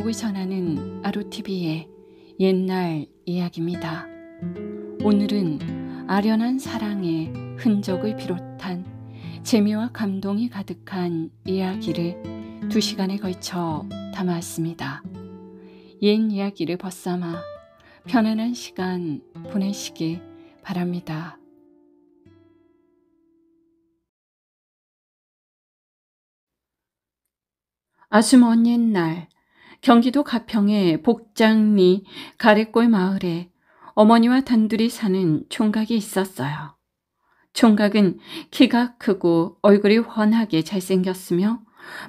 보을 전하는 아로TV의 옛날 이야기입니다. 오늘은 아련한 사랑의 흔적을 비롯한 재미와 감동이 가득한 이야기를 두 시간에 걸쳐 담았습니다. 옛 이야기를 벗삼아 편안한 시간 보내시길 바랍니다. 아주 먼 옛날 경기도 가평의 복장리 가래골 마을에 어머니와 단둘이 사는 총각이 있었어요. 총각은 키가 크고 얼굴이 환하게 잘생겼으며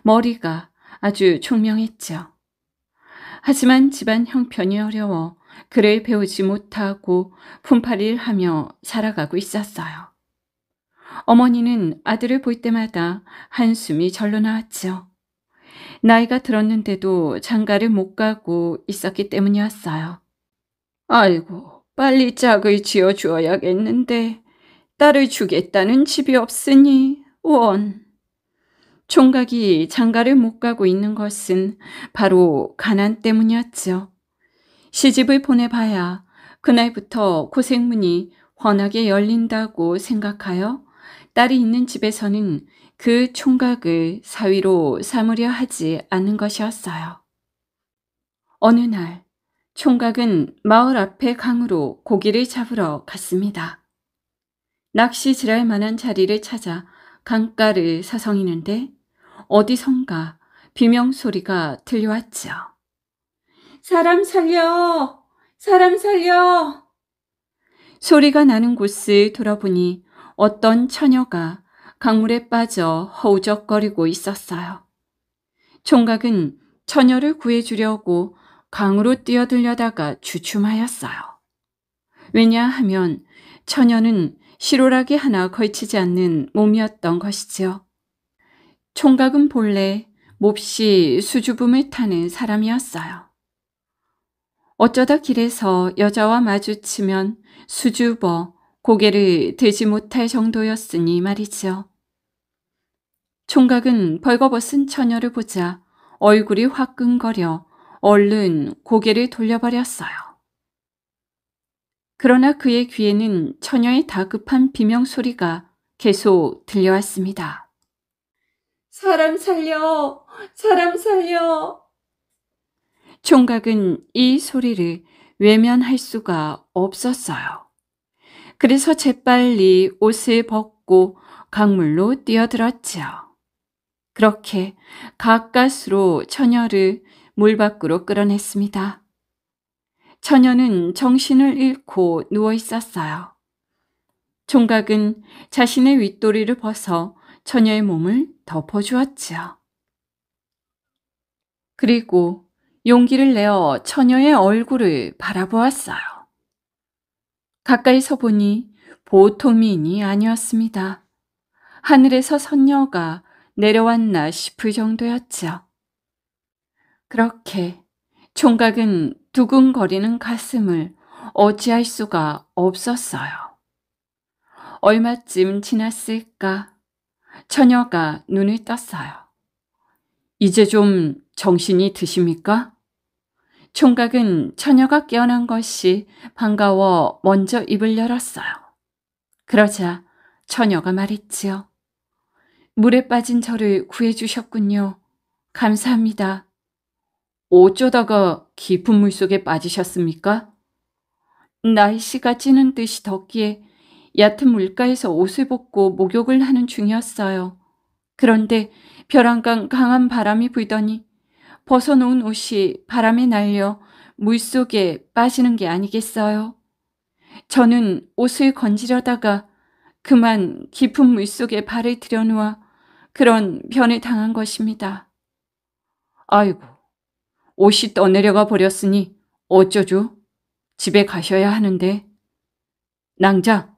머리가 아주 총명했죠. 하지만 집안 형편이 어려워 글을 배우지 못하고 품팔이를 하며 살아가고 있었어요. 어머니는 아들을 볼 때마다 한숨이 절로 나왔지요. 나이가 들었는데도 장가를 못 가고 있었기 때문이었어요. 아이고, 빨리 짝을 지어 주어야겠는데 딸을 주겠다는 집이 없으니 원. 총각이 장가를 못 가고 있는 것은 바로 가난 때문이었죠. 시집을 보내봐야 그날부터 고생문이 훤하게 열린다고 생각하여 딸이 있는 집에서는 그 총각을 사위로 삼으려 하지 않는 것이었어요. 어느 날 총각은 마을 앞에 강으로 고기를 잡으러 갔습니다. 낚시 질할 만한 자리를 찾아 강가를 사성이는데 어디선가 비명 소리가 들려왔죠. 사람 살려! 사람 살려! 소리가 나는 곳을 돌아보니 어떤 처녀가 강물에 빠져 허우적거리고 있었어요. 총각은 처녀를 구해주려고 강으로 뛰어들려다가 주춤하였어요. 왜냐하면 처녀는 시로락이 하나 걸치지 않는 몸이었던 것이지요. 총각은 본래 몹시 수줍음을 타는 사람이었어요. 어쩌다 길에서 여자와 마주치면 수줍어 고개를 들지 못할 정도였으니 말이죠 총각은 벌거벗은 처녀를 보자 얼굴이 화끈거려 얼른 고개를 돌려버렸어요. 그러나 그의 귀에는 처녀의 다급한 비명 소리가 계속 들려왔습니다. 사람 살려! 사람 살려! 총각은 이 소리를 외면할 수가 없었어요. 그래서 재빨리 옷을 벗고 강물로 뛰어들었지요. 그렇게 가까스로 처녀를 물 밖으로 끌어냈습니다. 처녀는 정신을 잃고 누워 있었어요. 총각은 자신의 윗도리를 벗어 처녀의 몸을 덮어주었지요. 그리고 용기를 내어 처녀의 얼굴을 바라보았어요. 가까이서 보니 보통 미인이 아니었습니다. 하늘에서 선녀가 내려왔나 싶을 정도였죠. 그렇게 총각은 두근거리는 가슴을 어찌할 수가 없었어요. 얼마쯤 지났을까? 처녀가 눈을 떴어요. 이제 좀 정신이 드십니까? 총각은 처녀가 깨어난 것이 반가워 먼저 입을 열었어요. 그러자 처녀가 말했지요. 물에 빠진 저를 구해주셨군요. 감사합니다. 어쩌다가 깊은 물 속에 빠지셨습니까? 날씨가 찌는 듯이 덥기에 얕은 물가에서 옷을 벗고 목욕을 하는 중이었어요. 그런데 벼랑간 강한 바람이 불더니 벗어놓은 옷이 바람에 날려 물속에 빠지는 게 아니겠어요? 저는 옷을 건지려다가 그만 깊은 물속에 발을 들여놓아 그런 변을 당한 것입니다. 아이고, 옷이 떠내려가 버렸으니 어쩌죠? 집에 가셔야 하는데. 낭자,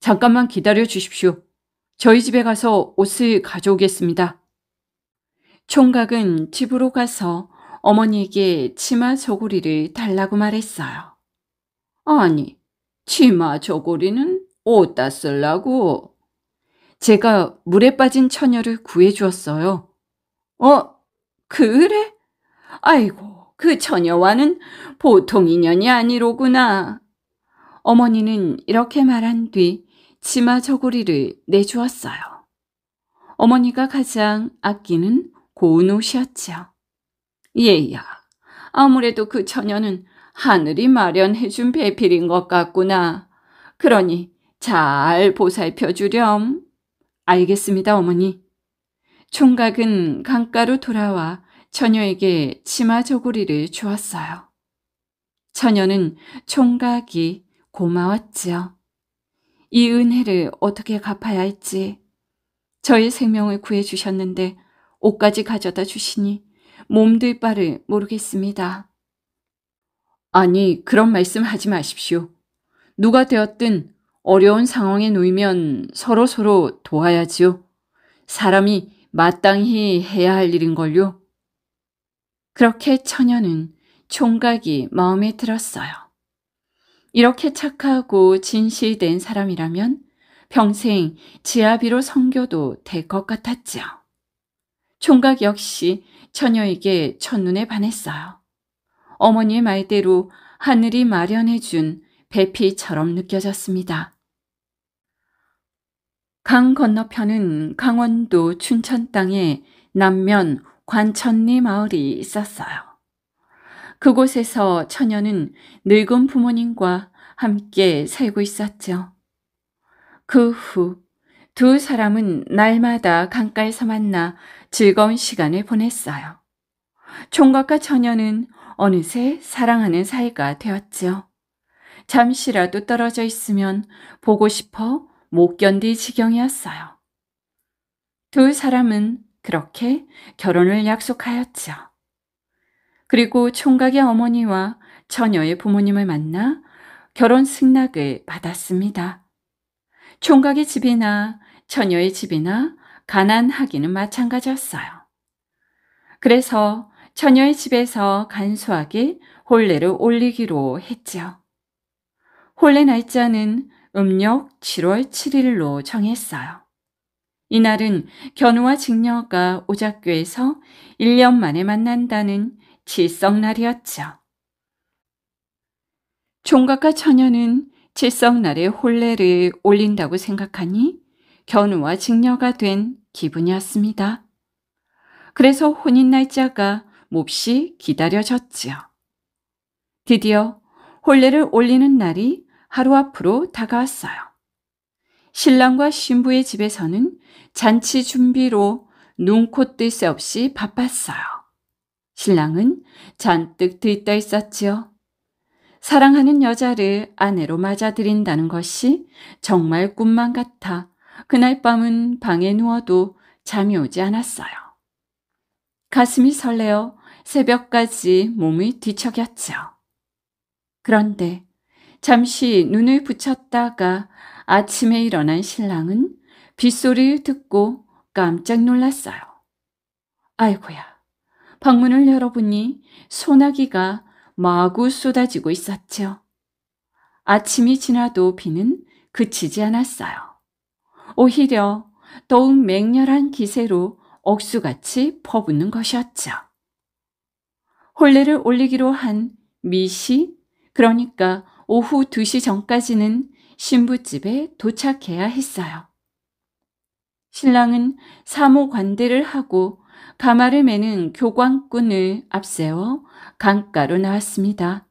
잠깐만 기다려 주십시오. 저희 집에 가서 옷을 가져오겠습니다. 총각은 집으로 가서 어머니에게 치마 저고리를 달라고 말했어요. 아니, 치마 저고리는 어디다 쓸라고? 제가 물에 빠진 처녀를 구해주었어요. 어, 그래? 아이고, 그 처녀와는 보통 인연이 아니로구나. 어머니는 이렇게 말한 뒤 치마 저고리를 내주었어요. 어머니가 가장 아끼는 고운 옷이었지요. 예야 아무래도 그 처녀는 하늘이 마련해준 배필인 것 같구나. 그러니 잘 보살펴 주렴. 알겠습니다, 어머니. 총각은 강가로 돌아와 처녀에게 치마 저고리를 주었어요. 처녀는 총각이 고마웠지요. 이 은혜를 어떻게 갚아야 할지. 저의 생명을 구해주셨는데 옷까지 가져다 주시니 몸둘 바를 모르겠습니다. 아니 그런 말씀 하지 마십시오. 누가 되었든 어려운 상황에 놓이면 서로서로 도와야지요. 사람이 마땅히 해야 할 일인걸요. 그렇게 처녀는 총각이 마음에 들었어요. 이렇게 착하고 진실된 사람이라면 평생 지아비로 성교도 될 것 같았지요. 총각 역시 처녀에게 첫눈에 반했어요. 어머니의 말대로 하늘이 마련해 준 배피처럼 느껴졌습니다. 강 건너편은 강원도 춘천 땅에 남면 관천리 마을이 있었어요. 그곳에서 처녀는 늙은 부모님과 함께 살고 있었죠. 그 후 두 사람은 날마다 강가에서 만나 즐거운 시간을 보냈어요. 총각과 처녀는 어느새 사랑하는 사이가 되었지요. 잠시라도 떨어져 있으면 보고 싶어 못견디 지경이었어요. 두 사람은 그렇게 결혼을 약속하였지요. 그리고 총각의 어머니와 처녀의 부모님을 만나 결혼 승낙을 받았습니다. 총각의 집이나 처녀의 집이나 가난하기는 마찬가지였어요. 그래서 처녀의 집에서 간소하게 홀례를 올리기로 했지요. 혼례 날짜는 음력 7월 7일로 정했어요. 이날은 견우와 직녀가 오작교에서 1년 만에 만난다는 칠성날이었죠. 총각과 처녀는 칠성날에 홀례를 올린다고 생각하니 견우와 직녀가 된 기분이었습니다. 그래서 혼인 날짜가 몹시 기다려졌지요. 드디어 혼례를 올리는 날이 하루 앞으로 다가왔어요. 신랑과 신부의 집에서는 잔치 준비로 눈코 뜰 새 없이 바빴어요. 신랑은 잔뜩 들떠 있었지요. 사랑하는 여자를 아내로 맞아들인다는 것이 정말 꿈만 같아 그날 밤은 방에 누워도 잠이 오지 않았어요. 가슴이 설레어 새벽까지 몸이 뒤척였죠. 그런데 잠시 눈을 붙였다가 아침에 일어난 신랑은 빗소리를 듣고 깜짝 놀랐어요. 아이고야, 방문을 열어보니 소나기가 마구 쏟아지고 있었죠. 아침이 지나도 비는 그치지 않았어요. 오히려 더욱 맹렬한 기세로 억수같이 퍼붓는 것이었죠. 혼례를 올리기로 한 미시, 그러니까 오후 2시 전까지는 신부집에 도착해야 했어요. 신랑은 사모관대를 하고 가마를 매는 교관꾼을 앞세워 강가로 나왔습니다.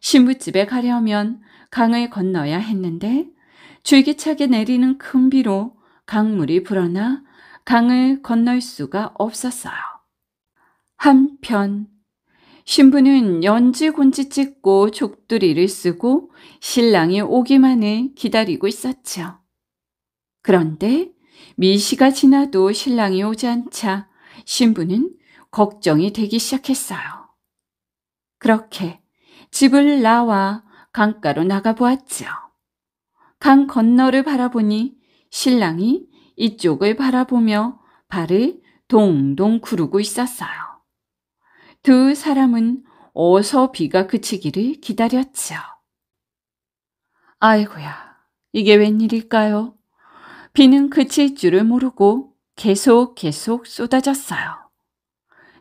신부집에 가려면 강을 건너야 했는데 줄기차게 내리는 큰 비로 강물이 불어나 강을 건널 수가 없었어요. 한편 신부는 연지곤지 찍고 족두리를 쓰고 신랑이 오기만을 기다리고 있었죠. 그런데 미시가 지나도 신랑이 오지 않자 신부는 걱정이 되기 시작했어요. 그렇게 집을 나와 강가로 나가보았죠. 강 건너를 바라보니 신랑이 이쪽을 바라보며 발을 동동 구르고 있었어요. 두 사람은 어서 비가 그치기를 기다렸지요. 아이고야, 이게 웬일일까요? 비는 그칠 줄을 모르고 계속 계속 쏟아졌어요.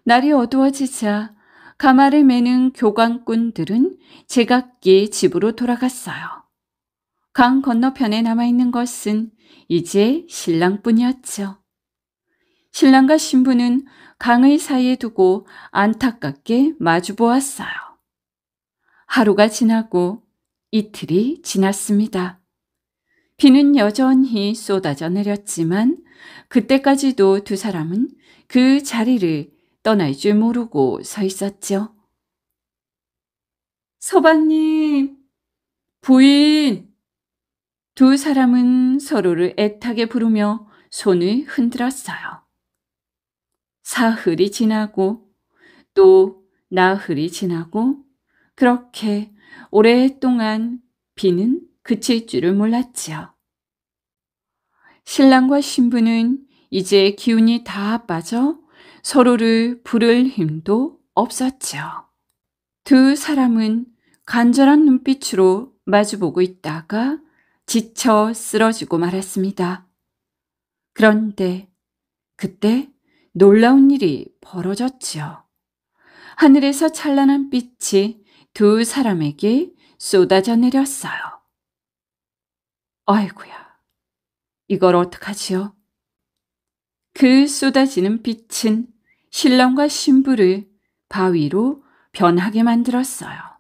날이 어두워지자 가마를 매는 교관꾼들은 제각기 집으로 돌아갔어요. 강 건너편에 남아있는 것은 이제 신랑뿐이었죠. 신랑과 신부는 강의 사이에 두고 안타깝게 마주 보았어요. 하루가 지나고 이틀이 지났습니다. 비는 여전히 쏟아져 내렸지만 그때까지도 두 사람은 그 자리를 떠날 줄 모르고 서 있었죠. 서방님, 부인, 두 사람은 서로를 애타게 부르며 손을 흔들었어요. 사흘이 지나고 또 나흘이 지나고 그렇게 오랫동안 비는 그칠 줄을 몰랐지요. 신랑과 신부는 이제 기운이 다 빠져 서로를 부를 힘도 없었지요. 두 사람은 간절한 눈빛으로 마주보고 있다가 지쳐 쓰러지고 말았습니다. 그런데 그때 놀라운 일이 벌어졌지요. 하늘에서 찬란한 빛이 두 사람에게 쏟아져 내렸어요. 아이구야 이걸 어떡하지요? 그 쏟아지는 빛은 신랑과 신부를 바위로 변하게 만들었어요.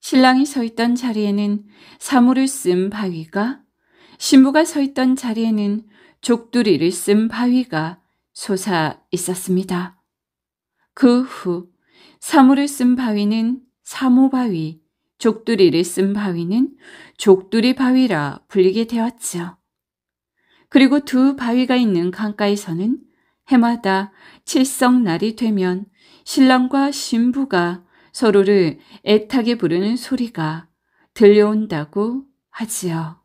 신랑이 서 있던 자리에는 사물을 쓴 바위가, 신부가 서 있던 자리에는 족두리를 쓴 바위가 솟아 있었습니다. 그 후 사물을 쓴 바위는 사모바위, 족두리를 쓴 바위는 족두리 바위라 불리게 되었지요. 그리고 두 바위가 있는 강가에서는 해마다 칠성날이 되면 신랑과 신부가 서로를 애타게 부르는 소리가 들려온다고 하지요.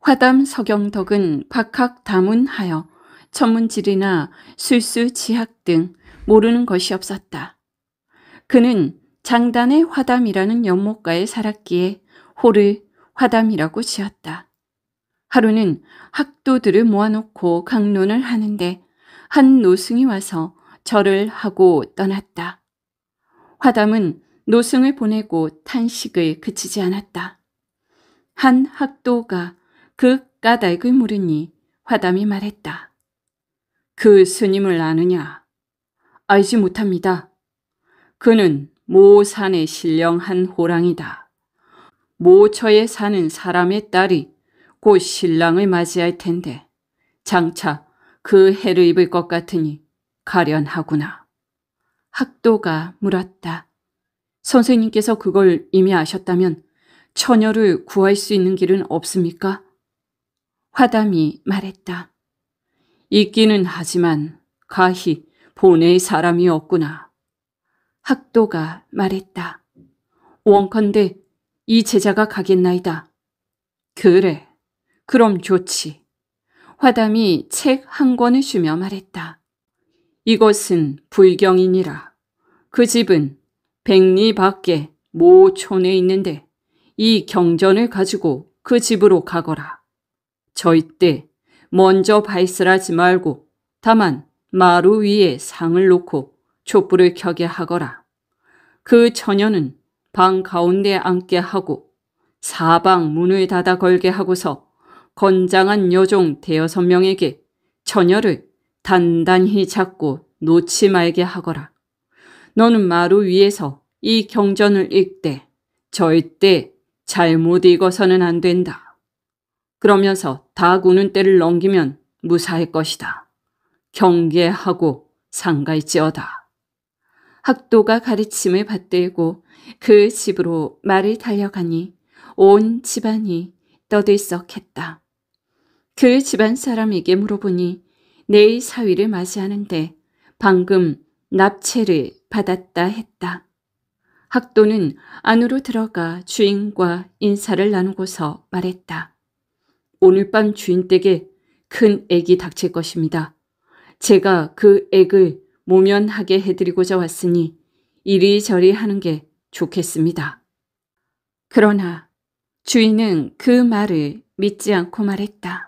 화담 서경덕은 박학 다문하여 천문질이나 술수 지학 등 모르는 것이 없었다. 그는 장단의 화담이라는 연못가에 살았기에 호를 화담이라고 지었다. 하루는 학도들을 모아놓고 강론을 하는데 한 노승이 와서 절을 하고 떠났다. 화담은 노승을 보내고 탄식을 그치지 않았다. 한 학도가 그 까닭을 물으니 화담이 말했다. 그 스님을 아느냐? 알지 못합니다. 그는 모산에 신령한 호랑이다. 모처에 사는 사람의 딸이 곧 신랑을 맞이할 텐데 장차 그 해를 입을 것 같으니 가련하구나. 학도가 물었다. 선생님께서 그걸 이미 아셨다면 처녀를 구할 수 있는 길은 없습니까? 화담이 말했다. 있기는 하지만 가히 본의 사람이 없구나. 학도가 말했다. 원컨대 이 제자가 가겠나이다. 그래, 그럼 좋지. 화담이 책 한 권을 주며 말했다. 이것은 불경이니라. 그 집은 백리 밖에 모촌에 있는데 이 경전을 가지고 그 집으로 가거라. 절대 먼저 발설하지 말고 다만 마루 위에 상을 놓고 촛불을 켜게 하거라. 그 처녀는 방 가운데 앉게 하고 사방 문을 닫아 걸게 하고서 건장한 여종 대여섯 명에게 처녀를 단단히 잡고 놓지 말게 하거라. 너는 마루 위에서 이 경전을 읽되 절대 잘못 읽어서는 안 된다. 그러면서 다 구는 때를 넘기면 무사할 것이다. 경계하고 상가할지어다. 학도가 가르침을 받들고 그 집으로 말을 달려가니 온 집안이 떠들썩했다. 그 집안 사람에게 물어보니 내일 사위를 맞이하는데 방금 납채를 받았다 했다. 학도는 안으로 들어가 주인과 인사를 나누고서 말했다. 오늘 밤 주인 댁에 큰 액이 닥칠 것입니다. 제가 그 액을 모면하게 해드리고자 왔으니 이리저리 하는 게 좋겠습니다. 그러나 주인은 그 말을 믿지 않고 말했다.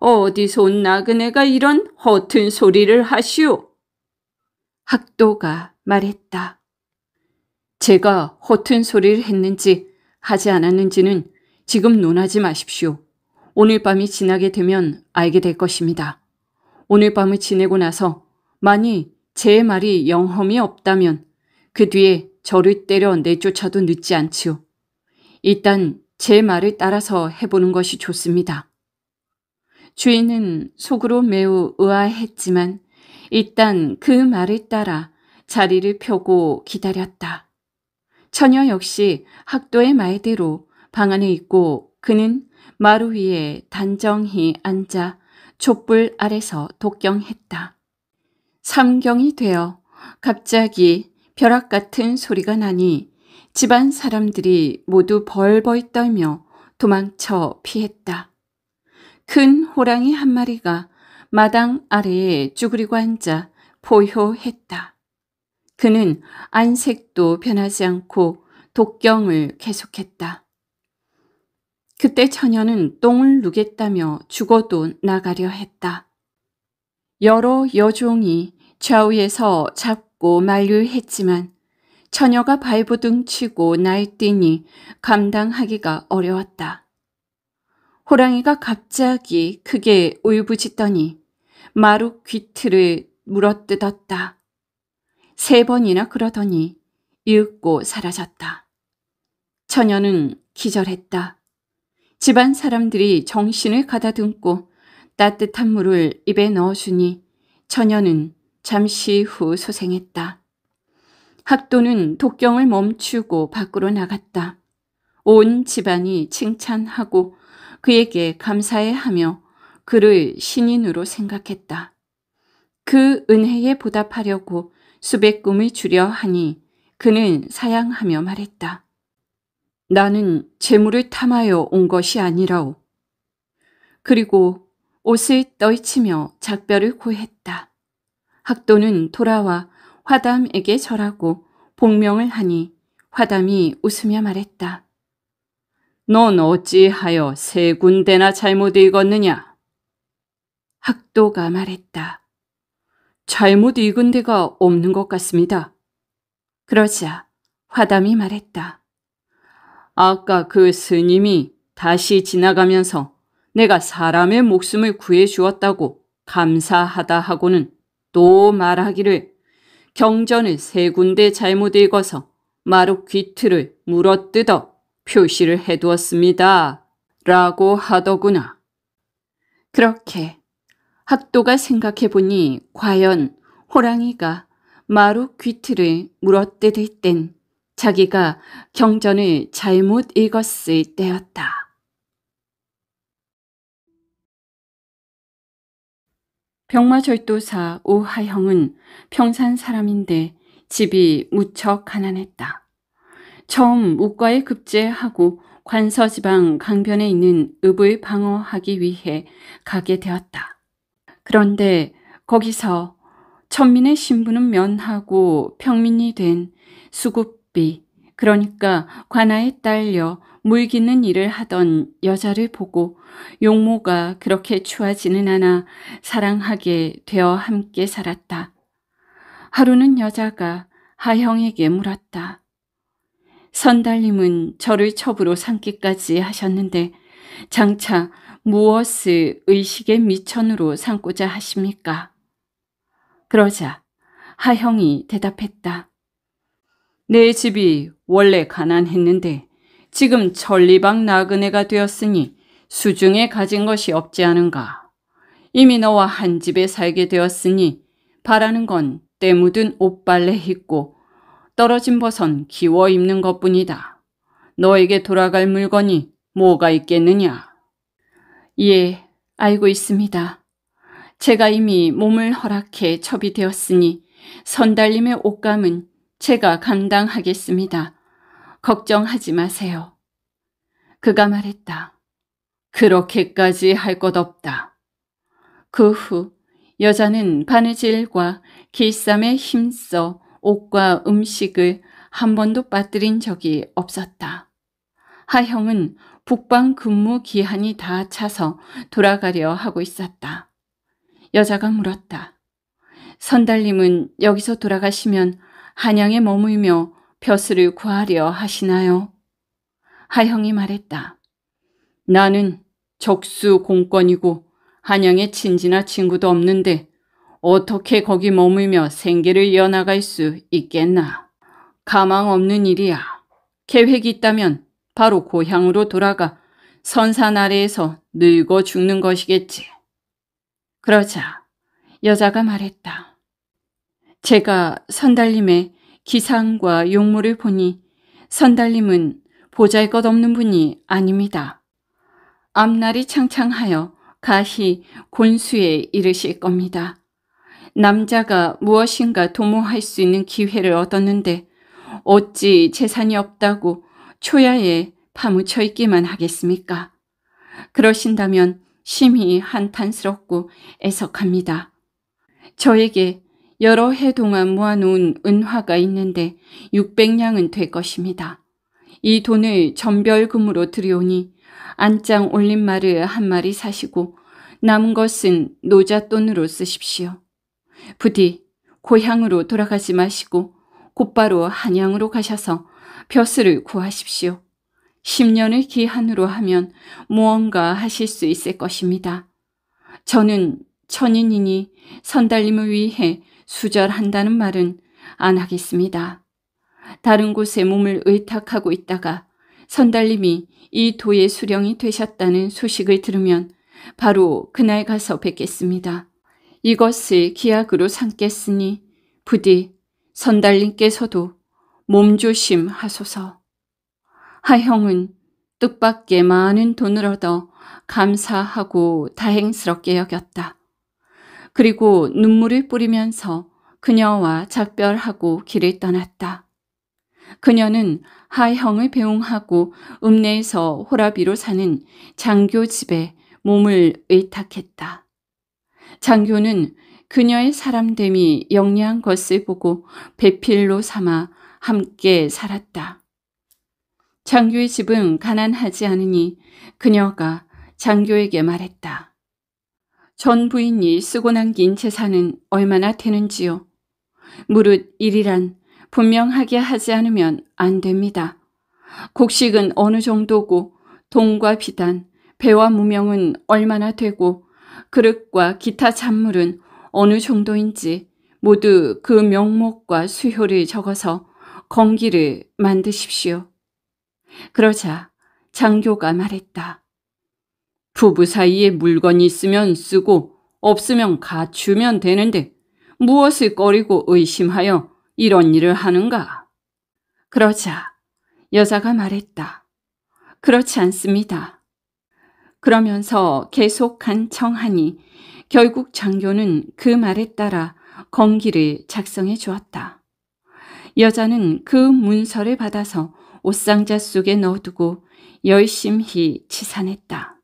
어디서 온 나그네가 이런 허튼 소리를 하시오. 학도가 말했다. 제가 허튼 소리를 했는지 하지 않았는지는 지금 논하지 마십시오. 오늘 밤이 지나게 되면 알게 될 것입니다. 오늘 밤을 지내고 나서 만일 제 말이 영험이 없다면 그 뒤에 저를 때려 내쫓아도 늦지 않지요. 일단 제 말을 따라서 해보는 것이 좋습니다. 주인은 속으로 매우 의아했지만 일단 그 말을 따라 자리를 펴고 기다렸다. 처녀 역시 학도의 말대로 방 안에 있고 그는 마루 위에 단정히 앉아 촛불 아래서 독경했다. 삼경이 되어 갑자기 벼락 같은 소리가 나니 집안 사람들이 모두 벌벌 떨며 도망쳐 피했다. 큰 호랑이 한 마리가 마당 아래에 쭈그리고 앉아 포효했다. 그는 안색도 변하지 않고 독경을 계속했다. 그때 처녀는 똥을 누겠다며 죽어도 나가려 했다. 여러 여종이 좌우에서 잡고 만류했지만 처녀가 발부둥치고 날뛰니 감당하기가 어려웠다. 호랑이가 갑자기 크게 울부짖더니 마루 귀틀을 물어뜯었다. 세 번이나 그러더니 이고 사라졌다. 처녀는 기절했다. 집안 사람들이 정신을 가다듬고 따뜻한 물을 입에 넣어주니 처녀는 잠시 후 소생했다. 학도는 독경을 멈추고 밖으로 나갔다. 온 집안이 칭찬하고 그에게 감사해하며 그를 신인으로 생각했다. 그 은혜에 보답하려고 수백 꿈을 주려 하니 그는 사양하며 말했다. 나는 재물을 탐하여 온 것이 아니라오. 그리고 옷을 떨치며 작별을 고했다. 학도는 돌아와 화담에게 절하고 복명을 하니 화담이 웃으며 말했다. 넌 어찌하여 세 군데나 잘못 읽었느냐? 학도가 말했다. 잘못 읽은 데가 없는 것 같습니다. 그러자 화담이 말했다. 아까 그 스님이 다시 지나가면서 내가 사람의 목숨을 구해 주었다고 감사하다 하고는 또 말하기를 경전을 세 군데 잘못 읽어서 마루 귀틀을 물어뜯어 표시를 해두었습니다. 라고 하더구나. 그렇게 학도가 생각해 보니 과연 호랑이가 마루 귀틀을 물어뜯을 땐 자기가 경전을 잘못 읽었을 때였다. 병마절도사 오하형은 평산 사람인데 집이 무척 가난했다. 처음 우과에 급제하고 관서지방 강변에 있는 읍을 방어하기 위해 가게 되었다. 그런데 거기서 천민의 신분은 면하고 평민이 된 수급비, 그러니까 관아에 딸려 물기는 일을 하던 여자를 보고 용모가 그렇게 추하지는 않아 사랑하게 되어 함께 살았다. 하루는 여자가 하형에게 물었다. 선달님은 저를 첩으로 삼기까지 하셨는데 장차 무엇을 의식의 미천으로 삼고자 하십니까? 그러자 하형이 대답했다. 내 집이 원래 가난했는데 지금 천리방 나그네가 되었으니 수중에 가진 것이 없지 않은가. 이미 너와 한 집에 살게 되었으니 바라는 건 때 묻은 옷발레 입고 떨어진 버선 기워 입는 것뿐이다. 너에게 돌아갈 물건이 뭐가 있겠느냐? 예, 알고 있습니다. 제가 이미 몸을 허락해 첩이 되었으니 선달님의 옷감은 제가 감당하겠습니다. 걱정하지 마세요. 그가 말했다. 그렇게까지 할 것 없다. 그 후 여자는 바느질과 길쌈에 힘써 옷과 음식을 한 번도 빠뜨린 적이 없었다. 하형은 북방 근무 기한이 다 차서 돌아가려 하고 있었다. 여자가 물었다. 선달님은 여기서 돌아가시면 한양에 머물며 벼슬을 구하려 하시나요? 하형이 말했다. 나는 적수 공권이고 한양에 친지나 친구도 없는데 어떻게 거기 머물며 생계를 이어나갈 수 있겠나. 가망 없는 일이야. 계획이 있다면 바로 고향으로 돌아가 선산 아래에서 늙어 죽는 것이겠지. 그러자 여자가 말했다. 제가 선달님의 기상과 용모를 보니 선달님은 보잘것없는 분이 아닙니다. 앞날이 창창하여 가히 곤수에 이르실 겁니다. 남자가 무엇인가 도모할 수 있는 기회를 얻었는데 어찌 재산이 없다고 초야에 파묻혀 있기만 하겠습니까? 그러신다면 심히 한탄스럽고 애석합니다. 저에게 여러 해 동안 모아놓은 은화가 있는데 600냥은 될 것입니다. 이 돈을 전별금으로 들여오니 안장 올린 말을 한 마리 사시고 남은 것은 노잣돈으로 쓰십시오. 부디 고향으로 돌아가지 마시고 곧바로 한양으로 가셔서 벼슬을 구하십시오. 10년을 기한으로 하면 무언가 하실 수 있을 것입니다. 저는 천인이니 선달님을 위해 수절한다는 말은 안 하겠습니다. 다른 곳에 몸을 의탁하고 있다가 선달님이 이 도의 수령이 되셨다는 소식을 들으면 바로 그날 가서 뵙겠습니다. 이것을 기약으로 삼겠으니 부디 선달님께서도 몸조심하소서. 하형은 뜻밖의 많은 돈을 얻어 감사하고 다행스럽게 여겼다. 그리고 눈물을 뿌리면서 그녀와 작별하고 길을 떠났다. 그녀는 하형을 배웅하고 읍내에서 호라비로 사는 장교 집에 몸을 의탁했다. 장교는 그녀의 사람됨이 영리한 것을 보고 배필로 삼아 함께 살았다. 장교의 집은 가난하지 않으니 그녀가 장교에게 말했다. 전 부인이 쓰고 남긴 재산은 얼마나 되는지요? 무릇 일이란 분명하게 하지 않으면 안 됩니다. 곡식은 어느 정도고 돈과 비단, 배와 무명은 얼마나 되고 그릇과 기타 잔물은 어느 정도인지 모두 그 명목과 수효를 적어서 건기를 만드십시오. 그러자 장교가 말했다. 부부 사이에 물건이 있으면 쓰고 없으면 갖추면 되는데 무엇을 꺼리고 의심하여 이런 일을 하는가? 그러자 여자가 말했다. 그렇지 않습니다. 그러면서 계속 간청하니 결국 장교는 그 말에 따라 검기를 작성해 주었다. 여자는 그 문서를 받아서 옷상자 속에 넣어두고 열심히 치산했다.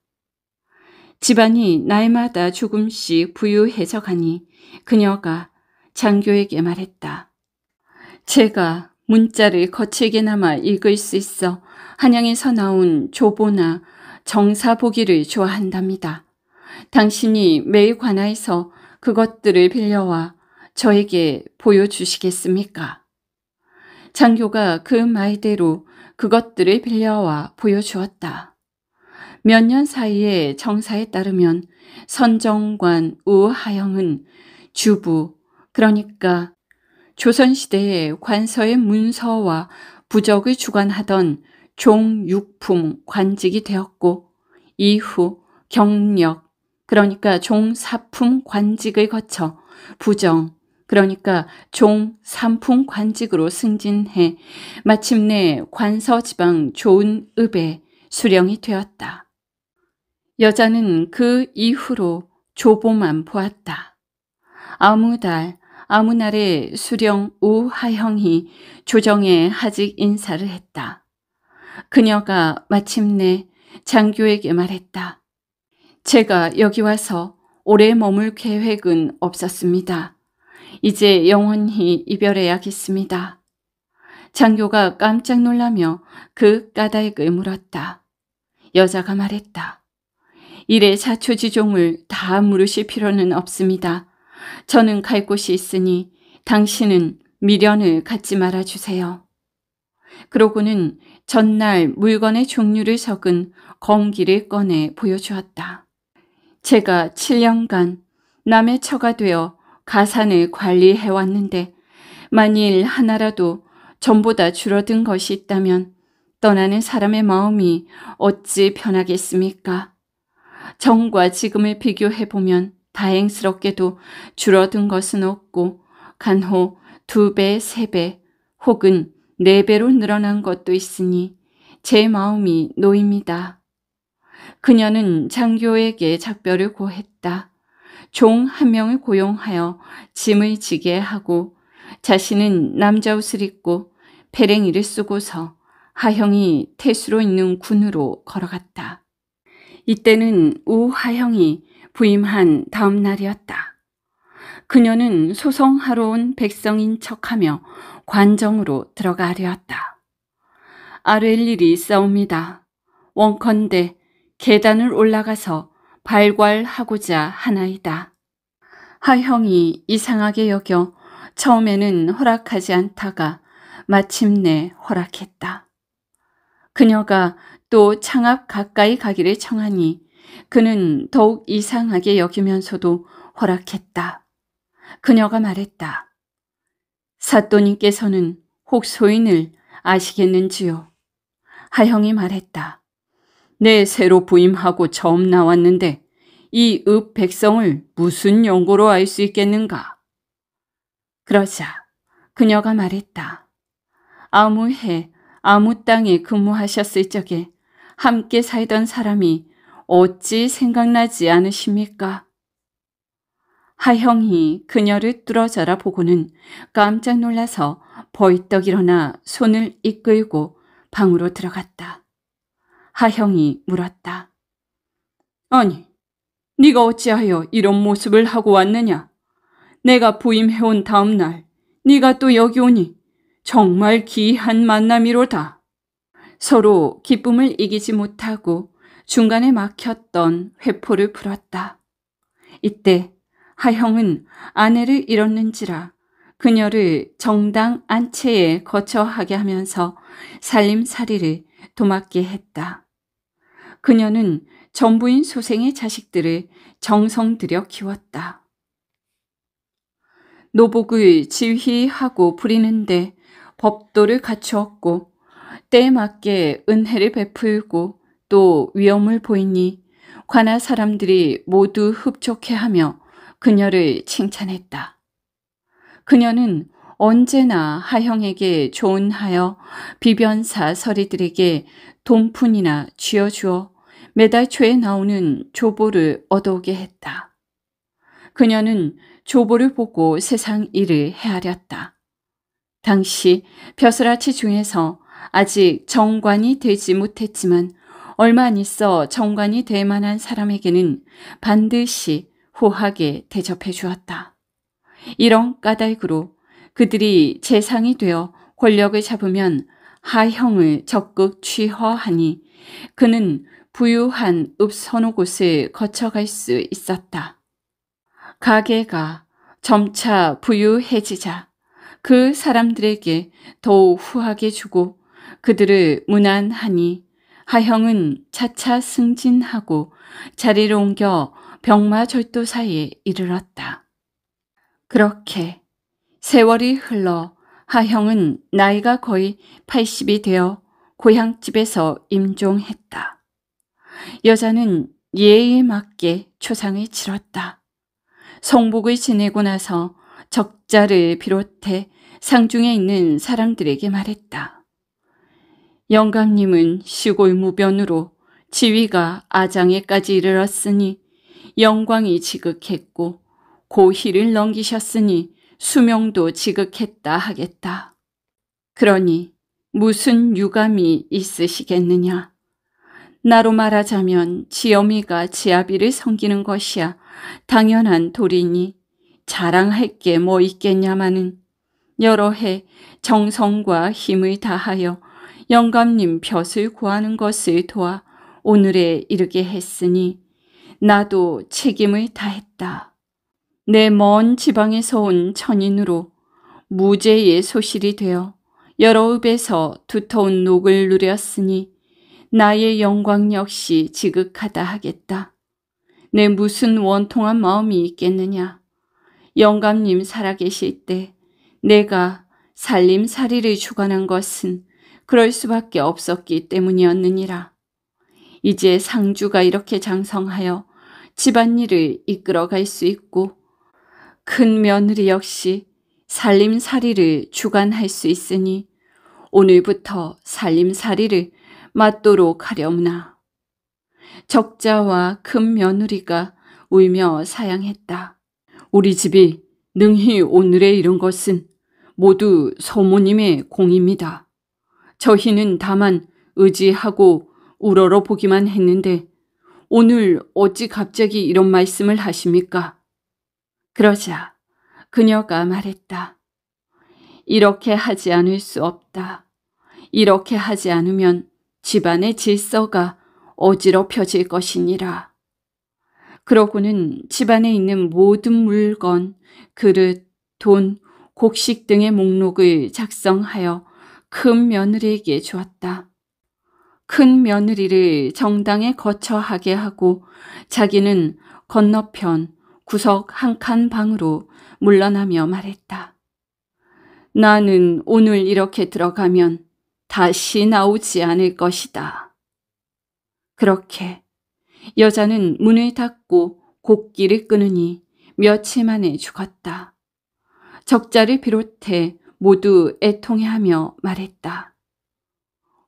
집안이 날마다 조금씩 부유해져 가니 그녀가 장교에게 말했다. 제가 문자를 거칠게나마 읽을 수 있어 한양에서 나온 조보나 정사 보기를 좋아한답니다. 당신이 매일 관하에서 그것들을 빌려와 저에게 보여주시겠습니까? 장교가 그 말대로 그것들을 빌려와 보여주었다. 몇 년 사이에 정사에 따르면 선정관 우하영은 주부, 그러니까 조선시대의 관서의 문서와 부적을 주관하던 종육품 관직이 되었고 이후 경력 그러니까 종사품 관직을 거쳐 부정 그러니까 종삼품 관직으로 승진해 마침내 관서지방 좋은 읍에 수령이 되었다. 여자는 그 이후로 조보만 보았다. 아무 달 아무 날에 수령 우하형이 조정에 하직 인사를 했다. 그녀가 마침내 장교에게 말했다. 제가 여기 와서 오래 머물 계획은 없었습니다. 이제 영원히 이별해야겠습니다. 장교가 깜짝 놀라며 그 까닭을 물었다. 여자가 말했다. 일의 사초지종을 다 물으실 필요는 없습니다. 저는 갈 곳이 있으니 당신은 미련을 갖지 말아주세요. 그러고는 전날 물건의 종류를 적은 검기를 꺼내 보여주었다. 제가 7년간 남의 처가 되어 가산을 관리해왔는데 만일 하나라도 전보다 줄어든 것이 있다면 떠나는 사람의 마음이 어찌 변하겠습니까? 정과 지금을 비교해보면 다행스럽게도 줄어든 것은 없고 간호 두 배 세 배 혹은 네 배로 늘어난 것도 있으니 제 마음이 놓입니다. 그녀는 장교에게 작별을 고했다. 종 한 명을 고용하여 짐을 지게 하고 자신은 남자 옷을 입고 페랭이를 쓰고서 하형이 태수로 있는 군으로 걸어갔다. 이때는 우하형이 부임한 다음 날이었다. 그녀는 소성하러온 백성인 척하며 관정으로 들어가려했다 아랠 일이 있사옵니다. 원컨대 계단을 올라가서 발괄하고자 하나이다. 하형이 이상하게 여겨 처음에는 허락하지 않다가 마침내 허락했다. 그녀가 또 창 앞 가까이 가기를 청하니 그는 더욱 이상하게 여기면서도 허락했다. 그녀가 말했다. 사또님께서는 혹 소인을 아시겠는지요? 하형이 말했다. 내 네, 새로 부임하고 처음 나왔는데 이 읍 백성을 무슨 연고로 알 수 있겠는가? 그러자 그녀가 말했다. 아무 해 아무 땅에 근무하셨을 적에 함께 살던 사람이 어찌 생각나지 않으십니까? 하형이 그녀를 뚫어져라 보고는 깜짝 놀라서 벌떡 일어나 손을 이끌고 방으로 들어갔다. 하형이 물었다. 아니, 네가 어찌하여 이런 모습을 하고 왔느냐? 내가 부임해온 다음 날 네가 또 여기 오니 정말 기이한 만남이로다. 서로 기쁨을 이기지 못하고 중간에 막혔던 회포를 풀었다. 이때 하형은 아내를 잃었는지라 그녀를 정당 안채에 거처하게 하면서 살림살이를 도맡게 했다. 그녀는 전부인 소생의 자식들을 정성 들여 키웠다. 노복을 지휘하고 부리는데 법도를 갖추었고 때에 맞게 은혜를 베풀고 또위험을 보이니 관할 사람들이 모두 흡족해하며 그녀를 칭찬했다. 그녀는 언제나 하형에게 조언하여 비변사 서리들에게 돈푼이나 쥐어주어 매달 초에 나오는 조보를 얻어오게 했다. 그녀는 조보를 보고 세상 일을 헤아렸다. 당시 벼슬아치 중에서 아직 정관이 되지 못했지만 얼마 안 있어 정관이 될 만한 사람에게는 반드시 호하게 대접해 주었다. 이런 까닭으로 그들이 재상이 되어 권력을 잡으면 하형을 적극 취허하니 그는 부유한 읍선호 곳을 거쳐갈 수 있었다. 가게가 점차 부유해지자 그 사람들에게 더욱 후하게 주고 그들을 무난하니 하형은 차차 승진하고 자리를 옮겨 병마절도 사이에 이르렀다. 그렇게 세월이 흘러 하형은 나이가 거의 80이 되어 고향집에서 임종했다. 여자는 예에 의 맞게 초상을 치렀다. 성복을 지내고 나서 적자를 비롯해 상중에 있는 사람들에게 말했다. 영감님은 시골 무변으로 지위가 아장에까지 이르렀으니 영광이 지극했고 고희를 넘기셨으니 수명도 지극했다 하겠다. 그러니 무슨 유감이 있으시겠느냐. 나로 말하자면 지엄이가 지아비를 섬기는 것이야 당연한 도리니 자랑할 게 뭐 있겠냐마는 여러 해 정성과 힘을 다하여 영감님 벼슬 구하는 것을 도와 오늘에 이르게 했으니 나도 책임을 다했다. 내 먼 지방에서 온 천인으로 무죄의 소실이 되어 여러 읍에서 두터운 녹을 누렸으니 나의 영광 역시 지극하다 하겠다. 내 무슨 원통한 마음이 있겠느냐. 영감님 살아계실 때 내가 살림살이를 주관한 것은 그럴 수밖에 없었기 때문이었느니라. 이제 상주가 이렇게 장성하여 집안일을 이끌어갈 수 있고 큰 며느리 역시 살림살이를 주관할 수 있으니 오늘부터 살림살이를 맡도록 하려나 적자와 큰 며느리가 울며 사양했다. 우리 집이 능히 오늘에 이른 것은 모두 소모님의 공입니다. 저희는 다만 의지하고 우러러 보기만 했는데 오늘 어찌 갑자기 이런 말씀을 하십니까? 그러자 그녀가 말했다. 이렇게 하지 않을 수 없다. 이렇게 하지 않으면 집안의 질서가 어지럽혀질 것이니라. 그러고는 집안에 있는 모든 물건, 그릇, 돈, 곡식 등의 목록을 작성하여 큰 며느리에게 주었다. 큰 며느리를 정당에 거처하게 하고 자기는 건너편 구석 한 칸 방으로 물러나며 말했다. 나는 오늘 이렇게 들어가면 다시 나오지 않을 것이다. 그렇게 여자는 문을 닫고 곡기를 끊으니 며칠 만에 죽었다. 적자를 비롯해 모두 애통해하며 말했다.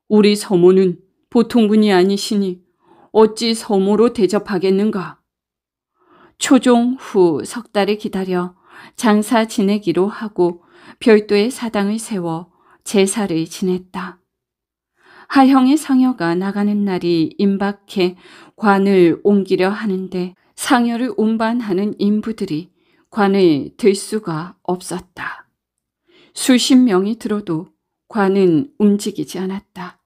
우리 서모는 보통 분이 아니시니 어찌 서모로 대접하겠는가. 초종 후 석 달을 기다려 장사 지내기로 하고 별도의 사당을 세워 제사를 지냈다. 하형의 상여가 나가는 날이 임박해 관을 옮기려 하는데 상여를 운반하는 인부들이 관을 들 수가 없었다. 수십 명이 들어도 관은 움직이지 않았다.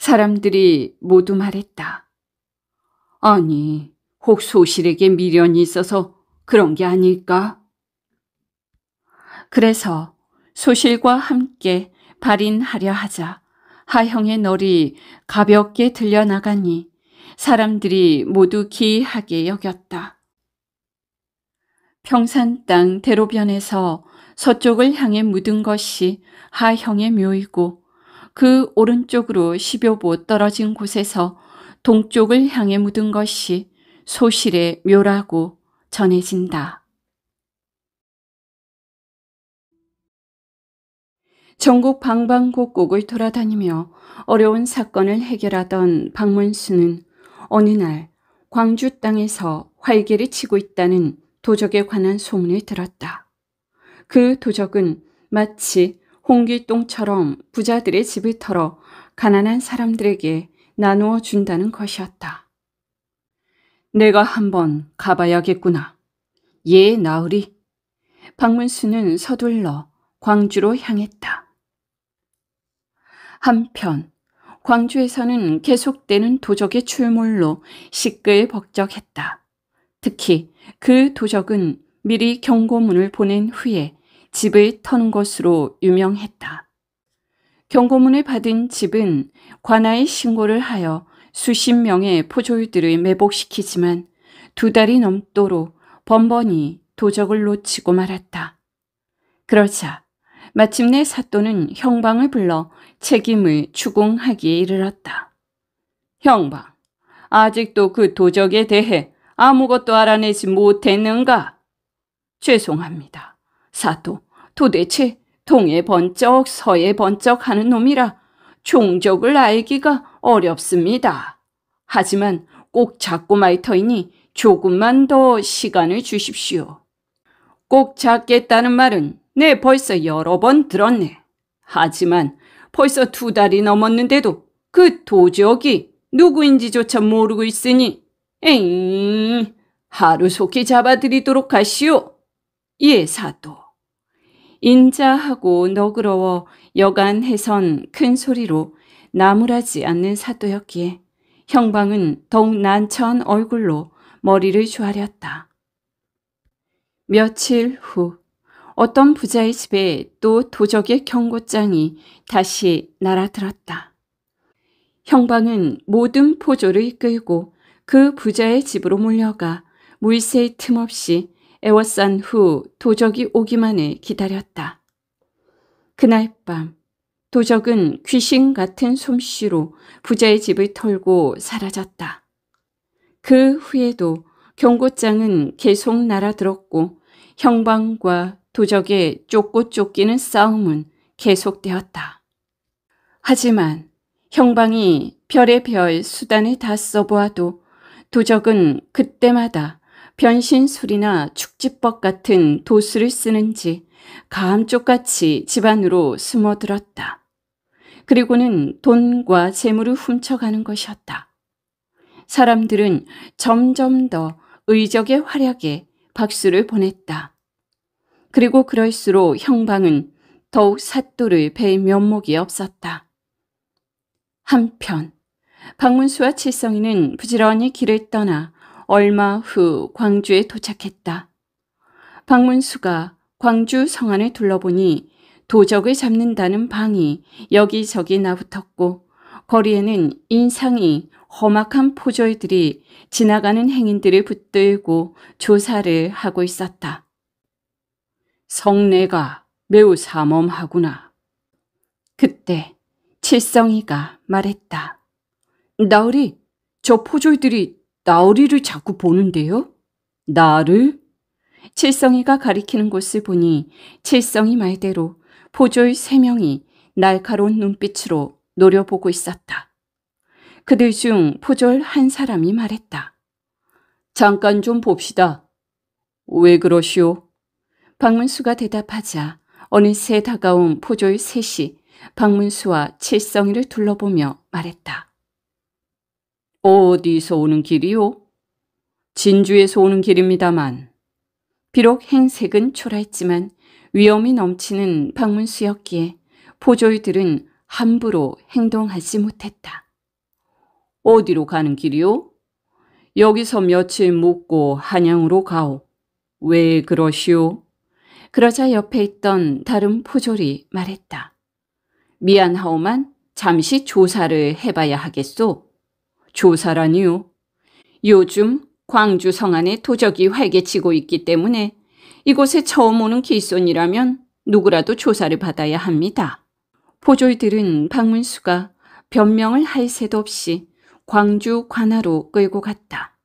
사람들이 모두 말했다. 아니, 혹 소실에게 미련이 있어서 그런 게 아닐까? 그래서 소실과 함께 발인하려 하자 하형의 널이 가볍게 들려나가니 사람들이 모두 기이하게 여겼다. 평산 땅 대로변에서 서쪽을 향해 묻은 것이 하형의 묘이고 그 오른쪽으로 10여 보 떨어진 곳에서 동쪽을 향해 묻은 것이 소실의 묘라고 전해진다. 전국 방방곡곡을 돌아다니며 어려운 사건을 해결하던 박문수는 어느 날 광주 땅에서 활개를 치고 있다는 도적에 관한 소문을 들었다. 그 도적은 마치 홍길동처럼 부자들의 집을 털어 가난한 사람들에게 나누어 준다는 것이었다. 내가 한번 가봐야겠구나. 예, 나으리. 박문수는 서둘러 광주로 향했다. 한편 광주에서는 계속되는 도적의 출몰로 시끌벅적했다. 특히 그 도적은 미리 경고문을 보낸 후에 집을 턴 것으로 유명했다. 경고문을 받은 집은 관아에 신고를 하여 수십 명의 포졸들을 매복시키지만 두 달이 넘도록 번번이 도적을 놓치고 말았다. 그러자 마침내 사또는 형방을 불러 책임을 추궁하기에 이르렀다. 형방, 아직도 그 도적에 대해 아무것도 알아내지 못했는가? 죄송합니다. 사또, 도대체 동에 번쩍 서에 번쩍 하는 놈이라 종족을 알기가 어렵습니다. 하지만 꼭 잡고 말 터이니 조금만 더 시간을 주십시오. 꼭 잡겠다는 말은 네 벌써 여러 번 들었네. 하지만 벌써 두 달이 넘었는데도 그 도적이 누구인지조차 모르고 있으니 엥 하루속히 잡아드리도록 하시오. 예 사도. 인자하고 너그러워 여간해선 큰 소리로 나무라지 않는 사도였기에 형방은 더욱 난처한 얼굴로 머리를 조아렸다. 며칠 후 어떤 부자의 집에 또 도적의 경고장이 다시 날아들었다. 형방은 모든 포조를 끌고 그 부자의 집으로 몰려가 물새의 틈 없이 애워싼 후 도적이 오기만을 기다렸다. 그날 밤 도적은 귀신 같은 솜씨로 부자의 집을 털고 사라졌다. 그 후에도 경고장은 계속 날아들었고 형방과 도적의 쫓고 쫓기는 싸움은 계속되었다. 하지만 형방이 별의별 수단을 다 써보아도 도적은 그때마다 변신술이나 축지법 같은 도수를 쓰는지 가 감쪽같이 집안으로 숨어들었다. 그리고는 돈과 재물을 훔쳐가는 것이었다. 사람들은 점점 더 의적의 활약에 박수를 보냈다. 그리고 그럴수록 형방은 더욱 사또를 뵐 면목이 없었다. 한편 박문수와 칠성이는 부지런히 길을 떠나 얼마 후 광주에 도착했다. 방문수가 광주 성안을 둘러보니 도적을 잡는다는 방이 여기저기 나붙었고 거리에는 인상이 험악한 포졸들이 지나가는 행인들을 붙들고 조사를 하고 있었다. 성내가 매우 삼엄하구나. 그때 칠성이가 말했다. 나으리, 저 포졸들이 나으리를 자꾸 보는데요. 나를? 칠성이가 가리키는 곳을 보니 칠성이 말대로 포졸 세 명이 날카로운 눈빛으로 노려보고 있었다. 그들 중 포졸 한 사람이 말했다. 잠깐 좀 봅시다. 왜 그러시오? 박문수가 대답하자 어느새 다가온 포졸 셋이 박문수와 칠성이를 둘러보며 말했다. 어디서 오는 길이요? 진주에서 오는 길입니다만. 비록 행색은 초라했지만 위험이 넘치는 방문수였기에 포졸들은 함부로 행동하지 못했다. 어디로 가는 길이요? 여기서 며칠 묵고 한양으로 가오. 왜 그러시오? 그러자 옆에 있던 다른 포졸이 말했다. 미안하오만 잠시 조사를 해봐야 하겠소. 조사라니요. 요즘 광주 성안에 도적이 활개치고 있기 때문에 이곳에 처음 오는 길손이라면 누구라도 조사를 받아야 합니다. 포졸들은 박문수가 변명을 할 새도 없이 광주 관하로 끌고 갔다.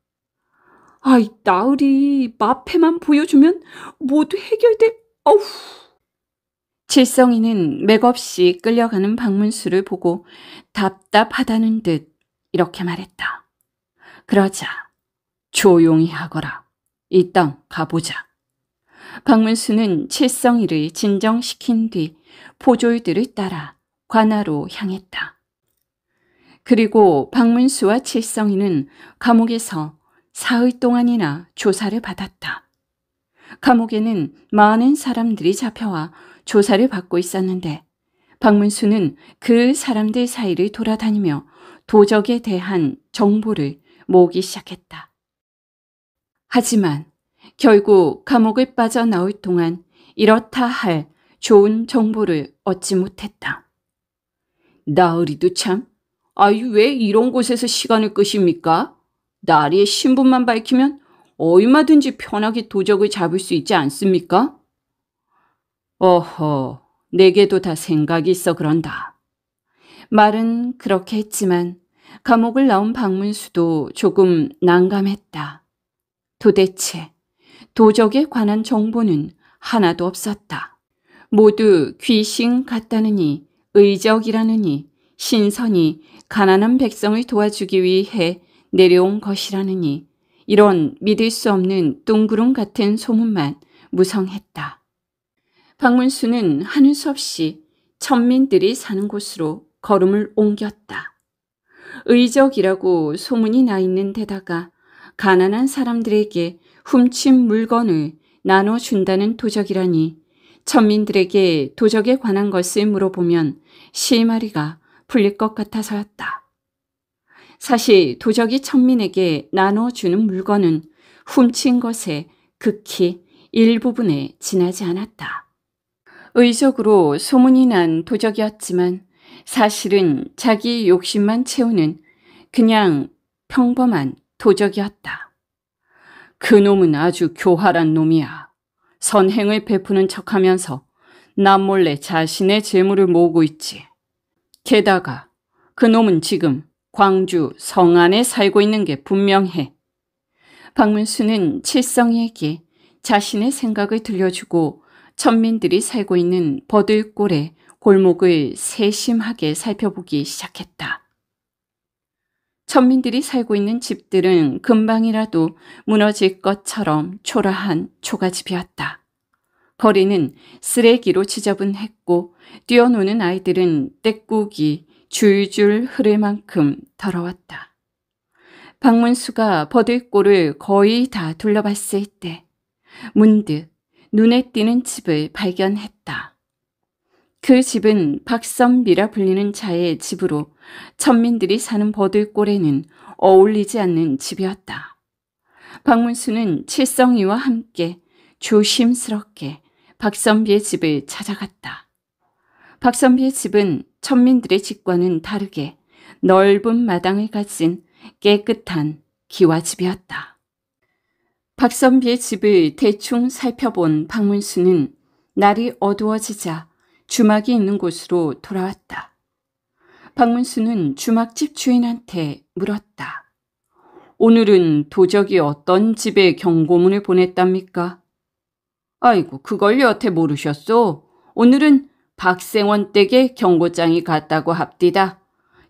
아이, 나으리, 마패만 보여주면 모두 해결돼어후 칠성이는 맥없이 끌려가는 박문수를 보고 답답하다는 듯 이렇게 말했다. 그러자 조용히 하거라. 이 땅 가보자. 박문수는 칠성이를 진정시킨 뒤 포졸들을 따라 관아로 향했다. 그리고 박문수와 칠성이는 감옥에서 사흘 동안이나 조사를 받았다. 감옥에는 많은 사람들이 잡혀와 조사를 받고 있었는데 박문수는 그 사람들 사이를 돌아다니며 도적에 대한 정보를 모으기 시작했다. 하지만 결국 감옥에 빠져나올 동안 이렇다 할 좋은 정보를 얻지 못했다. 나으리도 참, 아유 왜 이런 곳에서 시간을 끄십니까? 나리의 신분만 밝히면 얼마든지 편하게 도적을 잡을 수 있지 않습니까? 어허, 내게도 다 생각이 있어 그런다. 말은 그렇게 했지만 감옥을 나온 박문수도 조금 난감했다. 도대체 도적에 관한 정보는 하나도 없었다. 모두 귀신 같다느니 의적이라느니 신선이 가난한 백성을 도와주기 위해 내려온 것이라느니 이런 믿을 수 없는 둥구름 같은 소문만 무성했다. 박문수는 하는 수 없이 천민들이 사는 곳으로 걸음을 옮겼다. 의적이라고 소문이 나 있는 데다가 가난한 사람들에게 훔친 물건을 나눠준다는 도적이라니 천민들에게 도적에 관한 것을 물어보면 시마리가 풀릴 것 같아서였다. 사실 도적이 천민에게 나눠주는 물건은 훔친 것에 극히 일부분에 지나지 않았다. 의적으로 소문이 난 도적이었지만 사실은 자기 욕심만 채우는 그냥 평범한 도적이었다. 그놈은 아주 교활한 놈이야. 선행을 베푸는 척하면서 남몰래 자신의 재물을 모으고 있지. 게다가 그놈은 지금 광주 성 안에 살고 있는 게 분명해. 박문수는 칠성에게 자신의 생각을 들려주고 천민들이 살고 있는 버들골에 골목을 세심하게 살펴보기 시작했다. 천민들이 살고 있는 집들은 금방이라도 무너질 것처럼 초라한 초가집이었다. 거리는 쓰레기로 지저분했고 뛰어노는 아이들은 떼국이 줄줄 흐를 만큼 더러웠다. 방문수가 버들골을 거의 다 둘러봤을 때 문득 눈에 띄는 집을 발견했다. 그 집은 박선비라 불리는 자의 집으로 천민들이 사는 버들골에는 어울리지 않는 집이었다. 박문수는 칠성이와 함께 조심스럽게 박선비의 집을 찾아갔다. 박선비의 집은 천민들의 집과는 다르게 넓은 마당을 가진 깨끗한 기와집이었다. 박선비의 집을 대충 살펴본 박문수는 날이 어두워지자 주막이 있는 곳으로 돌아왔다. 박문수는 주막집 주인한테 물었다. 오늘은 도적이 어떤 집에 경고문을 보냈답니까? 아이고, 그걸 여태 모르셨소. 오늘은 박생원 댁에 경고장이 갔다고 합디다.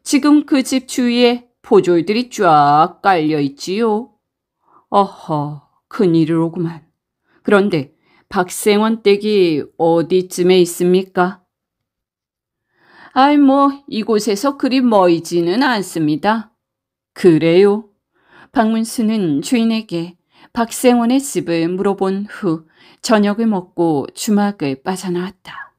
지금 그 집 주위에 포졸들이 쫙 깔려 있지요. 어허, 큰일이로구만. 그런데 박생원 댁이 어디쯤에 있습니까? 아이 뭐 이곳에서 그리 멀지는 않습니다. 그래요. 박문수는 주인에게 박생원의 집을 물어본 후 저녁을 먹고 주막을 빠져나왔다.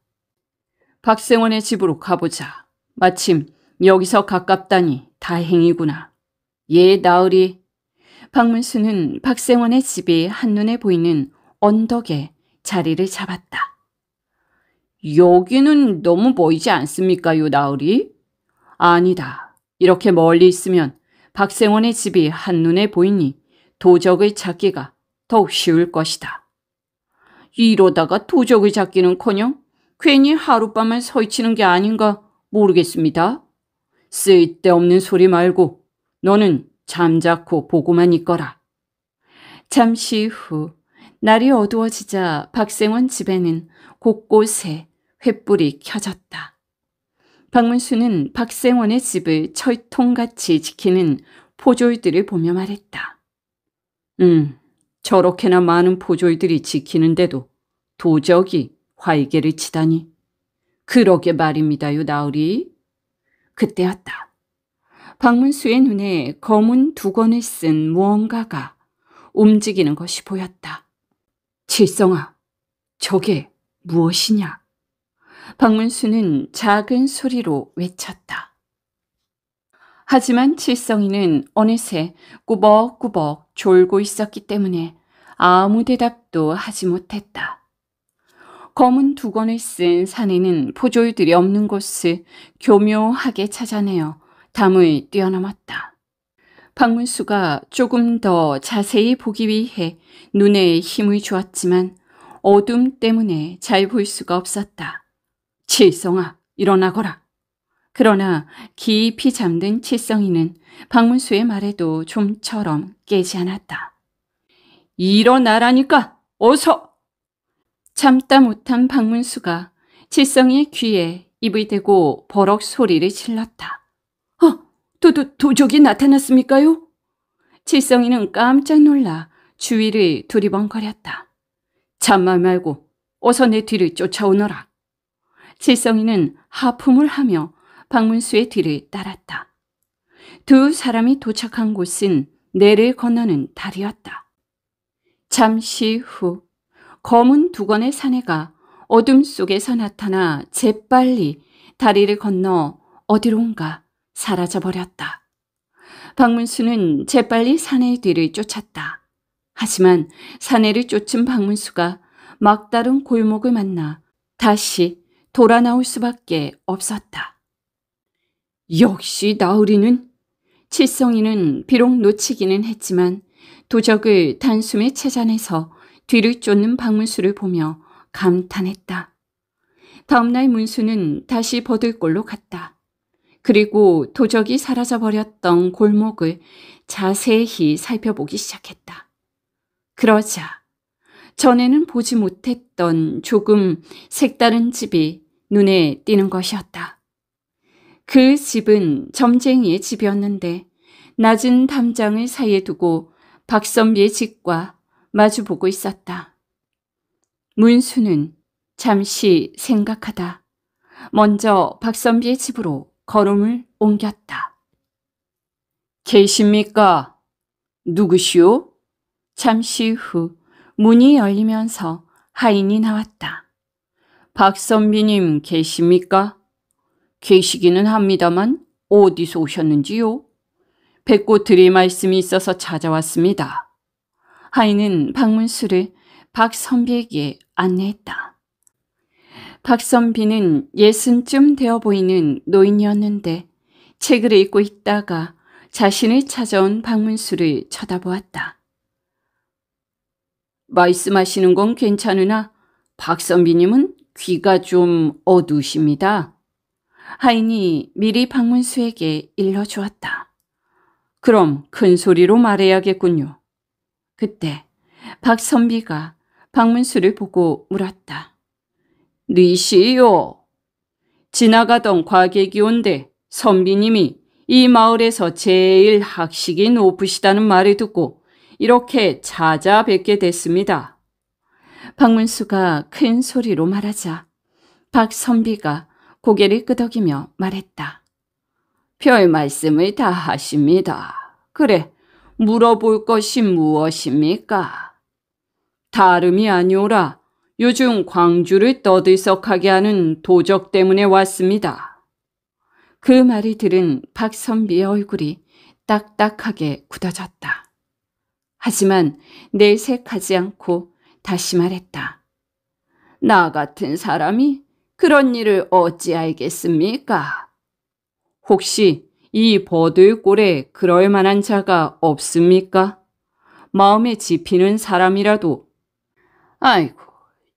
박생원의 집으로 가보자. 마침 여기서 가깝다니 다행이구나. 예, 나으리. 박문수는 박생원의 집이 한눈에 보이는 언덕에 자리를 잡았다. 여기는 너무 보이지 않습니까요, 나으리? 아니다. 이렇게 멀리 있으면 박생원의 집이 한눈에 보이니 도적을 찾기가 더욱 쉬울 것이다. 이러다가 도적을 잡기는커녕 괜히 하룻밤을 서치는 게 아닌가 모르겠습니다. 쓸데없는 소리 말고 너는 잠자코 보고만 있거라. 잠시 후 날이 어두워지자 박생원 집에는 곳곳에 횃불이 켜졌다. 박문수는 박생원의 집을 철통같이 지키는 포졸들을 보며 말했다. 음, 저렇게나 많은 포졸들이 지키는데도 도적이 활개를 치다니. 그러게 말입니다요, 나으리. 그때였다. 박문수의 눈에 검은 두건을 쓴 무언가가 움직이는 것이 보였다. 칠성아, 저게 무엇이냐? 박문수는 작은 소리로 외쳤다. 하지만 칠성이는 어느새 꾸벅꾸벅 졸고 있었기 때문에 아무 대답도 하지 못했다. 검은 두건을 쓴 사내는 포졸들이 없는 곳을 교묘하게 찾아내어 담을 뛰어넘었다. 박문수가 조금 더 자세히 보기 위해 눈에 힘을 주었지만 어둠 때문에 잘 볼 수가 없었다. 칠성아 일어나거라. 그러나 깊이 잠든 칠성이는 박문수의 말에도 좀처럼 깨지 않았다. 일어나라니까 어서! 참다 못한 박문수가 칠성의 귀에 입을 대고 버럭 소리를 질렀다. 도도, 도적이 나타났습니까요? 칠성이는 깜짝 놀라 주위를 두리번거렸다. 잠만 말고 어서 내 뒤를 쫓아오너라. 칠성이는 하품을 하며 박문수의 뒤를 따랐다. 두 사람이 도착한 곳은 내를 건너는 다리였다. 잠시 후 검은 두건의 사내가 어둠 속에서 나타나 재빨리 다리를 건너 어디론가 사라져버렸다. 박문수는 재빨리 사내 뒤를 쫓았다. 하지만 사내를 쫓은 박문수가 막다른 골목을 만나 다시 돌아 나올 수밖에 없었다. 역시 나으리는 칠성이는 비록 놓치기는 했지만 도적을 단숨에 찾아내서 뒤를 쫓는 박문수를 보며 감탄했다. 다음날 문수는 다시 버들골로 갔다. 그리고 도적이 사라져 버렸던 골목을 자세히 살펴보기 시작했다. 그러자 전에는 보지 못했던 조금 색다른 집이 눈에 띄는 것이었다. 그 집은 점쟁이의 집이었는데 낮은 담장을 사이에 두고 박선비의 집과 마주보고 있었다. 문수는 잠시 생각하다 먼저 박선비의 집으로 걸음을 옮겼다. 계십니까? 누구시오? 잠시 후 문이 열리면서 하인이 나왔다. 박선비님 계십니까? 계시기는 합니다만 어디서 오셨는지요? 뵙고 드릴 말씀이 있어서 찾아왔습니다. 하인은 박문수를 박선비에게 안내했다. 박선비는 예순쯤 되어 보이는 노인이었는데 책을 읽고 있다가 자신을 찾아온 박문수를 쳐다보았다. 말씀하시는 건 괜찮으나 박선비님은 귀가 좀 어두십니다. 하인이 미리 박문수에게 일러주었다. 그럼 큰 소리로 말해야겠군요. 그때 박선비가 박문수를 보고 물었다. 니시요 지나가던 과객이 온데 선비님이 이 마을에서 제일 학식이 높으시다는 말을 듣고 이렇게 찾아뵙게 됐습니다. 박문수가 큰 소리로 말하자 박선비가 고개를 끄덕이며 말했다. 별 말씀을 다 하십니다. 그래, 물어볼 것이 무엇입니까? 다름이 아니오라. 요즘 광주를 떠들썩하게 하는 도적 때문에 왔습니다. 그 말이 들은 박선비의 얼굴이 딱딱하게 굳어졌다. 하지만 내색하지 않고 다시 말했다. 나 같은 사람이 그런 일을 어찌 알겠습니까? 혹시 이버들골에 그럴 만한 자가 없습니까? 마음에 지피는 사람이라도. 아이고,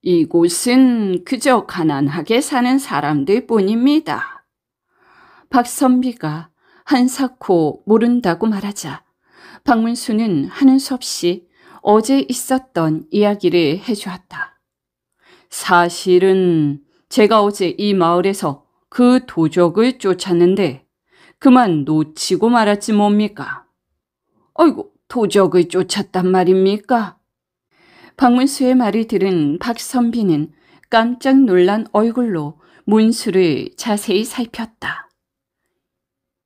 이곳은 그저 가난하게 사는 사람들 뿐입니다. 박선비가 한사코 모른다고 말하자 박문수는 하는 수 없이 어제 있었던 이야기를 해주었다. 사실은 제가 어제 이 마을에서 그 도적을 쫓았는데 그만 놓치고 말았지 뭡니까? 아이고, 도적을 쫓았단 말입니까? 박문수의 말을 들은 박선비는 깜짝 놀란 얼굴로 문수를 자세히 살폈다.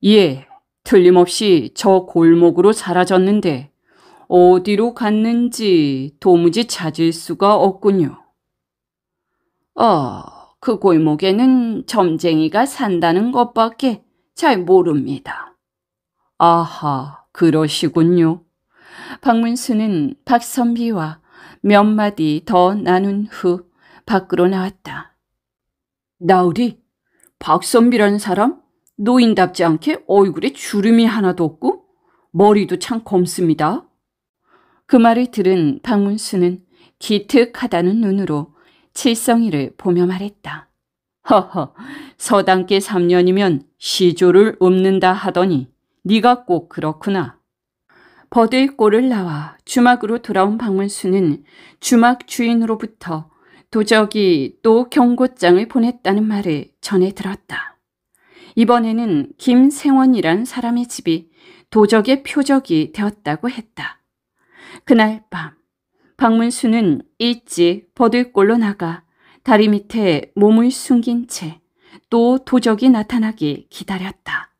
예, 틀림없이 저 골목으로 사라졌는데 어디로 갔는지 도무지 찾을 수가 없군요. 어, 그 골목에는 점쟁이가 산다는 것밖에 잘 모릅니다. 아하, 그러시군요. 박문수는 박선비와 몇 마디 더 나눈 후 밖으로 나왔다. 나으리, 박선비라는 사람 노인답지 않게 얼굴에 주름이 하나도 없고 머리도 참 검습니다. 그 말을 들은 박문수는 기특하다는 눈으로 칠성이를 보며 말했다. 허허, 서당께 3년이면 시조를 읊는다 하더니 네가 꼭 그렇구나. 버들골을 나와 주막으로 돌아온 박문수는 주막 주인으로부터 도적이 또 경고장을 보냈다는 말을 전해 들었다. 이번에는 김생원이란 사람의 집이 도적의 표적이 되었다고 했다. 그날 밤 박문수는 일찍 버들골로 나가 다리 밑에 몸을 숨긴 채 또 도적이 나타나기 기다렸다.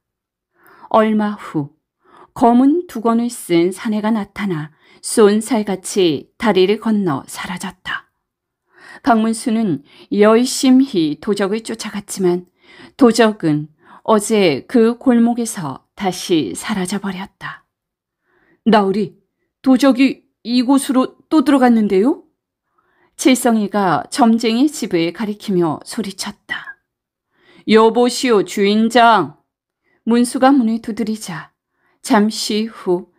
얼마 후 검은 두건을 쓴 사내가 나타나 쏜살같이 다리를 건너 사라졌다. 박문수는 열심히 도적을 쫓아갔지만 도적은 어제 그 골목에서 다시 사라져버렸다. 나으리, 도적이 이곳으로 또 들어갔는데요? 칠성이가 점쟁이 집을 가리키며 소리쳤다. 여보시오 주인장! 문수가 문을 두드리자 잠시 후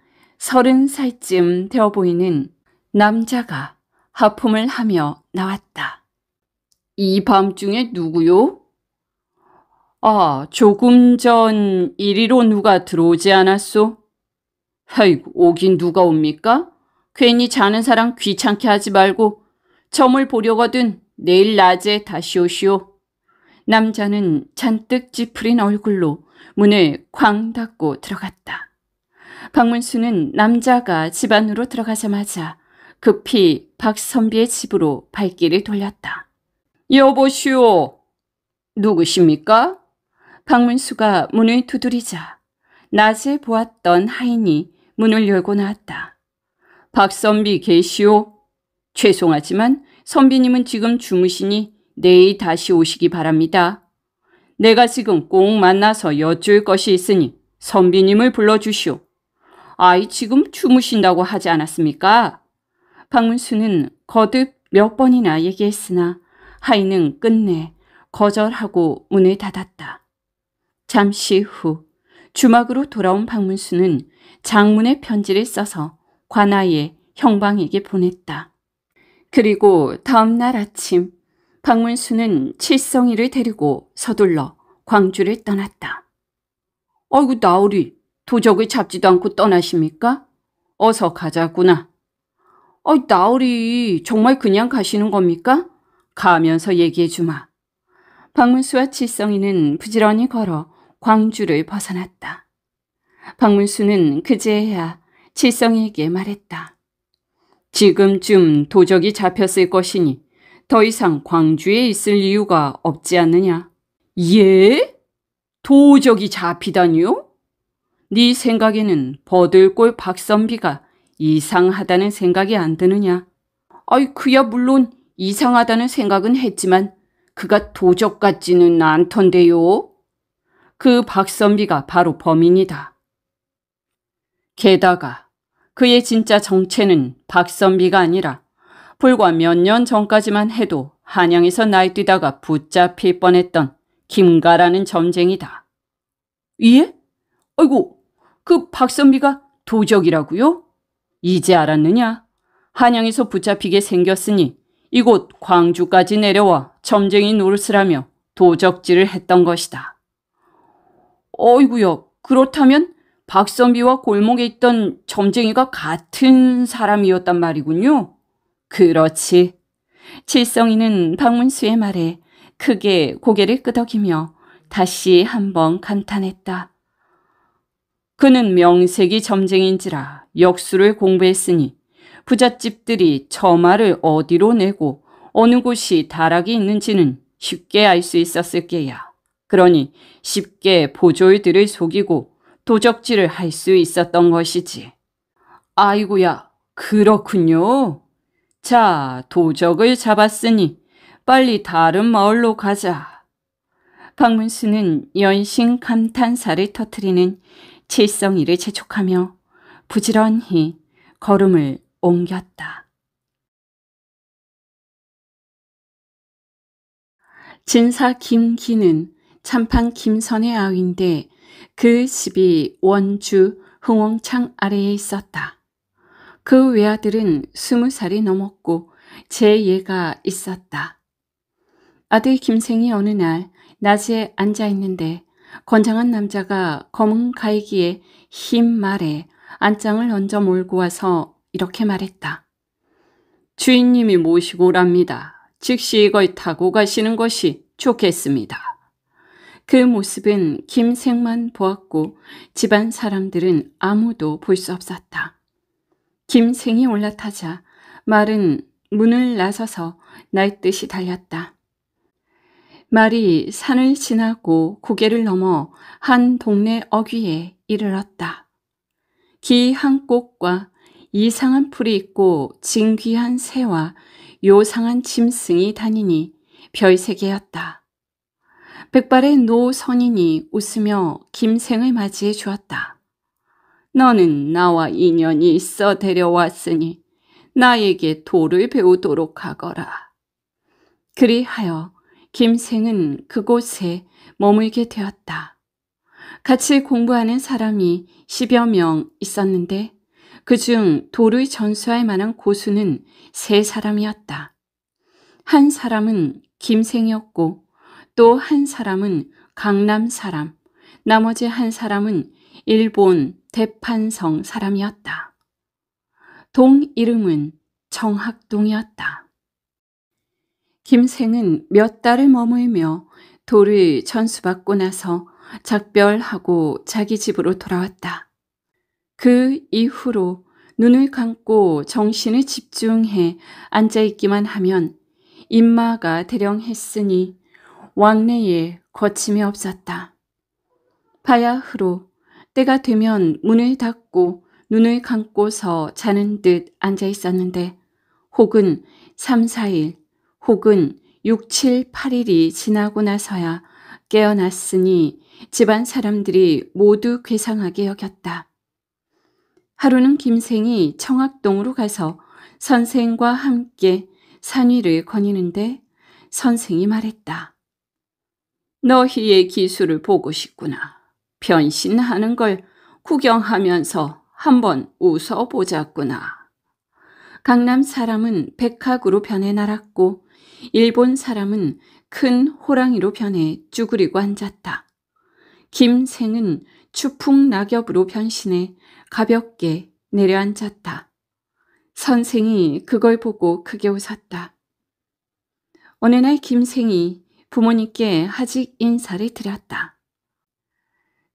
서른 살쯤 되어 보이는 남자가 하품을 하며 나왔다. 이 밤중에 누구요? 아, 조금 전 이리로 누가 들어오지 않았소? 아이고, 오긴 누가 옵니까? 괜히 자는 사람 귀찮게 하지 말고 점을 보려거든 내일 낮에 다시 오시오. 남자는 잔뜩 찌푸린 얼굴로 문을 쾅 닫고 들어갔다. 박문수는 남자가 집 안으로 들어가자마자 급히 박선비의 집으로 발길을 돌렸다. 여보시오. 누구십니까? 박문수가 문을 두드리자 낮에 보았던 하인이 문을 열고 나왔다. 박선비 계시오. 죄송하지만 선비님은 지금 주무시니 내일 다시 오시기 바랍니다. 내가 지금 꼭 만나서 여쭐 것이 있으니 선비님을 불러주시오. 아이 지금 주무신다고 하지 않았습니까? 박문수는 거듭 몇 번이나 얘기했으나 하인은 끝내 거절하고 문을 닫았다. 잠시 후 주막으로 돌아온 박문수는 장문의 편지를 써서 관아의 형방에게 보냈다. 그리고 다음날 아침 박문수는 칠성이를 데리고 서둘러 광주를 떠났다. 아이고 나으리 도적을 잡지도 않고 떠나십니까? 어서 가자구나 어이 나으리 정말 그냥 가시는 겁니까? 가면서 얘기해 주마. 박문수와 칠성이는 부지런히 걸어 광주를 벗어났다. 박문수는 그제야 칠성이에게 말했다. 지금쯤 도적이 잡혔을 것이니 더 이상 광주에 있을 이유가 없지 않느냐. 예? 도적이 잡히다니요? 네 생각에는 버들골 박선비가 이상하다는 생각이 안 드느냐? 아이 그야 물론 이상하다는 생각은 했지만 그가 도적 같지는 않던데요. 그 박선비가 바로 범인이다. 게다가 그의 진짜 정체는 박선비가 아니라 불과 몇 년 전까지만 해도 한양에서 날뛰다가 붙잡힐 뻔했던 김가라는 점쟁이다. 예? 아이고, 그 박선비가 도적이라고요? 이제 알았느냐? 한양에서 붙잡히게 생겼으니 이곳 광주까지 내려와 점쟁이 노릇을 하며 도적질을 했던 것이다. 어이구요 그렇다면 박선비와 골목에 있던 점쟁이가 같은 사람이었단 말이군요. 그렇지. 칠성이는 박문수의 말에 크게 고개를 끄덕이며 다시 한번 감탄했다. 그는 명색이 점쟁인지라 역수를 공부했으니 부잣집들이 처마를 어디로 내고 어느 곳이 다락이 있는지는 쉽게 알 수 있었을 게야. 그러니 쉽게 보졸들을 속이고 도적질을 할 수 있었던 것이지. 아이고야, 그렇군요. 자, 도적을 잡았으니 빨리 다른 마을로 가자. 박문수는 연신 감탄사를 터트리는 칠성이를 재촉하며 부지런히 걸음을 옮겼다. 진사 김기는 참판 김선의 아위인데 그 집이 원주 흥왕창 아래에 있었다. 그 외아들은 스무 살이 넘었고 제 예가 있었다. 아들 김생이 어느 날 낮에 앉아 있는데 건장한 남자가 검은 갈기에흰 말에 안장을 얹어 몰고 와서 이렇게 말했다. 주인님이 모시고 오랍니다. 즉시 이걸 타고 가시는 것이 좋겠습니다. 그 모습은 김생만 보았고 집안 사람들은 아무도 볼 수 없었다. 김생이 올라타자 말은 문을 나서서 날 듯이 달렸다. 말이 산을 지나고 고개를 넘어 한 동네 어귀에 이르렀다. 기 한 꽃과 이상한 풀이 있고 진귀한 새와 요상한 짐승이 다니니 별세계였다. 백발의 노선인이 웃으며 김생을 맞이해 주었다. 너는 나와 인연이 있어 데려왔으니 나에게 도를 배우도록 하거라. 그리하여 김생은 그곳에 머물게 되었다. 같이 공부하는 사람이 10여 명 있었는데 그중 도를 전수할 만한 고수는 세 사람이었다. 한 사람은 김생이었고 또 한 사람은 강남 사람, 나머지 한 사람은 일본 대판성 사람이었다. 동 이름은 정학동이었다. 김생은 몇 달을 머물며 돌을 전수받고 나서 작별하고 자기 집으로 돌아왔다. 그 이후로 눈을 감고 정신을 집중해 앉아있기만 하면 임마가 대령 했으니 왕래에 거침이 없었다. 바야흐로 때가 되면 문을 닫고 눈을 감고서 자는 듯 앉아 있었는데 혹은 3, 4일 혹은 6, 7, 8일이 지나고 나서야 깨어났으니 집안 사람들이 모두 괴상하게 여겼다. 하루는 김생이 청학동으로 가서 선생과 함께 산위를 거니는데 선생이 말했다. 너희의 기술을 보고 싶구나. 변신하는 걸 구경하면서 한번 웃어보자꾸나. 강남 사람은 백학으로 변해 날았고 일본 사람은 큰 호랑이로 변해 쭈그리고 앉았다. 김생은 추풍 낙엽으로 변신해 가볍게 내려앉았다. 선생이 그걸 보고 크게 웃었다. 어느 날 김생이 부모님께 하직 인사를 드렸다.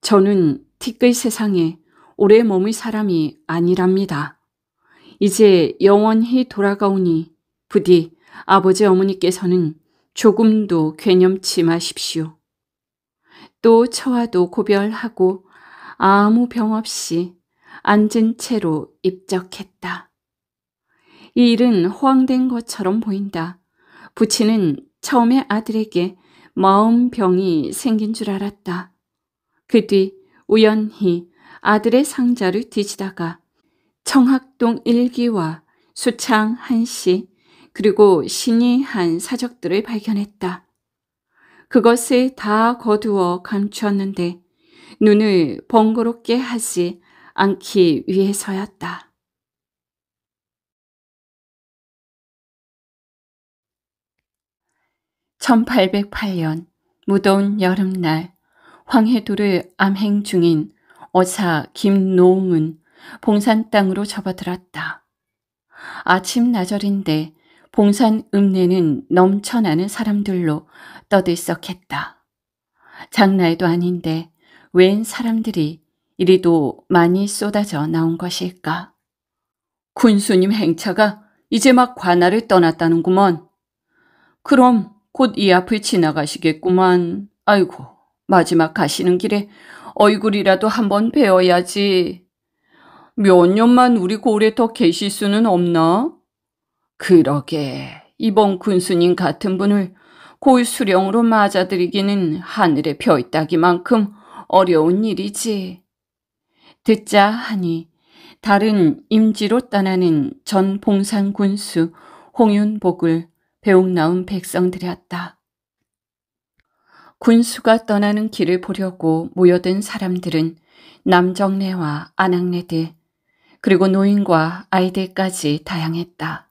저는 티끌 세상에 오래 머물 사람이 아니랍니다. 이제 영원히 돌아가오니 부디 아버지 어머니께서는 조금도 괴념치 마십시오. 또 처와도 고별하고 아무 병 없이 앉은 채로 입적했다. 이 일은 호황된 것처럼 보인다. 부친은 처음에 아들에게 마음병이 생긴 줄 알았다. 그 뒤 우연히 아들의 상자를 뒤지다가 청학동 일기와 수창 한시 그리고 신이 한 사적들을 발견했다. 그것을 다 거두어 감추었는데 눈을 번거롭게 하지 않기 위해서였다. (1808년) 무더운 여름날 황해도를 암행 중인 어사 김노웅은 봉산 땅으로 접어들었다. 아침 나절인데 봉산 읍내는 넘쳐나는 사람들로 떠들썩했다. 장날도 아닌데 웬 사람들이 이리도 많이 쏟아져 나온 것일까? 군수님 행차가 이제 막 관할을 떠났다는구먼. 그럼 곧 이 앞을 지나가시겠구만. 아이고, 마지막 가시는 길에 얼굴이라도 한번 배어야지몇 년만 우리 고래에더 계실 수는 없나? 그러게 이번 군수님 같은 분을 골 수령으로 맞아들이기는 하늘에 있다기만큼 어려운 일이지. 듣자 하니 다른 임지로 떠나는 전 봉산 군수 홍윤복을 배웅 나온 백성들이었다. 군수가 떠나는 길을 보려고 모여든 사람들은 남정네와 안악네들 그리고 노인과 아이들까지 다양했다.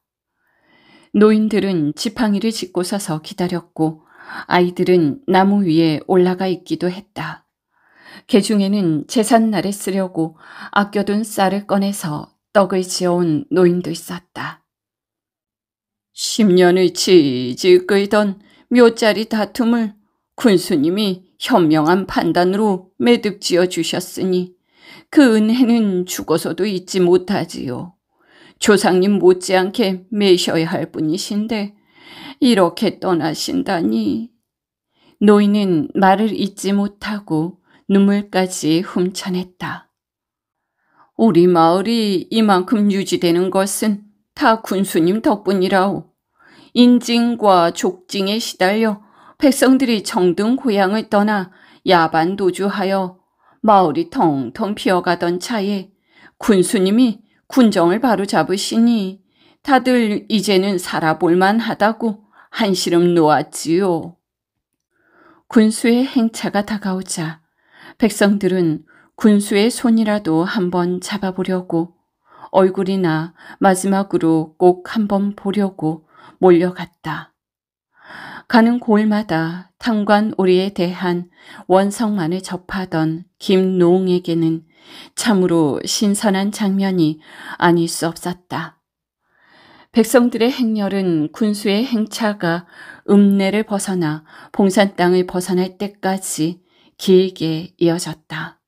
노인들은 지팡이를 짚고 서서 기다렸고 아이들은 나무 위에 올라가 있기도 했다. 개 중에는 제삿날에 쓰려고 아껴둔 쌀을 꺼내서 떡을 지어온 노인도 있었다. 10년을 지지 끌던 묘자리 다툼을 군수님이 현명한 판단으로 매듭 지어 주셨으니 그 은혜는 죽어서도 잊지 못하지요. 조상님 못지않게 매셔야 할 분이신데 이렇게 떠나신다니. 노인은 말을 잊지 못하고 눈물까지 훔쳐냈다. 우리 마을이 이만큼 유지되는 것은 다 군수님 덕분이라오. 인징과 족징에 시달려 백성들이 정든 고향을 떠나 야반 도주하여 마을이 텅텅 비어가던 차에 군수님이 군정을 바로 잡으시니 다들 이제는 살아볼만 하다고 한시름 놓았지요. 군수의 행차가 다가오자 백성들은 군수의 손이라도 한번 잡아보려고 얼굴이나 마지막으로 꼭 한번 보려고 몰려갔다. 가는 골마다 탕관 오리에 대한 원성만을 접하던 김노웅에게는 참으로 신선한 장면이 아닐 수 없었다. 백성들의 행렬은 군수의 행차가 읍내를 벗어나 봉산 땅을 벗어날 때까지 길게 이어졌다.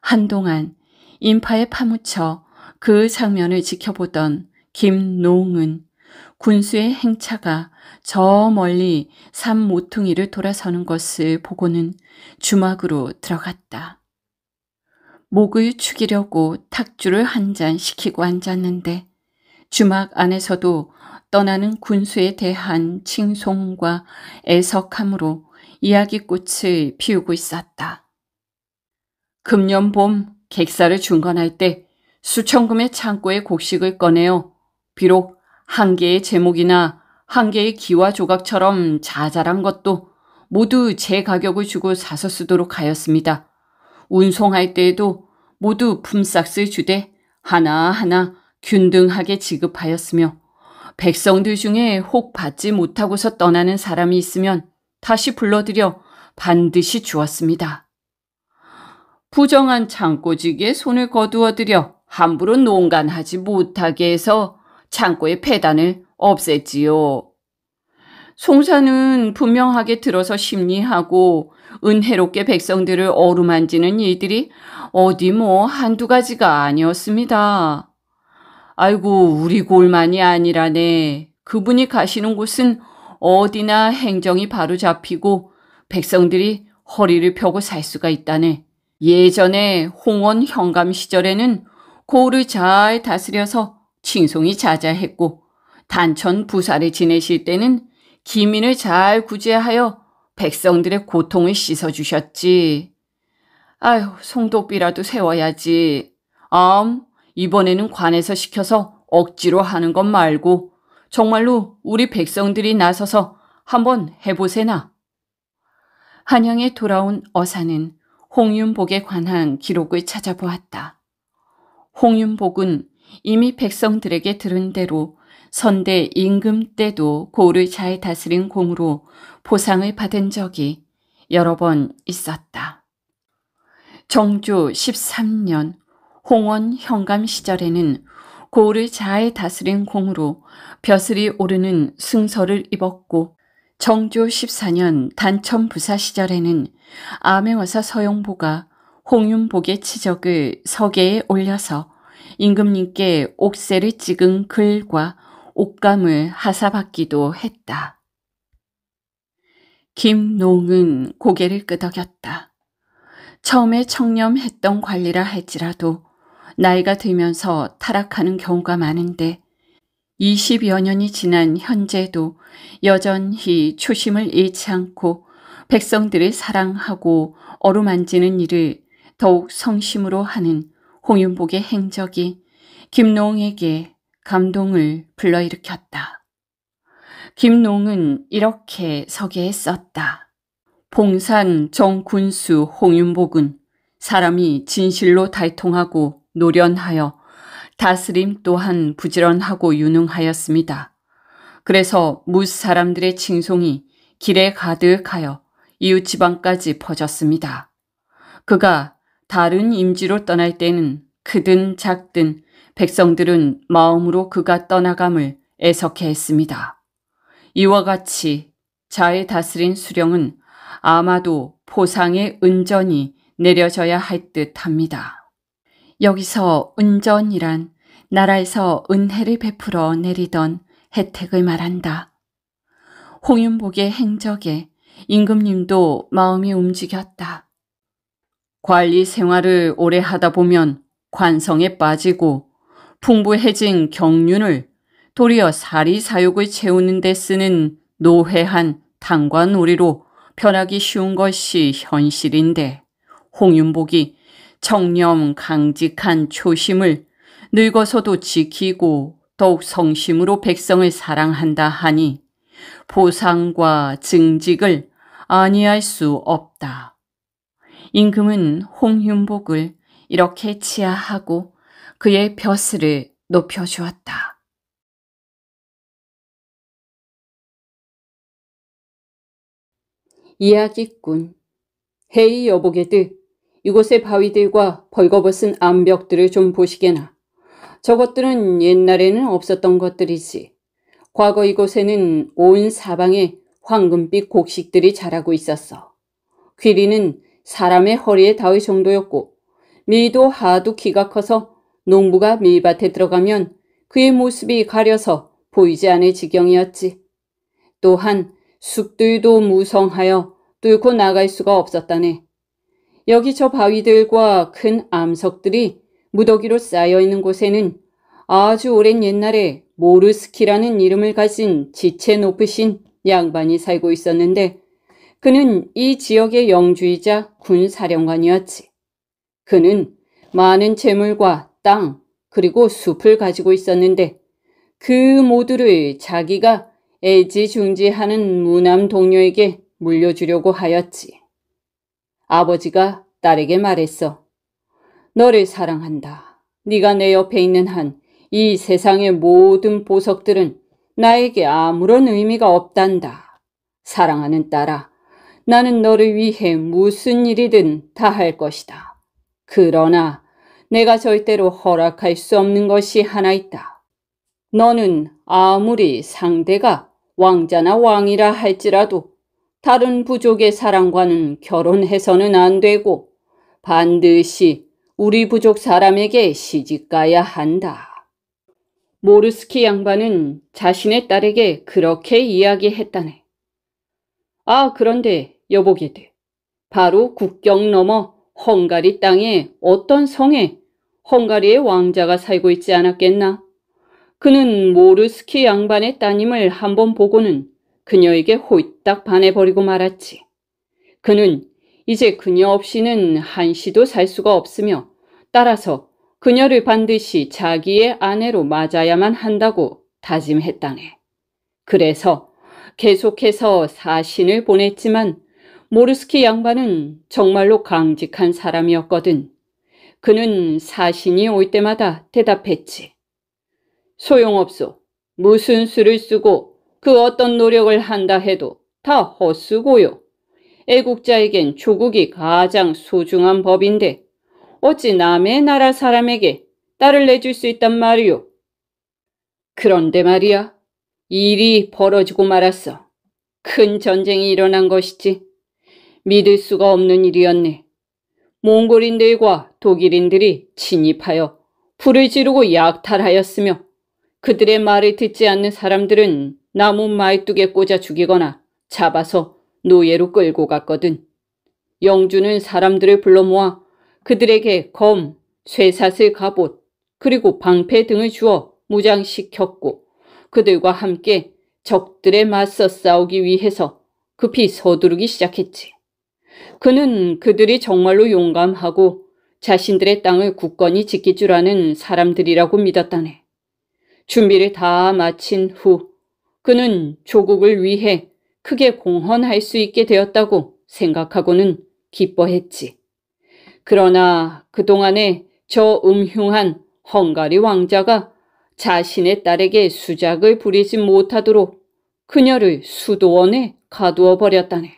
한동안 인파에 파묻혀 그 장면을 지켜보던 김농은 군수의 행차가 저 멀리 산 모퉁이를 돌아서는 것을 보고는 주막으로 들어갔다. 목을 축이려고 탁주를 한 잔 시키고 앉았는데 주막 안에서도 떠나는 군수에 대한 칭송과 애석함으로 이야기꽃을 피우고 있었다. 금년 봄 객사를 중건할 때 수천금의 창고에 곡식을 꺼내어 비록 한 개의 제목이나 한 개의 기와 조각처럼 자잘한 것도 모두 제 가격을 주고 사서 쓰도록 하였습니다. 운송할 때에도 모두 품삯을 주되 하나하나 균등하게 지급하였으며 백성들 중에 혹 받지 못하고서 떠나는 사람이 있으면 다시 불러들여 반드시 주었습니다. 부정한 창고지기에 손을 거두어들여 함부로 농간하지 못하게 해서 창고의 폐단을 없앴지요. 송사는 분명하게 들어서 심리하고 은혜롭게 백성들을 어루만지는 일들이 어디 뭐 한두 가지가 아니었습니다. 아이고 우리 골만이 아니라네. 그분이 가시는 곳은 어디나 행정이 바로 잡히고 백성들이 허리를 펴고 살 수가 있다네. 예전에 홍원 형감 시절에는 고을을 잘 다스려서 칭송이 자자했고 단천 부사를 지내실 때는 기민을 잘 구제하여 백성들의 고통을 씻어주셨지. 아휴, 송독비라도 세워야지. 암, 이번에는 관에서 시켜서 억지로 하는 것 말고 정말로 우리 백성들이 나서서 한번 해보세나. 한양에 돌아온 어사는 홍윤복에 관한 기록을 찾아보았다. 홍윤복은 이미 백성들에게 들은 대로 선대 임금 때도 고을잘 다스린 공으로 보상을 받은 적이 여러 번 있었다. 정조 13년 홍원 형감 시절에는 고을잘 다스린 공으로 벼슬이 오르는 승서를 입었고 정조 14년 단천 부사 시절에는 암행어사 서영보가 홍윤복의 치적을 서계에 올려서 임금님께 옥새를 찍은 글과 옷감을 하사받기도 했다. 김농은 고개를 끄덕였다. 처음에 청렴했던 관리라 할지라도 나이가 들면서 타락하는 경우가 많은데 20여 년이 지난 현재도 여전히 초심을 잃지 않고 백성들을 사랑하고 어루만지는 일을 더욱 성심으로 하는 홍윤복의 행적이 김농에게 감동을 불러일으켰다. 김농은 이렇게 서게 썼다. 봉산 정군수 홍윤복은 사람이 진실로 달통하고 노련하여 다스림 또한 부지런하고 유능하였습니다. 그래서 무 사람들의 칭송이 길에 가득하여 이웃 지방까지 퍼졌습니다. 그가 다른 임지로 떠날 때는 크든 작든 백성들은 마음으로 그가 떠나감을 애석해했습니다. 이와 같이 자의 다스린 수령은 아마도 포상의 은전이 내려져야 할 듯합니다. 여기서 은전이란 나라에서 은혜를 베풀어 내리던 혜택을 말한다. 홍윤복의 행적에 임금님도 마음이 움직였다. 관리 생활을 오래 하다 보면 관성에 빠지고 풍부해진 경륜을 도리어 사리 사욕을 채우는 데 쓰는 노회한 당관놀리로 변하기 쉬운 것이 현실인데 홍윤복이 청렴 강직한 초심을 늙어서도 지키고 더욱 성심으로 백성을 사랑한다 하니 보상과 증직을 아니할 수 없다. 임금은 홍윤복을 이렇게 치아하고 그의 벼슬을 높여주었다. 이야기꾼 헤이 여보게들 이곳의 바위들과 벌거벗은 암벽들을 좀 보시게나. 저것들은 옛날에는 없었던 것들이지. 과거 이곳에는 온 사방에 황금빛 곡식들이 자라고 있었어. 귀리는 사람의 허리에 닿을 정도였고 미도 하도 키가 커서 농부가 밀밭에 들어가면 그의 모습이 가려서 보이지 않을 지경이었지. 또한 숲들도 무성하여 뚫고 나갈 수가 없었다네. 여기 저 바위들과 큰 암석들이 무더기로 쌓여 있는 곳에는 아주 오랜 옛날에 모르스키라는 이름을 가진 지체 높으신 양반이 살고 있었는데 그는 이 지역의 영주이자 군 사령관이었지. 그는 많은 재물과 땅, 그리고 숲을 가지고 있었는데 그 모두를 자기가 애지중지하는 무남 동료에게 물려주려고 하였지. 아버지가 딸에게 말했어. 너를 사랑한다. 네가 내 옆에 있는 한 이 세상의 모든 보석들은 나에게 아무런 의미가 없단다. 사랑하는 딸아, 나는 너를 위해 무슨 일이든 다 할 것이다. 그러나 내가 절대로 허락할 수 없는 것이 하나 있다. 너는 아무리 상대가 왕자나 왕이라 할지라도 다른 부족의 사람과는 결혼해서는 안 되고 반드시 우리 부족 사람에게 시집가야 한다. 모르스키 양반은 자신의 딸에게 그렇게 이야기했다네. 아, 그런데 여보게들. 바로 국경 넘어 헝가리 땅에 어떤 성에 헝가리의 왕자가 살고 있지 않았겠나? 그는 모르스키 양반의 따님을 한 번 보고는 그녀에게 호이딱 반해버리고 말았지. 그는 이제 그녀 없이는 한시도 살 수가 없으며 따라서 그녀를 반드시 자기의 아내로 맞아야만 한다고 다짐했다네. 그래서 계속해서 사신을 보냈지만 모르스키 양반은 정말로 강직한 사람이었거든. 그는 사신이 올 때마다 대답했지. 소용없소. 무슨 수를 쓰고 그 어떤 노력을 한다 해도 다 헛수고요. 애국자에겐 조국이 가장 소중한 법인데 어찌 남의 나라 사람에게 딸을 내줄 수 있단 말이오 그런데 말이야. 일이 벌어지고 말았어. 큰 전쟁이 일어난 것이지. 믿을 수가 없는 일이었네. 몽골인들과 독일인들이 침입하여 불을 지르고 약탈하였으며 그들의 말을 듣지 않는 사람들은 나무 마이뚝에 꽂아 죽이거나 잡아서 노예로 끌고 갔거든. 영주는 사람들을 불러 모아 그들에게 검, 쇠사슬 갑옷, 그리고 방패 등을 주어 무장시켰고 그들과 함께 적들에 맞서 싸우기 위해서 급히 서두르기 시작했지. 그는 그들이 정말로 용감하고 자신들의 땅을 굳건히 지킬 줄 아는 사람들이라고 믿었다네. 준비를 다 마친 후 그는 조국을 위해 크게 공헌할 수 있게 되었다고 생각하고는 기뻐했지. 그러나 그동안에 저 음흉한 헝가리 왕자가 자신의 딸에게 수작을 부리지 못하도록 그녀를 수도원에 가두어 버렸다네.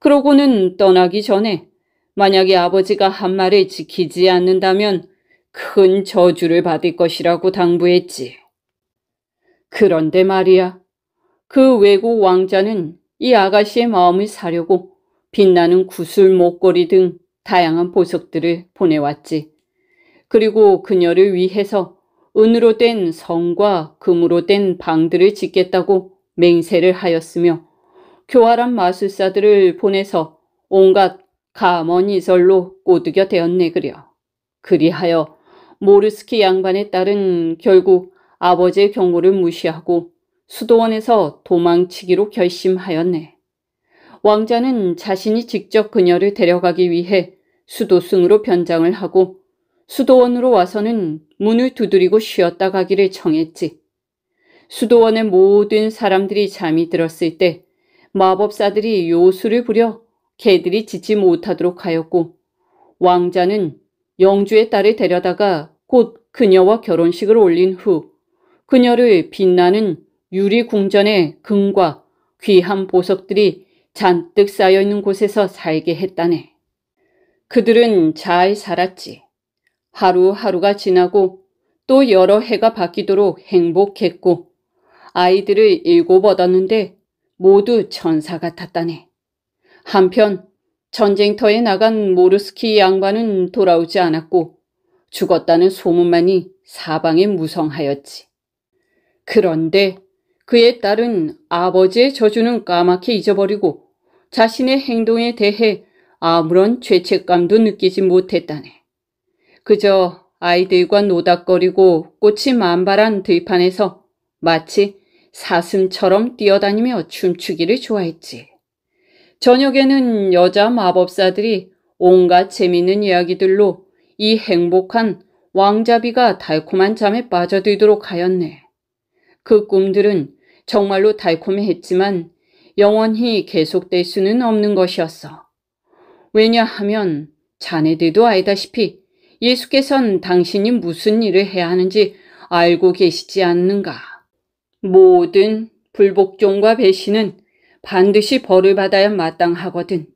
그러고는 떠나기 전에 만약에 아버지가 한 말을 지키지 않는다면 큰 저주를 받을 것이라고 당부했지. 그런데 말이야. 그 외국 왕자는 이 아가씨의 마음을 사려고 빛나는 구슬 목걸이 등 다양한 보석들을 보내왔지. 그리고 그녀를 위해서 은으로 된 성과 금으로 된 방들을 짓겠다고 맹세를 하였으며 교활한 마술사들을 보내서 온갖 가머니설로 꼬드겨 대었네 그려. 그리하여 모르스키 양반의 딸은 결국 아버지의 경고를 무시하고 수도원에서 도망치기로 결심하였네. 왕자는 자신이 직접 그녀를 데려가기 위해 수도승으로 변장을 하고 수도원으로 와서는 문을 두드리고 쉬었다 가기를 정했지 수도원의 모든 사람들이 잠이 들었을 때 마법사들이 요술을 부려 개들이 짖지 못하도록 하였고 왕자는 영주의 딸을 데려다가 곧 그녀와 결혼식을 올린 후 그녀를 빛나는 유리 궁전의 금과 귀한 보석들이 잔뜩 쌓여 있는 곳에서 살게 했다네. 그들은 잘 살았지. 하루하루가 지나고 또 여러 해가 바뀌도록 행복했고 아이들을 일곱 얻었는데 모두 천사 같았다네. 한편 전쟁터에 나간 모르스키 양반은 돌아오지 않았고 죽었다는 소문만이 사방에 무성하였지. 그런데 그의 딸은 아버지의 저주는 까맣게 잊어버리고 자신의 행동에 대해 아무런 죄책감도 느끼지 못했다네. 그저 아이들과 노닥거리고 꽃이 만발한 들판에서 마치 사슴처럼 뛰어다니며 춤추기를 좋아했지. 저녁에는 여자 마법사들이 온갖 재미있는 이야기들로 이 행복한 왕자비가 달콤한 잠에 빠져들도록 하였네. 그 꿈들은 정말로 달콤했지만 영원히 계속될 수는 없는 것이었어. 왜냐하면 자네들도 알다시피 예수께선 당신이 무슨 일을 해야 하는지 알고 계시지 않는가. 모든 불복종과 배신은 반드시 벌을 받아야 마땅하거든.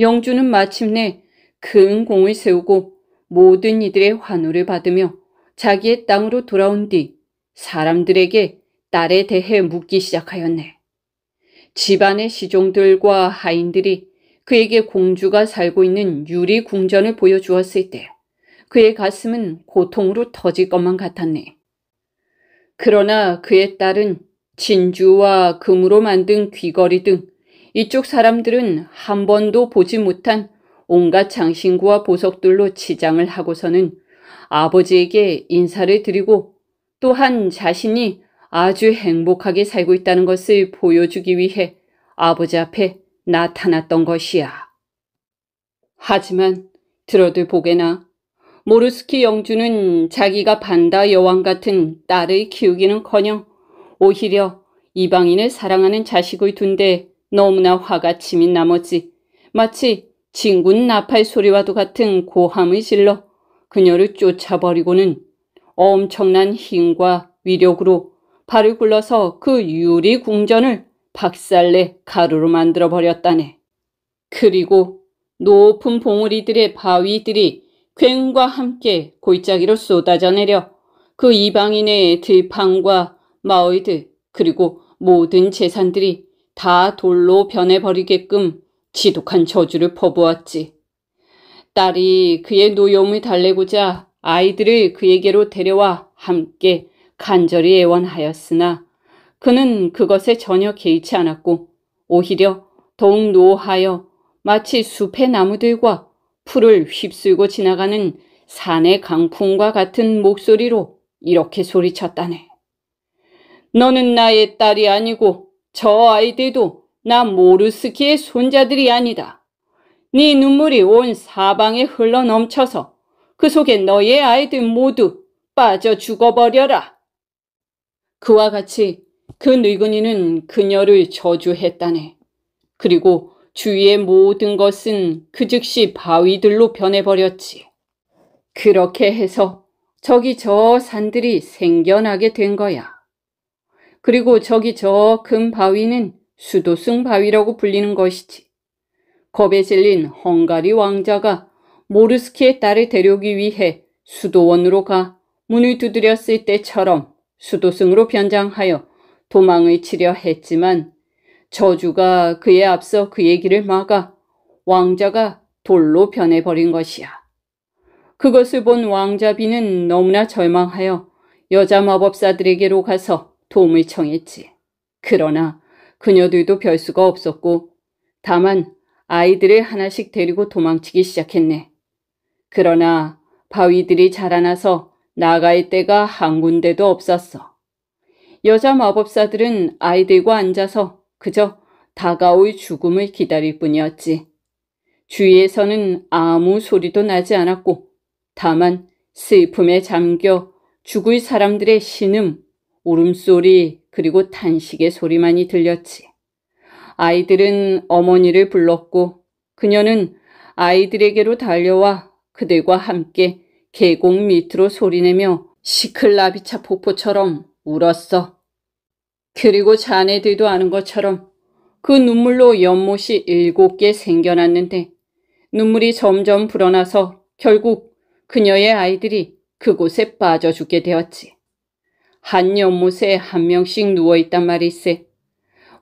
영주는 마침내 큰 공을 세우고 모든 이들의 환호를 받으며 자기의 땅으로 돌아온 뒤 사람들에게 딸에 대해 묻기 시작하였네. 집안의 시종들과 하인들이 그에게 공주가 살고 있는 유리 궁전을 보여주었을 때 그의 가슴은 고통으로 터질 것만 같았네. 그러나 그의 딸은 진주와 금으로 만든 귀걸이 등 이쪽 사람들은 한 번도 보지 못한 온갖 장신구와 보석들로 치장을 하고서는 아버지에게 인사를 드리고 또한 자신이 아주 행복하게 살고 있다는 것을 보여주기 위해 아버지 앞에 나타났던 것이야. 하지만 들어들 보게나 모르스키 영주는 자기가 반다 여왕 같은 딸의 키우기는커녕 오히려 이방인을 사랑하는 자식을 둔 데 너무나 화가 치민 나머지 마치 진군 나팔 소리와도 같은 고함을 질러 그녀를 쫓아버리고는 엄청난 힘과 위력으로 발을 굴러서 그 유리 궁전을 박살내 가루로 만들어 버렸다네. 그리고 높은 봉우리들의 바위들이 굉과 함께 골짜기로 쏟아져내려 그 이방인의 들판과 마을들 그리고 모든 재산들이 다 돌로 변해버리게끔 지독한 저주를 퍼부었지. 딸이 그의 노여움을 달래고자 아이들을 그에게로 데려와 함께 간절히 애원하였으나 그는 그것에 전혀 개의치 않았고 오히려 더욱 노하여 마치 숲의 나무들과 풀을 휩쓸고 지나가는 산의 강풍과 같은 목소리로 이렇게 소리쳤다네. 너는 나의 딸이 아니고 저 아이들도 나 모르스키의 손자들이 아니다. 네 눈물이 온 사방에 흘러 넘쳐서 그 속에 너의 아이들 모두 빠져 죽어버려라. 그와 같이 그 늙은이는 그녀를 저주했다네. 그리고 주위의 모든 것은 그 즉시 바위들로 변해버렸지. 그렇게 해서 저기 저 산들이 생겨나게 된 거야. 그리고 저기 저 큰 바위는 수도승 바위라고 불리는 것이지. 겁에 질린 헝가리 왕자가 모르스키의 딸을 데려오기 위해 수도원으로 가 문을 두드렸을 때처럼 수도승으로 변장하여 도망을 치려 했지만 저주가 그에 앞서 그의 길을 막아 왕자가 돌로 변해버린 것이야. 그것을 본 왕자비는 너무나 절망하여 여자 마법사들에게로 가서 도움을 청했지. 그러나 그녀들도 별 수가 없었고 다만 아이들을 하나씩 데리고 도망치기 시작했네. 그러나 바위들이 자라나서 나갈 데가 한 군데도 없었어. 여자 마법사들은 아이들과 앉아서 그저 다가올 죽음을 기다릴 뿐이었지. 주위에서는 아무 소리도 나지 않았고 다만 슬픔에 잠겨 죽을 사람들의 신음, 울음소리 그리고 탄식의 소리만이 들렸지. 아이들은 어머니를 불렀고 그녀는 아이들에게로 달려와 그들과 함께 계곡 밑으로 소리내며 시클라비차 폭포처럼 울었어. 그리고 자네들도 아는 것처럼 그 눈물로 연못이 일곱 개 생겨났는데 눈물이 점점 불어나서 결국 그녀의 아이들이 그곳에 빠져 죽게 되었지. 한 연못에 한 명씩 누워 있단 말일세.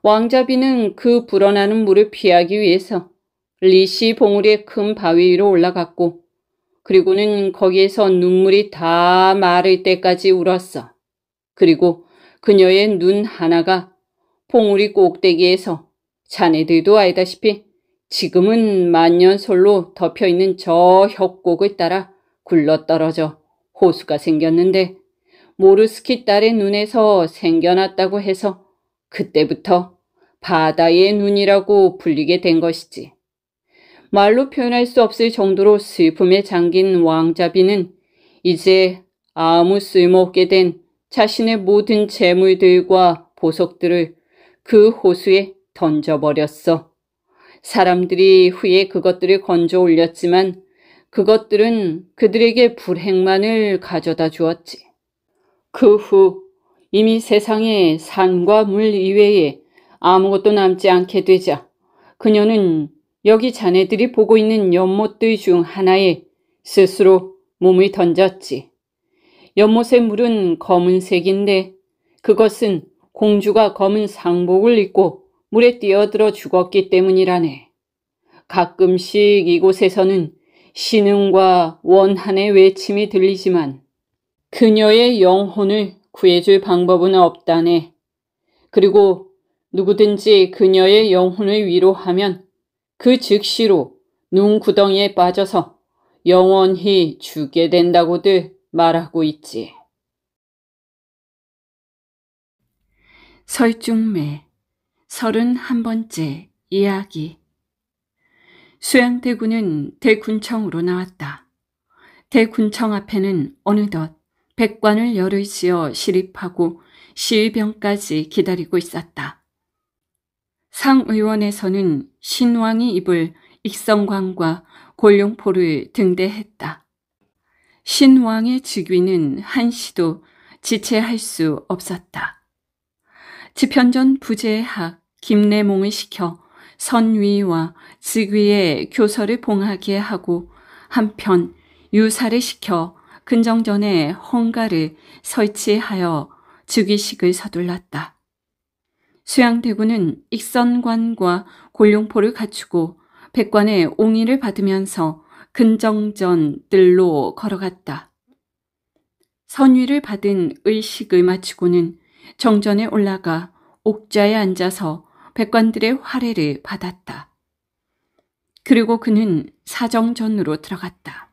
왕자비는 그 불어나는 물을 피하기 위해서 리시 봉우리의 큰 바위 위로 올라갔고 그리고는 거기에서 눈물이 다 마를 때까지 울었어. 그리고 그녀의 눈 하나가 봉우리 꼭대기에서 자네들도 알다시피 지금은 만년설로 덮여있는 저 협곡을 따라 굴러떨어져 호수가 생겼는데 모르스키 딸의 눈에서 생겨났다고 해서 그때부터 바다의 눈이라고 불리게 된 것이지. 말로 표현할 수 없을 정도로 슬픔에 잠긴 왕자비는 이제 아무 쓸모없게 된 자신의 모든 재물들과 보석들을 그 호수에 던져버렸어. 사람들이 후에 그것들을 건져 올렸지만 그것들은 그들에게 불행만을 가져다 주었지. 그 후 이미 세상에 산과 물 이외에 아무것도 남지 않게 되자 그녀는 여기 자네들이 보고 있는 연못들 중 하나에 스스로 몸을 던졌지. 연못의 물은 검은색인데 그것은 공주가 검은 상복을 입고 물에 뛰어들어 죽었기 때문이라네. 가끔씩 이곳에서는 신음과 원한의 외침이 들리지만 그녀의 영혼을 구해줄 방법은 없다네. 그리고 누구든지 그녀의 영혼을 위로하면 그 즉시로 눈구덩이에 빠져서 영원히 죽게 된다고들 말하고 있지. 설중매 서른한 번째 이야기 수양대군은 대군청으로 나왔다. 대군청 앞에는 어느덧 백관을 열을 지어 실입하고 시위병까지 기다리고 있었다. 상의원에서는 신왕이 입을 익성광과 골룡포를 등대했다. 신왕의 즉위는 한시도 지체할 수 없었다. 지편전 부제학 김래몽을 시켜 선위와 즉위의 교서를 봉하게 하고 한편 유사를 시켜 근정전에 헝가를 설치하여 즉위식을 서둘렀다. 수양대군은 익선관과 골룡포를 갖추고 백관의 옹의를 받으면서 근정전 들로 걸어갔다. 선위를 받은 의식을 마치고는 정전에 올라가 옥자에 앉아서 백관들의 화례를 받았다. 그리고 그는 사정전으로 들어갔다.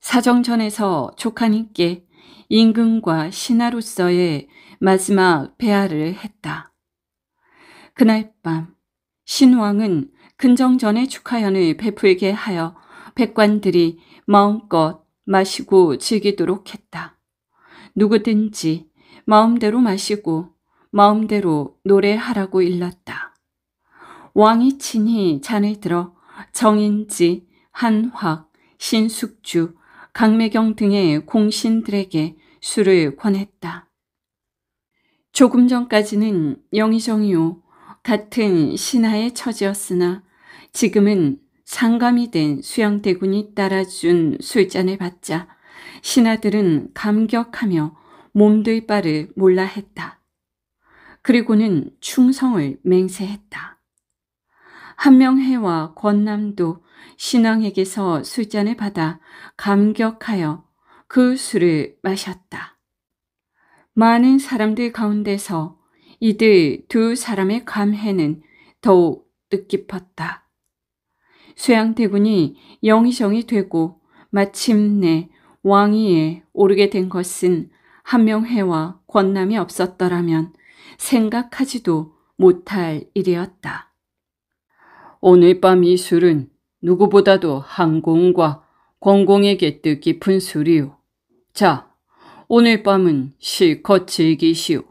사정전에서 조카님께 임금과 신하로서의 마지막 배아를 했다. 그날 밤 신왕은 근정 전에 축하연을 베풀게 하여 백관들이 마음껏 마시고 즐기도록 했다. 누구든지 마음대로 마시고 마음대로 노래하라고 일렀다. 왕이 친히 잔을 들어 정인지, 한확, 신숙주, 강매경 등의 공신들에게 술을 권했다. 조금 전까지는 영의정이오 같은 신하의 처지였으나 지금은 상감이 된 수양대군이 따라준 술잔을 받자 신하들은 감격하며 몸둘 바를 몰라 했다. 그리고는 충성을 맹세했다. 한명해와 권남도 신왕에게서 술잔을 받아 감격하여 그 술을 마셨다. 많은 사람들 가운데서 이들 두 사람의 감회는 더욱 뜻깊었다. 수양대군이 영의정이 되고 마침내 왕위에 오르게 된 것은 한명회와 권남이 없었더라면 생각하지도 못할 일이었다. 오늘 밤 이 술은 누구보다도 항공과 권공에게 뜻깊은 술이오. 자, 오늘 밤은 실컷 즐기시오.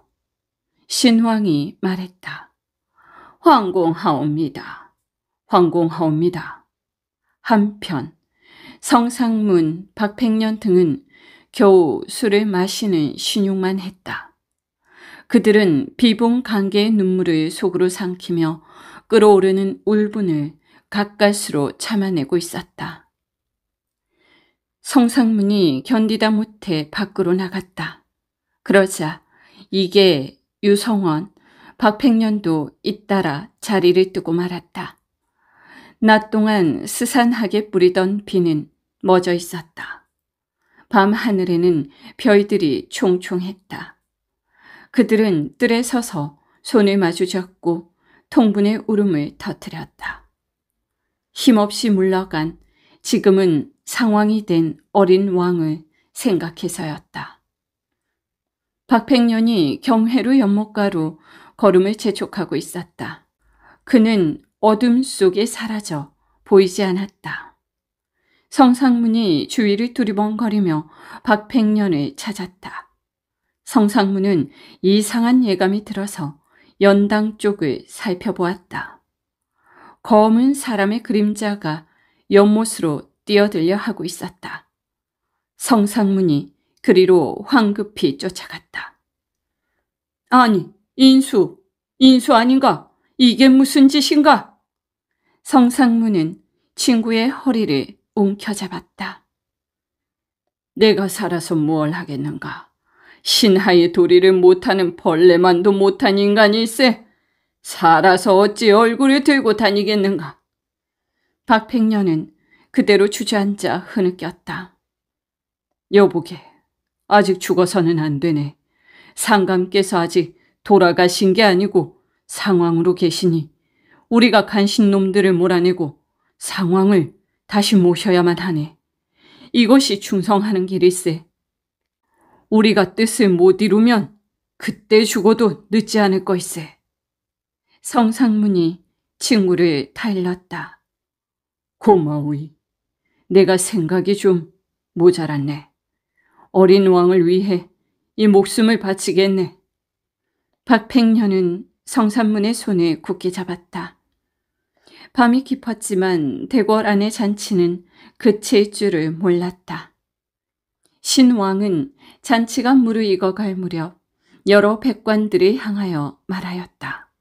신왕이 말했다. 황공하옵니다. 황공하옵니다. 한편 성상문, 박팽년 등은 겨우 술을 마시는 신용만 했다. 그들은 비봉 강계의 눈물을 속으로 삼키며 끓어오르는 울분을 가까스로 참아내고 있었다. 성상문이 견디다 못해 밖으로 나갔다. 그러자 이게 유성원, 박팽년도 잇따라 자리를 뜨고 말았다. 낮 동안 스산하게 뿌리던 비는 멎어 있었다. 밤 하늘에는 별들이 총총했다. 그들은 뜰에 서서 손을 마주잡고 통분의 울음을 터뜨렸다. 힘없이 물러간 지금은 상황이 된 어린 왕을 생각해서였다. 박팽년이 경회로 연못가로 걸음을 재촉하고 있었다. 그는 어둠 속에 사라져 보이지 않았다. 성상문이 주위를 두리번거리며 박팽년을 찾았다. 성상문은 이상한 예감이 들어서 연당 쪽을 살펴보았다. 검은 사람의 그림자가 연못으로 뛰어들려 하고 있었다. 성상문이 그리로 황급히 쫓아갔다. 아니, 인수, 인수 아닌가? 이게 무슨 짓인가? 성상무는 친구의 허리를 움켜잡았다. 내가 살아서 뭘 하겠는가. 신하의 도리를 못하는 벌레만도 못한 인간일세. 살아서 어찌 얼굴을 들고 다니겠는가. 박팽년은 그대로 주저앉아 흐느꼈다. 여보게, 아직 죽어서는 안 되네. 상감께서 아직 돌아가신 게 아니고 상황으로 계시니 우리가 간신놈들을 몰아내고 상황을 다시 모셔야만 하네. 이것이 충성하는 길일세. 우리가 뜻을 못 이루면 그때 죽어도 늦지 않을 것이세. 성상문이 친구를 타일렀다. 고마우이. 내가 생각이 좀 모자랐네. 어린 왕을 위해 이 목숨을 바치겠네. 박팽년은 성산문의 손에 굳게 잡았다. 밤이 깊었지만 대궐 안의 잔치는 그칠 줄을 몰랐다. 신왕은 잔치가 무르익어 갈 무렵 여러 백관들이 향하여 말하였다.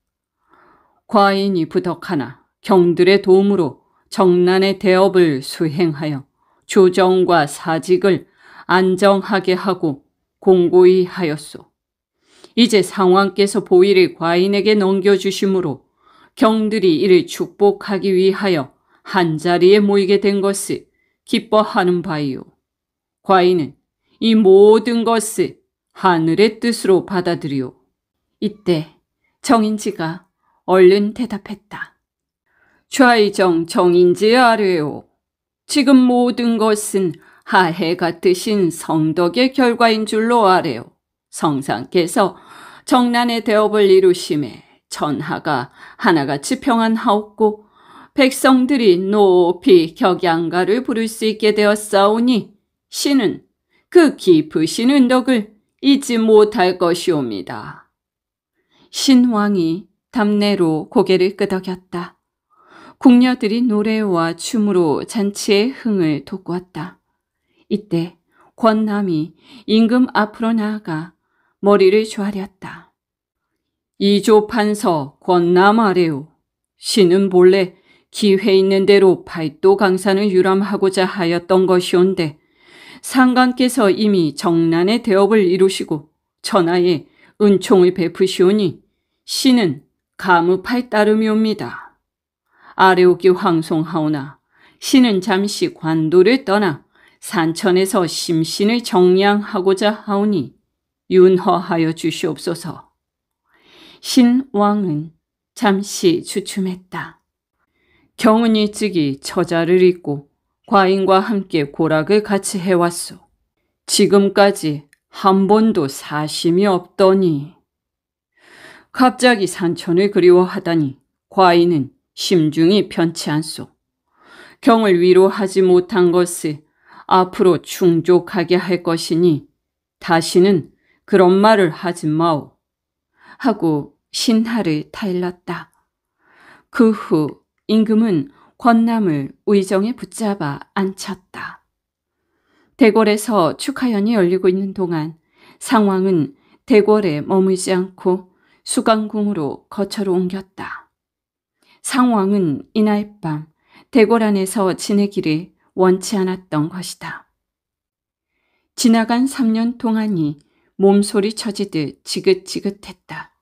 과인이 부덕하나 경들의 도움으로 정난의 대업을 수행하여 조정과 사직을 안정하게 하고 공고히 하였소. 이제 상왕께서 보일을 과인에게 넘겨주심으로 경들이 이를 축복하기 위하여 한자리에 모이게 된 것을 기뻐하는 바이요. 과인은 이 모든 것을 하늘의 뜻으로 받아들이오. 이때 정인지가 얼른 대답했다. 좌이정 정인지 아뢰오. 지금 모든 것은 하해가 뜻인 성덕의 결과인 줄로 아래요. 성상께서 정난의 대업을 이루심에 전하가 하나같이 평안하옵고 백성들이 높이 격양가를 부를 수 있게 되었사오니 신은 그 깊으신 은덕을 잊지 못할 것이옵니다. 신왕이 담내로 고개를 끄덕였다. 궁녀들이 노래와 춤으로 잔치의 흥을 돋구었다. 이때 권남이 임금 앞으로 나아가 머리를 조아렸다. 이조 판서 권남아래요. 신은 본래 기회 있는 대로 팔도 강산을 유람하고자 하였던 것이온데 상관께서 이미 정난의 대업을 이루시고 천하에 은총을 베푸시오니 신은 감읍할 따름이옵니다. 아래오기 황송하오나 신은 잠시 관도를 떠나 산천에서 심신을 정량하고자 하오니 윤허하여 주시옵소서. 신왕은 잠시 주춤했다. 경은이 측이 처자를 잇고 과인과 함께 고락을 같이 해왔소. 지금까지 한 번도 사심이 없더니 갑자기 산천을 그리워하다니 과인은 심중이 편치 않소. 경을 위로하지 못한 것을 앞으로 충족하게 할 것이니 다시는 그런 말을 하지 마오. 하고 신하를 타일렀다. 그 후 임금은 권남을 의정에 붙잡아 앉혔다. 대궐에서 축하연이 열리고 있는 동안 상황은 대궐에 머물지 않고 수강궁으로 거처로 옮겼다. 상황은 이날 밤 대궐 안에서 지내기를 원치 않았던 것이다. 지나간 3년 동안이 몸소리 처지듯 지긋지긋했다.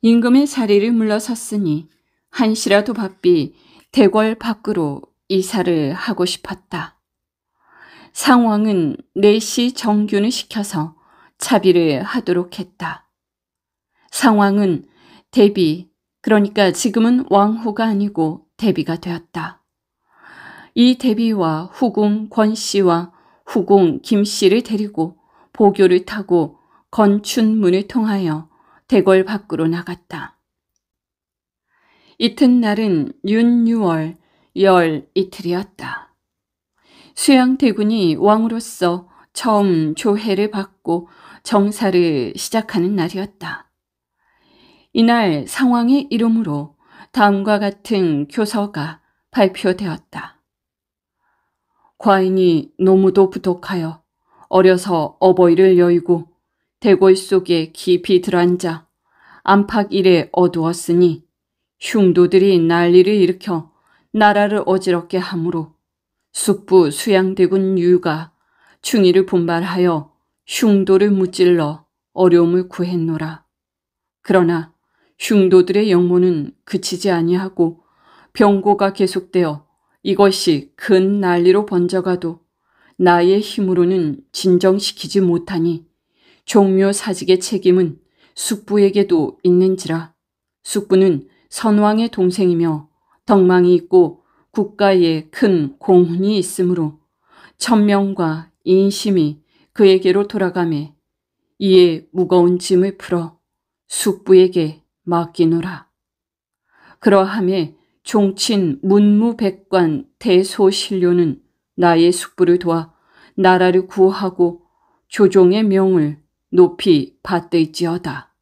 임금의 자리를 물러섰으니 한시라도 바삐 대궐 밖으로 이사를 하고 싶었다. 상황은 내시 정균을 시켜서 차비를 하도록 했다. 상황은 대비 그러니까 지금은 왕후가 아니고 대비가 되었다. 이 대비와 후궁 권씨와 후궁 김씨를 데리고 보교를 타고 건춘문을 통하여 대궐 밖으로 나갔다. 이튿날은 윤유월 열 이틀이었다. 수양대군이 왕으로서 처음 조해를 받고 정사를 시작하는 날이었다. 이날 상황의 이름으로 다음과 같은 교서가 발표되었다. 과인이 너무도부족하여 어려서 어버이를 여의고 대궐 속에 깊이 들어앉아 안팎 이래 어두웠으니 흉도들이 난리를 일으켜 나라를 어지럽게 하므로 숙부 수양대군 유가 충의를 분발하여 흉도를 무찔러 어려움을 구했노라. 그러나 흉도들의 영모는 그치지 아니하고 병고가 계속되어 이것이 큰 난리로 번져가도 나의 힘으로는 진정시키지 못하니 종묘 사직의 책임은 숙부에게도 있는지라 숙부는 선왕의 동생이며 덕망이 있고 국가에 큰 공훈이 있으므로 천명과 인심이 그에게로 돌아가매 이에 무거운 짐을 풀어 숙부에게 맡기노라. 그러함에 종친 문무백관 대소신료는 나의 숙부를 도와 나라를 구하고 조종의 명을 높이 받들지어다.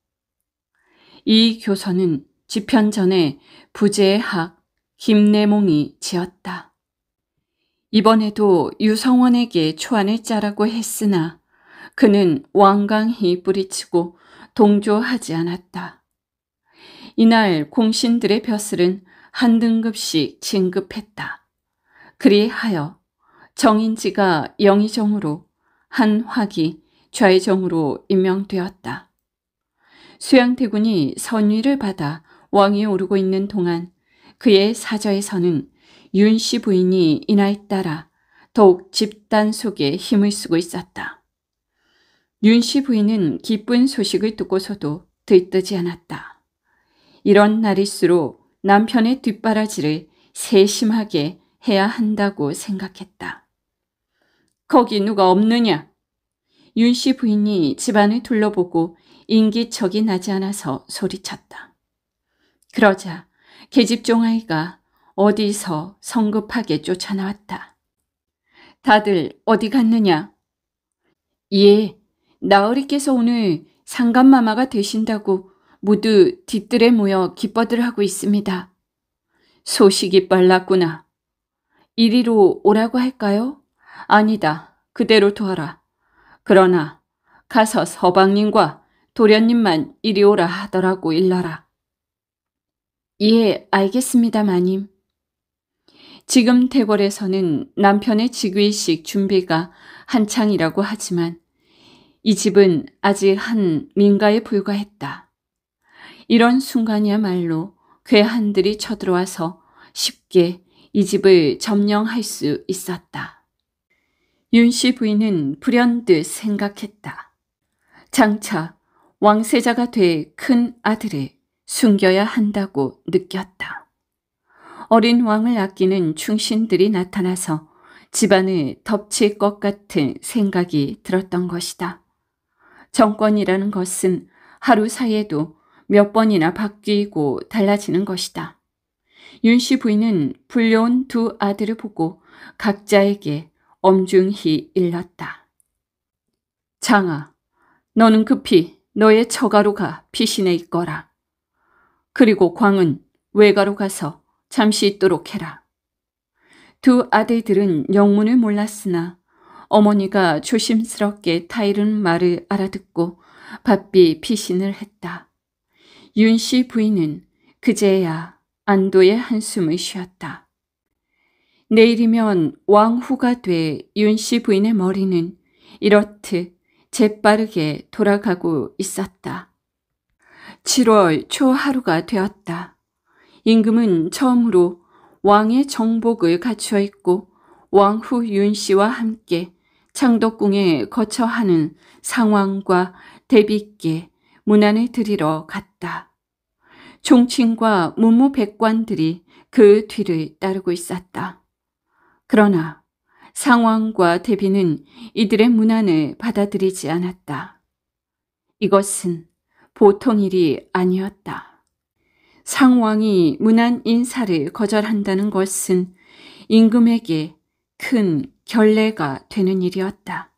이 교서는 집현 전에 부제의 학 김내몽이 지었다. 이번에도 유성원에게 초안을 짜라고 했으나 그는 완강히 뿌리치고 동조하지 않았다. 이날 공신들의 벼슬은 한 등급씩 진급했다. 그리하여 정인지가 영의정으로 한화기 좌의정으로 임명되었다. 수양태군이 선위를 받아 왕위에 오르고 있는 동안 그의 사저에서는 윤씨 부인이 이날 따라 더욱 집단 속에 힘을 쓰고 있었다. 윤씨 부인은 기쁜 소식을 듣고서도 들뜨지 않았다. 이런 날일수록 남편의 뒷바라지를 세심하게 해야 한다고 생각했다. 거기 누가 없느냐? 윤씨 부인이 집안을 둘러보고 인기척이 나지 않아서 소리쳤다. 그러자 계집종아이가 어디서 성급하게 쫓아나왔다. 다들 어디 갔느냐? 예, 나으리께서 오늘 상감마마가 되신다고 모두 뒤뜰에 모여 기뻐들 하고 있습니다. 소식이 빨랐구나. 이리로 오라고 할까요? 아니다. 그대로 두어라. 그러나 가서 서방님과 도련님만 이리 오라 하더라고 일러라. 예, 알겠습니다, 마님. 지금 대궐에서는 남편의 직위식 준비가 한창이라고 하지만 이 집은 아직 한 민가에 불과했다. 이런 순간이야말로 괴한들이 쳐들어와서 쉽게 이 집을 점령할 수 있었다. 윤씨 부인은 불현듯 생각했다. 장차 왕세자가 돼큰 아들을 숨겨야 한다고 느꼈다. 어린 왕을 아끼는 충신들이 나타나서 집안을 덮칠 것 같은 생각이 들었던 것이다. 정권이라는 것은 하루 사이에도 몇 번이나 바뀌고 달라지는 것이다. 윤씨 부인은 불려온 두 아들을 보고 각자에게 엄중히 일렀다. 장아, 너는 급히 너의 처가로 가 피신해 있거라. 그리고 광은 외가로 가서 잠시 있도록 해라. 두 아들들은 영문을 몰랐으나 어머니가 조심스럽게 타이른 말을 알아듣고 바삐 피신을 했다. 윤씨 부인은 그제야 안도의 한숨을 쉬었다. 내일이면 왕후가 돼 윤씨 부인의 머리는 이렇듯 재빠르게 돌아가고 있었다. 7월 초 하루가 되었다. 임금은 처음으로 왕의 정복을 갖추어 있고 왕후 윤씨와 함께 창덕궁에 거처하는 상황과 대비 있게 문안을 들이러 갔다. 종친과 문무백관들이 그 뒤를 따르고 있었다. 그러나 상황과 대비는 이들의 문안을 받아들이지 않았다. 이것은 보통 일이 아니었다. 상황이 문안 인사를 거절한다는 것은 임금에게 큰 결례가 되는 일이었다.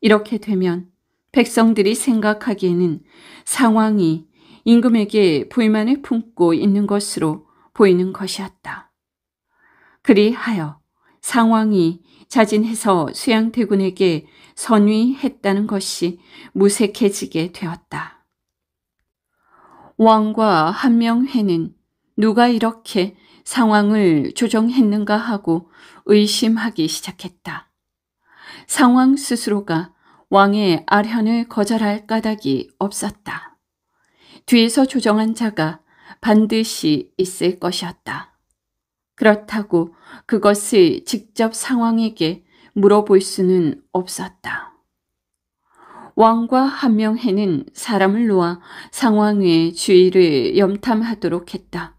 이렇게 되면 백성들이 생각하기에는 상황이 임금에게 불만을 품고 있는 것으로 보이는 것이었다. 그리하여 상황이 자진해서 수양태군에게 선위했다는 것이 무색해지게 되었다. 왕과 한명회는 누가 이렇게 상황을 조정했는가 하고 의심하기 시작했다. 상황 스스로가 왕의 아련을 거절할 까닭이 없었다. 뒤에서 조정한 자가 반드시 있을 것이었다. 그렇다고 그것을 직접 상황에게 물어볼 수는 없었다. 왕과 한명해는 사람을 놓아 상황의 주의를 염탐하도록 했다.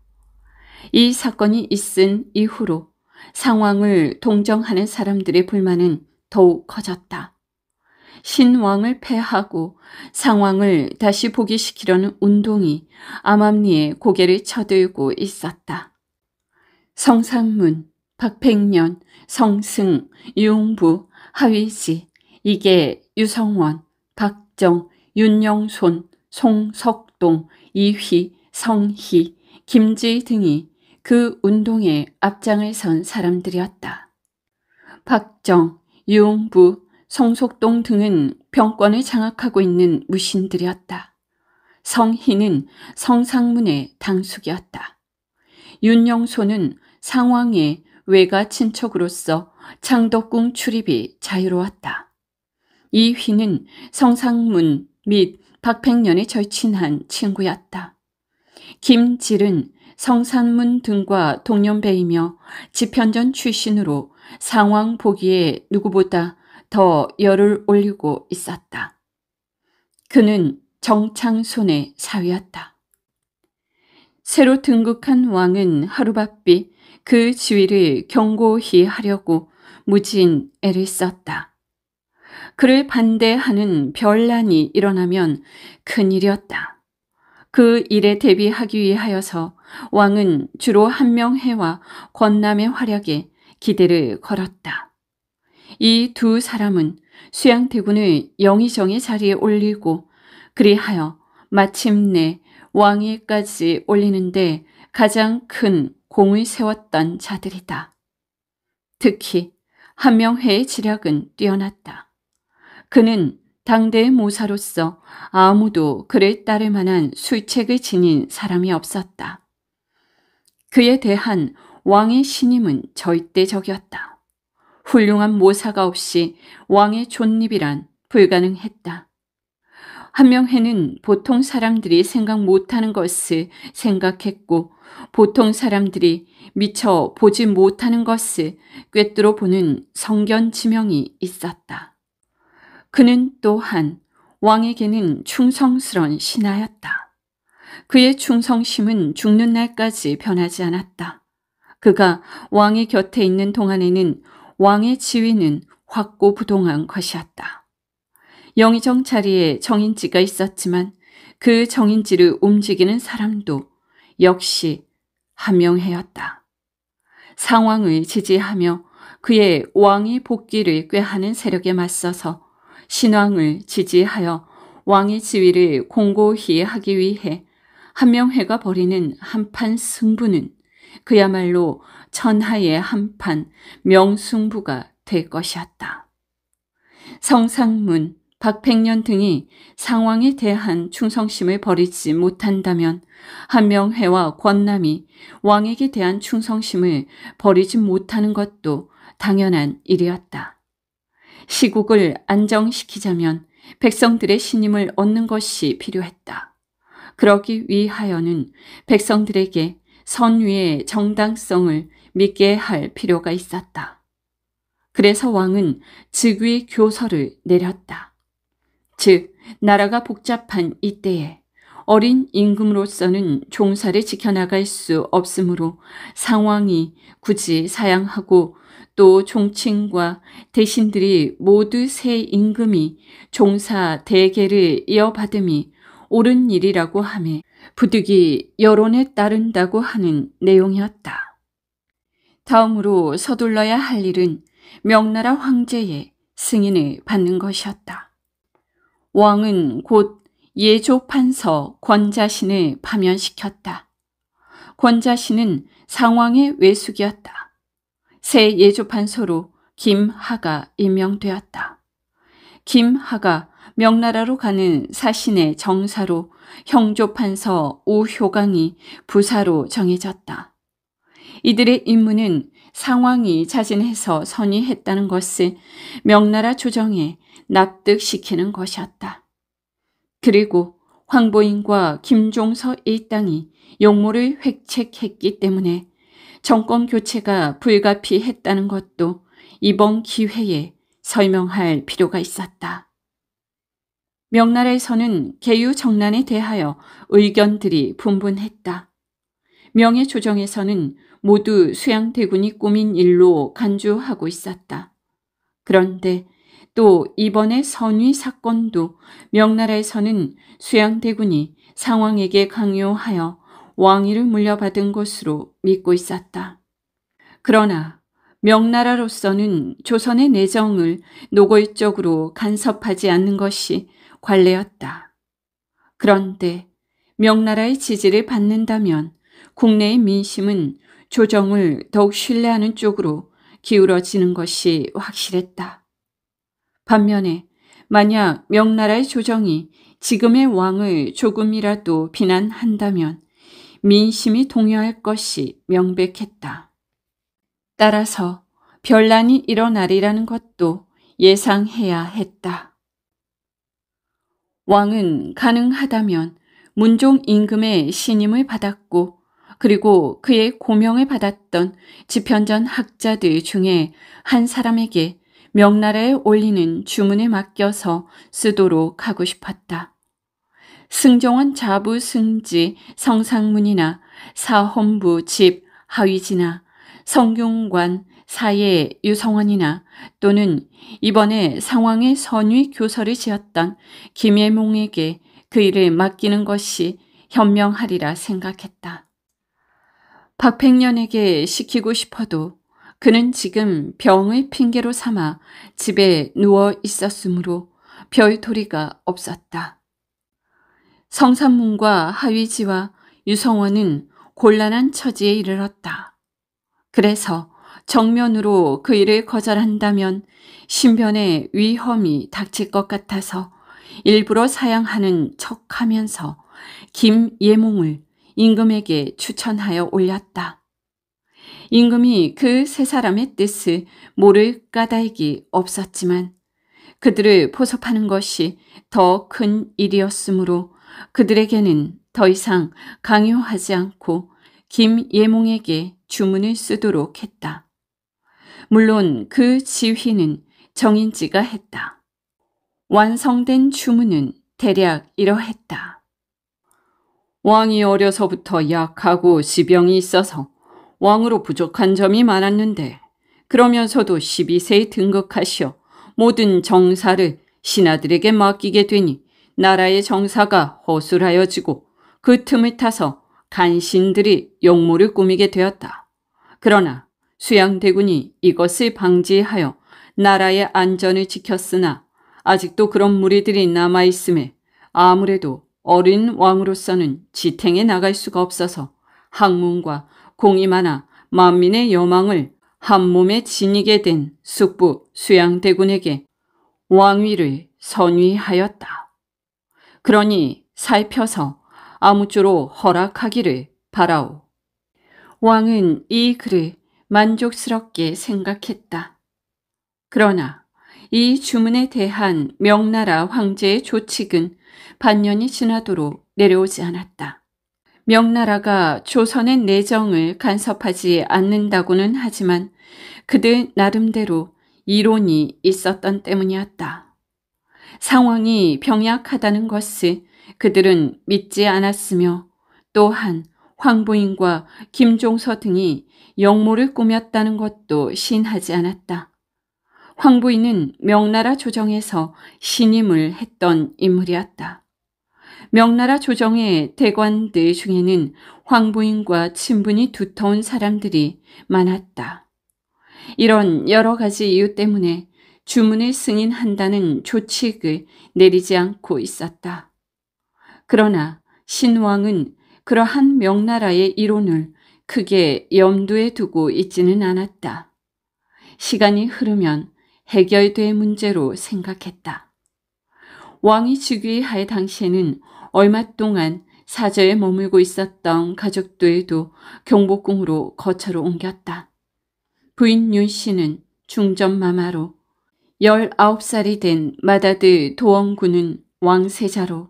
이 사건이 있은 이후로 상황을 동정하는 사람들의 불만은 더욱 커졌다. 신왕을 패하고 상황을 다시 복귀시키려는 운동이 암암리에 고개를 쳐들고 있었다. 성상문, 박백년, 성승, 유홍부, 하위지, 이계, 유성원, 박정, 윤영손, 송석동, 이휘, 성희, 김지 등이 그 운동에 앞장을 선 사람들이었다. 박정, 유홍부, 송석동 등은 병권을 장악하고 있는 무신들이었다. 성희는 성상문의 당숙이었다. 윤영소는 상황에 외가 친척으로서 창덕궁 출입이 자유로웠다. 이 휘는 성상문 및 박팽년의 절친한 친구였다. 김질은 성산문 등과 동년배이며 지편전 출신으로 상황 보기에 누구보다 더 열을 올리고 있었다. 그는 정창손의 사위였다. 새로 등극한 왕은 하루바삐 그 지위를 경고히 하려고 무진 애를 썼다. 그를 반대하는 별난이 일어나면 큰일이었다. 그 일에 대비하기 위하여서 왕은 주로 한명해와 권남의 활약에 기대를 걸었다. 이 두 사람은 수양태군을 영의정의 자리에 올리고 그리하여 마침내 왕위까지 올리는데 가장 큰 공을 세웠던 자들이다. 특히 한명회의 지략은 뛰어났다. 그는 당대의 모사로서 아무도 그를 따를 만한 술책을 지닌 사람이 없었다. 그에 대한 왕의 신임은 절대적이었다. 훌륭한 모사가 없이 왕의 존립이란 불가능했다. 한명회는 보통 사람들이 생각 못하는 것을 생각했고 보통 사람들이 미처 보지 못하는 것을 꿰뚫어 보는 성견 지명이 있었다. 그는 또한 왕에게는 충성스러운 신하였다. 그의 충성심은 죽는 날까지 변하지 않았다. 그가 왕의 곁에 있는 동안에는 왕의 지위는 확고부동한 것이었다. 영의정 자리에 정인지가 있었지만 그 정인지를 움직이는 사람도 역시 함명해였다. 상황을 지지하며 그의 왕의 복귀를 꾀하는 세력에 맞서서 신왕을 지지하여 왕의 지위를 공고히 하기 위해 한명회가 벌이는 한판 승부는 그야말로 천하의 한판 명승부가 될 것이었다. 성상문, 박백년 등이 상황에 대한 충성심을 버리지 못한다면 한명회와 권남이 왕에게 대한 충성심을 버리지 못하는 것도 당연한 일이었다. 시국을 안정시키자면 백성들의 신임을 얻는 것이 필요했다. 그러기 위하여는 백성들에게 선위의 정당성을 믿게 할 필요가 있었다. 그래서 왕은 즉위 교서를 내렸다. 즉, 나라가 복잡한 이때에 어린 임금으로서는 종사를 지켜나갈 수 없으므로 상황이 굳이 사양하고 또 종친과 대신들이 모두 새 임금이 종사 대계를 이어받음이 옳은 일이라고 하며 부득이 여론에 따른다고 하는 내용이었다. 다음으로 서둘러야 할 일은 명나라 황제의 승인을 받는 것이었다. 왕은 곧 예조판서 권자신을 파면시켰다. 권자신은 상황의 외숙이었다. 새 예조판서로 김하가 임명되었다. 김하가 명나라로 가는 사신의 정사로 형조판서 오효강이 부사로 정해졌다. 이들의 임무는 상황이 자진해서 선의했다는 것을 명나라 조정에 납득시키는 것이었다. 그리고 황보인과 김종서 일당이 용모를 획책했기 때문에 정권 교체가 불가피했다는 것도 이번 기회에 설명할 필요가 있었다. 명나라에서는 개유정난에 대하여 의견들이 분분했다. 명예조정에서는 모두 수양대군이 꾸민 일로 간주하고 있었다. 그런데 또 이번의 선위 사건도 명나라에서는 수양대군이 상왕에게 강요하여 왕위를 물려받은 것으로 믿고 있었다. 그러나 명나라로서는 조선의 내정을 노골적으로 간섭하지 않는 것이 관례였다. 그런데 명나라의 지지를 받는다면 국내의 민심은 조정을 더욱 신뢰하는 쪽으로 기울어지는 것이 확실했다. 반면에 만약 명나라의 조정이 지금의 왕을 조금이라도 비난한다면 민심이 동요할 것이 명백했다. 따라서 별난이 일어나리라는 것도 예상해야 했다. 왕은 가능하다면 문종 임금의 신임을 받았고 그리고 그의 고명을 받았던 집현전 학자들 중에 한 사람에게 명나라에 올리는 주문에 맡겨서 쓰도록 하고 싶었다. 승정원 자부 승지 성상문이나 사헌부 집 하위지나 성균관 사예 유성원이나 또는 이번에 상황의 선위 교서를 지었던 김예몽에게 그 일을 맡기는 것이 현명하리라 생각했다. 박팽년에게 시키고 싶어도 그는 지금 병의 핑계로 삼아 집에 누워 있었으므로 별 도리가 없었다. 성산문과 하위지와 유성원은 곤란한 처지에 이르렀다. 그래서 정면으로 그 일을 거절한다면 신변에 위험이 닥칠 것 같아서 일부러 사양하는 척하면서 김예몽을 임금에게 추천하여 올렸다. 임금이 그 세 사람의 뜻을 모를 까닭이 없었지만 그들을 포섭하는 것이 더 큰 일이었으므로 그들에게는 더 이상 강요하지 않고 김예몽에게 주문을 쓰도록 했다. 물론 그 지휘는 정인지가 했다. 완성된 주문은 대략 이러했다. 왕이 어려서부터 약하고 지병이 있어서 왕으로 부족한 점이 많았는데 그러면서도 12세에 등극하시어 모든 정사를 신하들에게 맡기게 되니 나라의 정사가 허술하여지고 그 틈을 타서 간신들이 용모를 꾸미게 되었다. 그러나 수양대군이 이것을 방지하여 나라의 안전을 지켰으나 아직도 그런 무리들이 남아있음에 아무래도 어린 왕으로서는 지탱해 나갈 수가 없어서 학문과 공이 많아 만민의 여망을 한몸에 지니게 된 숙부 수양대군에게 왕위를 선위하였다. 그러니 살펴서 아무쪼로 허락하기를 바라오. 왕은 이 글을 만족스럽게 생각했다. 그러나 이 주문에 대한 명나라 황제의 조칙은 반년이 지나도록 내려오지 않았다. 명나라가 조선의 내정을 간섭하지 않는다고는 하지만 그들 나름대로 이론이 있었던 때문이었다. 상황이 병약하다는 것을 그들은 믿지 않았으며 또한 황부인과 김종서 등이 역모를 꾸몄다는 것도 신하지 않았다. 황부인은 명나라 조정에서 신임을 했던 인물이었다. 명나라 조정의 대관들 중에는 황부인과 친분이 두터운 사람들이 많았다. 이런 여러 가지 이유 때문에 주문을 승인한다는 조칙을 내리지 않고 있었다. 그러나 신왕은 그러한 명나라의 이론을 크게 염두에 두고 있지는 않았다. 시간이 흐르면 해결될 문제로 생각했다. 왕이 즉위할 당시에는 얼마 동안 사저에 머물고 있었던 가족들도 경복궁으로 거처로 옮겼다. 부인 윤 씨는 중전마마로 19살이 된 마다드 도원군은 왕세자로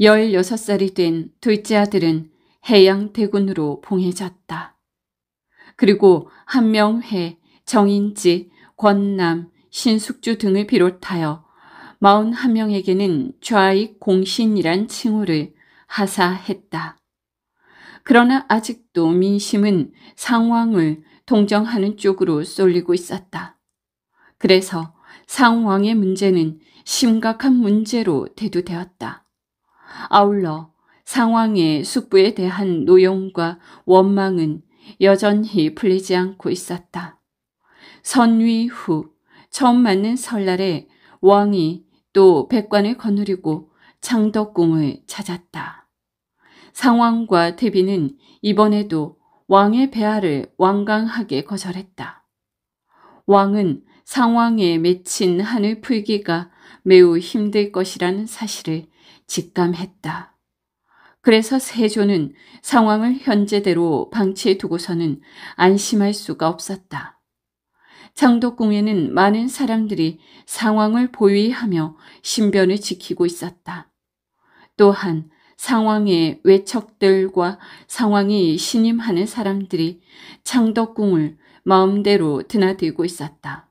16살이 된 둘째 아들은 해양대군으로 봉해졌다. 그리고 한명회, 정인지, 권남, 신숙주 등을 비롯하여 41명에게는 좌익 공신이란 칭호를 하사했다. 그러나 아직도 민심은 상왕을 동정하는 쪽으로 쏠리고 있었다. 그래서 상왕의 문제는 심각한 문제로 대두되었다. 아울러 상왕의 숙부에 대한 노용과 원망은 여전히 풀리지 않고 있었다. 선위 후 처음 맞는 설날에 왕이 또 백관을 거느리고 창덕궁을 찾았다. 상왕과 태비는 이번에도 왕의 배아를 완강하게 거절했다. 왕은 상왕에 맺힌 한을 풀기가 매우 힘들 것이라는 사실을 직감했다. 그래서 세조는 상황을 현재대로 방치해 두고서는 안심할 수가 없었다. 장독궁에는 많은 사람들이 상황을 보위하며 신변을 지키고 있었다. 또한 상황의 외척들과 상황이 신임하는 사람들이 창덕궁을 마음대로 드나들고 있었다.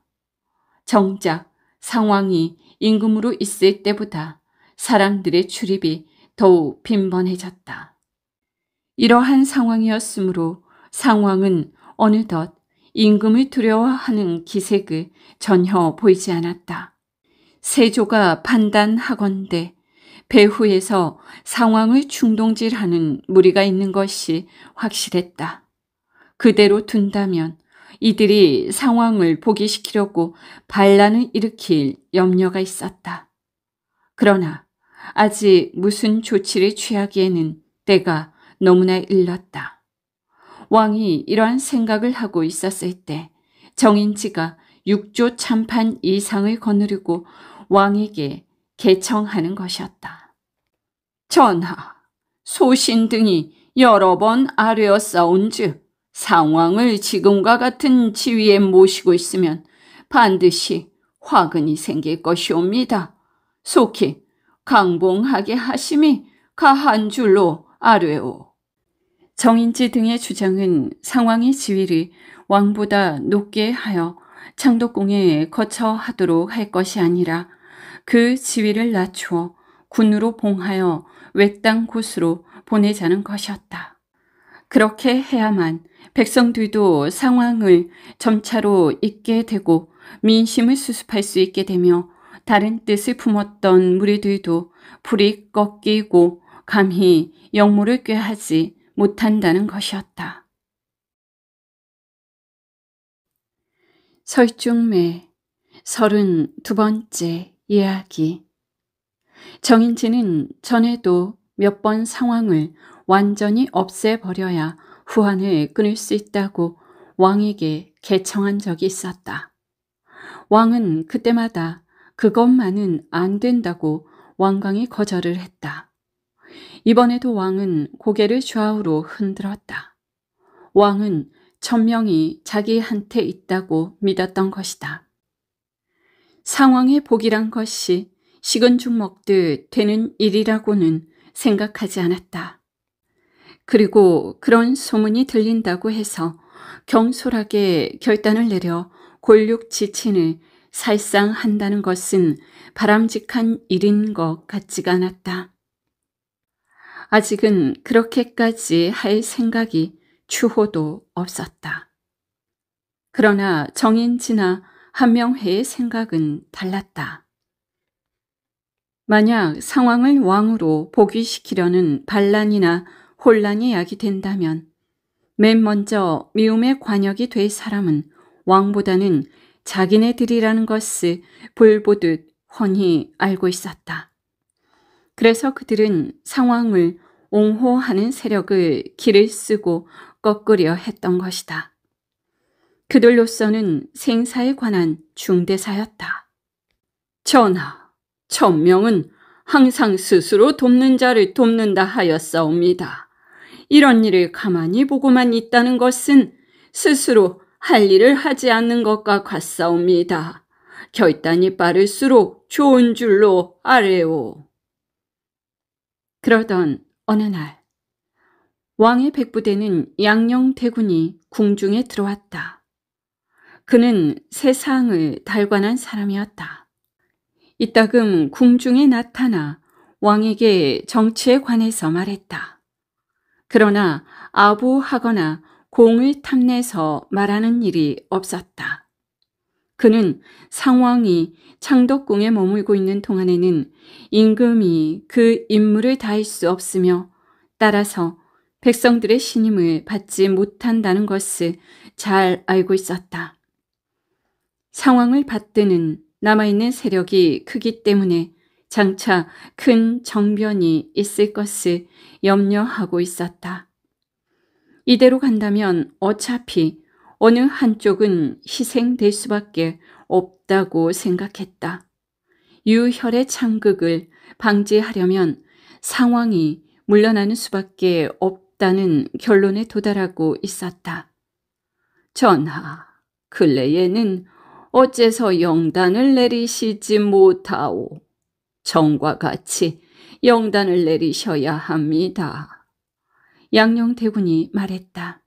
정작 상황이 임금으로 있을 때보다 사람들의 출입이 더욱 빈번해졌다. 이러한 상황이었으므로 상황은 어느덧 임금을 두려워하는 기색을 전혀 보이지 않았다. 세조가 판단하건대 배후에서 상황을 충동질하는 무리가 있는 것이 확실했다. 그대로 둔다면 이들이 상황을 보기시키려고 반란을 일으킬 염려가 있었다. 그러나 아직 무슨 조치를 취하기에는 때가 너무나 일렀다. 왕이 이러한 생각을 하고 있었을 때 정인치가 6조 참판 이상을 거느리고 왕에게 개청하는 것이었다. 전하, 소신 등이 여러 번 아뢰어 싸운즉 상황을 지금과 같은 지위에 모시고 있으면 반드시 화근이 생길 것이옵니다. 속히 강봉하게 하심이 가한 줄로 아뢰오. 정인지 등의 주장은 상황의 지위를 왕보다 높게 하여 창덕궁에 거처 하도록 할 것이 아니라 그 지위를 낮추어 군으로 봉하여 외땅 곳으로 보내자는 것이었다. 그렇게 해야만 백성들도 상황을 점차로 잊게 되고 민심을 수습할 수 있게 되며 다른 뜻을 품었던 무리들도 불이 꺾이고 감히 영모를 꾀하지 못한다는 것이었다. 설중매 서른 두 번째 이야기 정인지는 전에도 몇 번 상황을 완전히 없애버려야 후환을 끊을 수 있다고 왕에게 개청한 적이 있었다. 왕은 그때마다 그것만은 안 된다고 왕강이 거절을 했다. 이번에도 왕은 고개를 좌우로 흔들었다. 왕은 천명이 자기한테 있다고 믿었던 것이다. 상황의 복이란 것이 식은 죽 먹듯 되는 일이라고는 생각하지 않았다. 그리고 그런 소문이 들린다고 해서 경솔하게 결단을 내려 골육 지친을 살상한다는 것은 바람직한 일인 것 같지가 않았다. 아직은 그렇게까지 할 생각이 추호도 없었다. 그러나 정인지나 한명회의 생각은 달랐다. 만약 상황을 왕으로 복위시키려는 반란이나 혼란이 야기된다면 맨 먼저 미움의 관역이 될 사람은 왕보다는 자기네들이라는 것을 불보듯 훤히 알고 있었다. 그래서 그들은 상황을 옹호하는 세력을 길을 쓰고 꺾으려 했던 것이다. 그들로서는 생사에 관한 중대사였다. 전하, 천명은 항상 스스로 돕는 자를 돕는다 하였사옵니다. 이런 일을 가만히 보고만 있다는 것은 스스로 할 일을 하지 않는 것과 같사옵니다. 결단이 빠를수록 좋은 줄로 아래오. 그러던 어느 날 왕의 백부대는 양령 대군이 궁중에 들어왔다. 그는 세상을 달관한 사람이었다. 이따금 궁중에 나타나 왕에게 정치에 관해서 말했다. 그러나 아부하거나 공을 탐내서 말하는 일이 없었다. 그는 상황이 창덕궁에 머물고 있는 동안에는 임금이 그 임무를 다할 수 없으며 따라서 백성들의 신임을 받지 못한다는 것을 잘 알고 있었다. 상황을 받드는 남아있는 세력이 크기 때문에 장차 큰 정변이 있을 것을 염려하고 있었다. 이대로 간다면 어차피 어느 한쪽은 희생될 수밖에 없다고 생각했다. 유혈의 창극을 방지하려면 상황이 물러나는 수밖에 없다는 결론에 도달하고 있었다. 전하, 근래에는 어째서 영단을 내리시지 못하오. 정과 같이 영단을 내리셔야 합니다. 양녕대군이 말했다.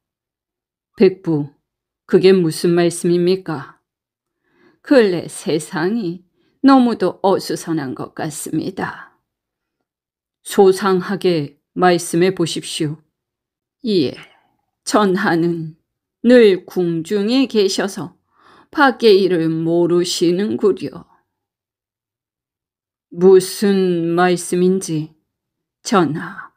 백부, 그게 무슨 말씀입니까? 근래 세상이 너무도 어수선한 것 같습니다. 소상하게 말씀해 보십시오. 예, 전하는 늘 궁중에 계셔서 밖의 일을 모르시는구려. 무슨 말씀인지 전하,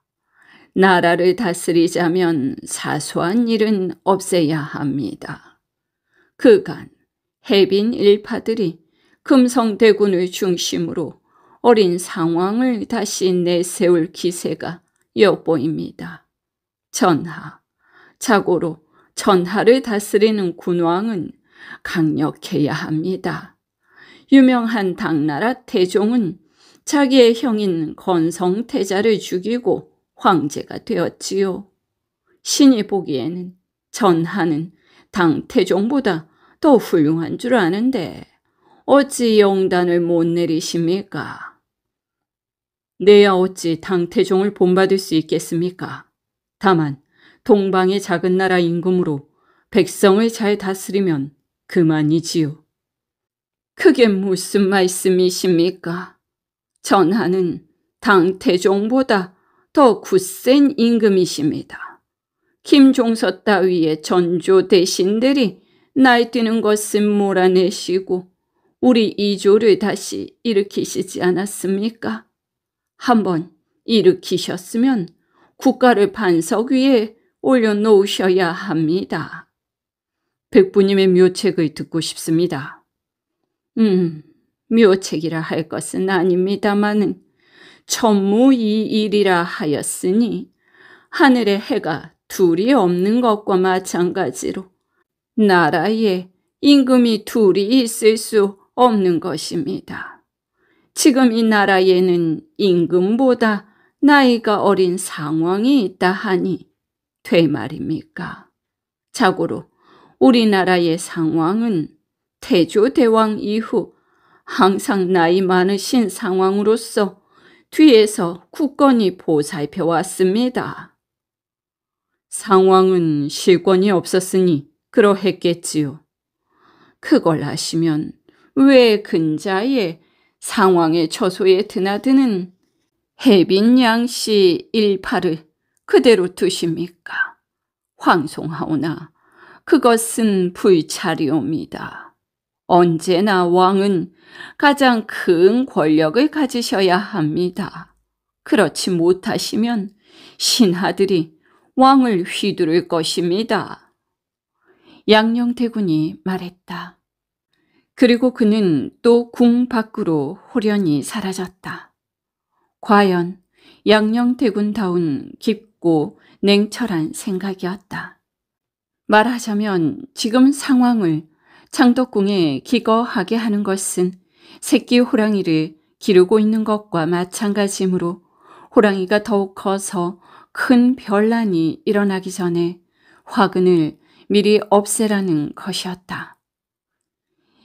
나라를 다스리자면 사소한 일은 없애야 합니다. 그간 해빈 일파들이 금성대군을 중심으로 어린 상황을 다시 내세울 기세가 엿보입니다. 전하, 자고로 전하를 다스리는 군왕은 강력해야 합니다. 유명한 당나라 태종은 자기의 형인 건성태자를 죽이고 황제가 되었지요. 신이 보기에는 전하는 당태종보다 또 훌륭한 줄 아는데 어찌 영단을 못 내리십니까? 내야 어찌 당태종을 본받을 수 있겠습니까? 다만 동방의 작은 나라 임금으로 백성을 잘 다스리면 그만이지요. 그게 무슨 말씀이십니까? 전하는 당태종보다 더 굳센 임금이십니다. 김종서 따위의 전조 대신들이 날뛰는 것은 몰아내시고 우리 이조를 다시 일으키시지 않았습니까? 한번 일으키셨으면 국가를 반석 위에 올려놓으셔야 합니다. 백부님의 묘책을 듣고 싶습니다. 음, 묘책이라 할 것은 아닙니다마는 천무이일이라 하였으니 하늘에 해가 둘이 없는 것과 마찬가지로 나라에 임금이 둘이 있을 수 없는 것입니다. 지금 이 나라에는 임금보다 나이가 어린 상황이 있다 하니 되 말입니까? 자고로 우리나라의 상황은 태조대왕 이후 항상 나이 많으신 상황으로서 뒤에서 굳건히 보살펴 왔습니다. 상황은 실권이 없었으니 그러했겠지요. 그걸 아시면 왜 근자의 상황의 처소에 드나드는 해빈 양씨 일파를 그대로 두십니까? 황송하오나 그것은 불찰이옵니다. 언제나 왕은 가장 큰 권력을 가지셔야 합니다. 그렇지 못하시면 신하들이 왕을 휘두를 것입니다. 양녕태군이 말했다. 그리고 그는 또 궁 밖으로 홀연히 사라졌다. 과연 양녕태군다운 깊고 냉철한 생각이었다. 말하자면 지금 상황을 창덕궁에 기거하게 하는 것은 새끼 호랑이를 기르고 있는 것과 마찬가지이므로 호랑이가 더욱 커서 큰 별난이 일어나기 전에 화근을 미리 없애라는 것이었다.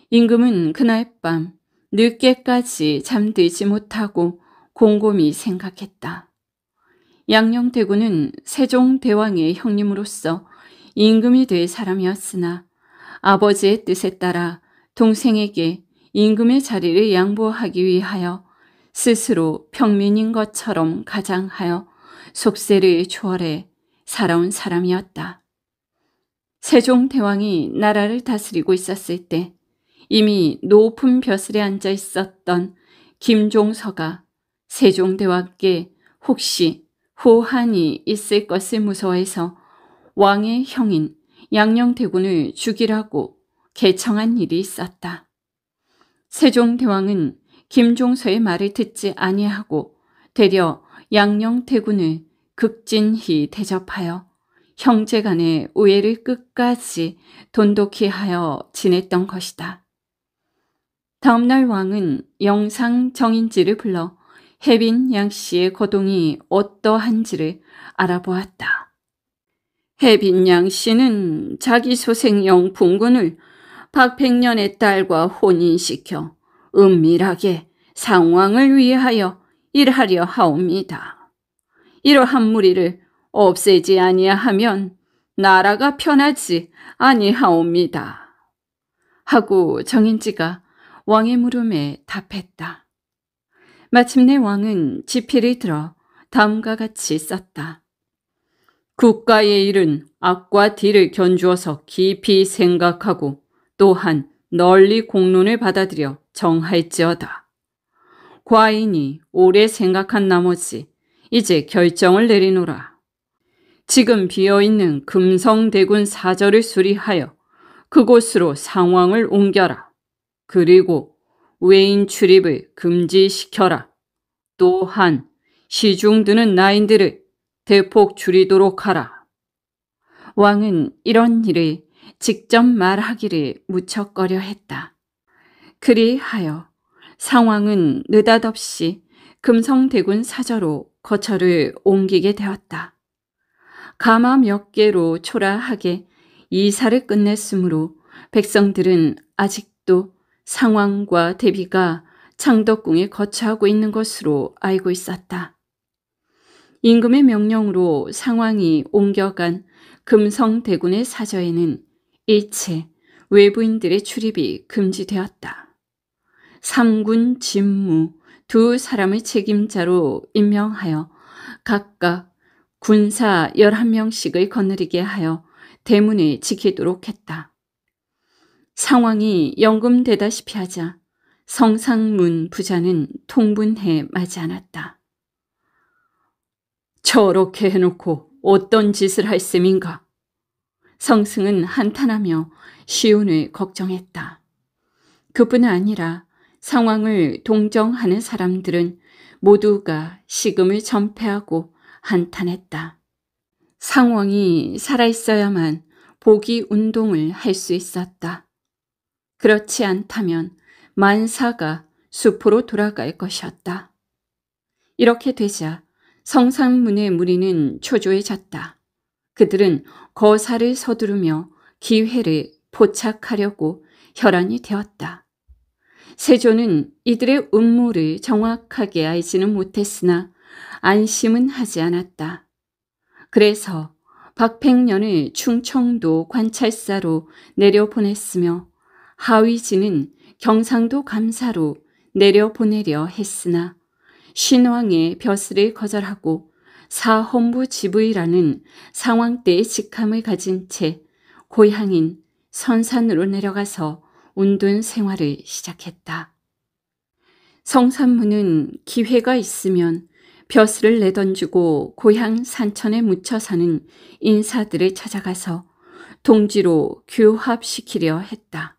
임금은 그날 밤 늦게까지 잠들지 못하고 곰곰이 생각했다. 양녕대군은 세종대왕의 형님으로서 임금이 될 사람이었으나 아버지의 뜻에 따라 동생에게 임금의 자리를 양보하기 위하여 스스로 평민인 것처럼 가장하여 속세를 초월해 살아온 사람이었다. 세종 대왕이 나라를 다스리고 있었을 때 이미 높은 벼슬에 앉아 있었던 김종서가 세종대왕께 혹시 호한이 있을 것을 무서워해서 왕의 형인 양녕대군을 죽이라고 개청한 일이 있었다. 세종대왕은 김종서의 말을 듣지 아니하고 되려 양녕태군을 극진히 대접하여 형제 간의 우애를 끝까지 돈독히 하여 지냈던 것이다. 다음날 왕은 영상 정인지를 불러 혜빈 양씨의 거동이 어떠한지를 알아보았다. 혜빈 양씨는 자기 소생 영풍군을 박백년의 딸과 혼인시켜 은밀하게 상황을 위하여 일하려 하옵니다. 이러한 무리를 없애지 아니하면 나라가 편하지 아니하옵니다. 하고 정인지가 왕의 물음에 답했다. 마침내 왕은 지필이 들어 다음과 같이 썼다. 국가의 일은 악과 뒤를 견주어서 깊이 생각하고 또한 널리 공론을 받아들여 정할지어다. 과인이 오래 생각한 나머지 이제 결정을 내리노라. 지금 비어있는 금성대군 사절을 수리하여 그곳으로 상황을 옮겨라. 그리고 외인 출입을 금지시켜라. 또한 시중 드는 나인들을 대폭 줄이도록 하라. 왕은 이런 일을 직접 말하기를 무척거려 했다. 그리하여 상황은 느닷없이 금성대군 사저로 거처를 옮기게 되었다. 가마 몇 개로 초라하게 이사를 끝냈으므로 백성들은 아직도 상황과 대비가 창덕궁에 거처하고 있는 것으로 알고 있었다. 임금의 명령으로 상황이 옮겨간 금성대군의 사저에는 일체 외부인들의 출입이 금지되었다. 삼군 진무 두 사람을 책임자로 임명하여 각각 군사 11명씩을 거느리게 하여 대문을 지키도록 했다. 상황이 연금되다시피 하자 성상문 부자는 통분해 마지 않았다. 저렇게 해놓고 어떤 짓을 할 셈인가? 성승은 한탄하며 시운을 걱정했다. 그뿐 아니라 상황을 동정하는 사람들은 모두가 시금을 전폐하고 한탄했다. 상황이 살아있어야만 보기 운동을 할 수 있었다. 그렇지 않다면 만사가 숲으로 돌아갈 것이었다. 이렇게 되자 성산문의 무리는 초조해졌다. 그들은 거사를 서두르며 기회를 포착하려고 혈안이 되었다. 세조는 이들의 음모를 정확하게 알지는 못했으나 안심은 하지 않았다. 그래서 박팽년을 충청도 관찰사로 내려보냈으며 하위진은 경상도 감사로 내려보내려 했으나 신왕의 벼슬을 거절하고 사헌부 지부이라는 상황때의 직함을 가진 채 고향인 선산으로 내려가서 운둔 생활을 시작했다. 성산문은 기회가 있으면 벼슬을 내던지고 고향 산천에 묻혀 사는 인사들을 찾아가서 동지로 교합시키려 했다.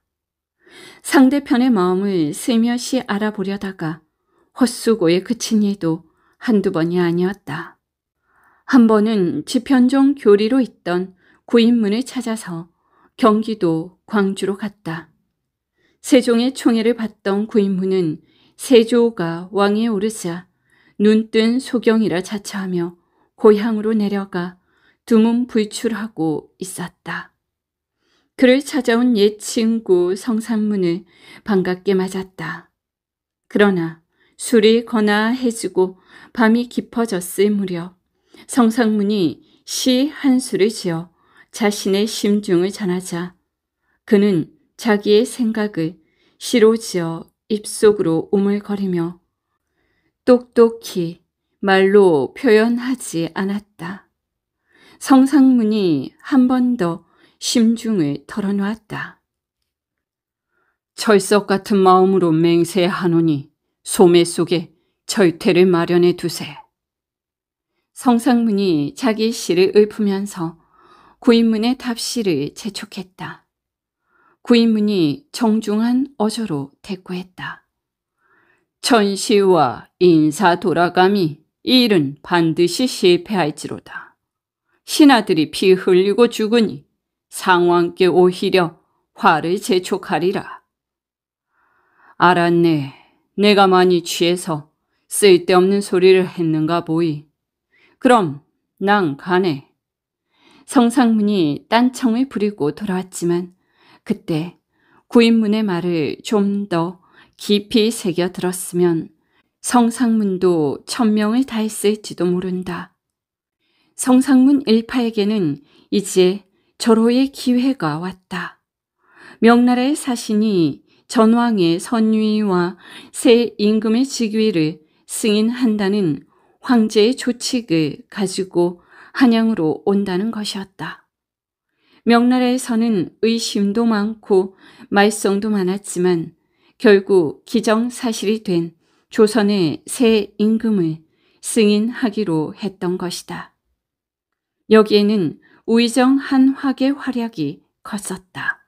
상대편의 마음을 스며시 알아보려다가 헛수고에 그친 이도 한두 번이 아니었다. 한 번은 지편종 교리로 있던 구인문을 찾아서 경기도 광주로 갔다. 세종의 총애를 받던 구인문은 세조가 왕에 오르자 눈뜬 소경이라 자처하며 고향으로 내려가 두문 불출하고 있었다. 그를 찾아온 옛 친구 성산문을 반갑게 맞았다. 그러나 술이 거나해지고 밤이 깊어졌을 무렵 성상문이 시 한 수를 지어 자신의 심중을 전하자 그는 자기의 생각을 시로 지어 입속으로 오물거리며 똑똑히 말로 표현하지 않았다. 성상문이 한 번 더 심중을 털어놓았다. 철석 같은 마음으로 맹세하노니 소매 속에 절퇴를 마련해 두세. 성상문이 자기 시를 읊으면서 구인문의 답시를 재촉했다. 구인문이 정중한 어조로 대꾸했다. 천시와 인사 돌아감이 일은 반드시 실패할지로다. 신하들이 피 흘리고 죽으니 상왕께 오히려 화를 재촉하리라. 알았네. 내가 많이 취해서 쓸데없는 소리를 했는가 보이. 그럼 난 가네. 성상문이 딴청을 부리고 돌아왔지만 그때 구인문의 말을 좀더 깊이 새겨들었으면 성상문도 천명을 다했을지도 모른다. 성상문 일파에게는 이제 절호의 기회가 왔다. 명나라의 사신이 전왕의 선위와새 임금의 직위를 승인한다는 황제의 조칙을 가지고 한양으로 온다는 것이었다. 명나라에서는 의심도 많고 말썽도 많았지만 결국 기정사실이 된 조선의 새 임금을 승인하기로 했던 것이다. 여기에는 우이정 한화계 활약이 컸었다.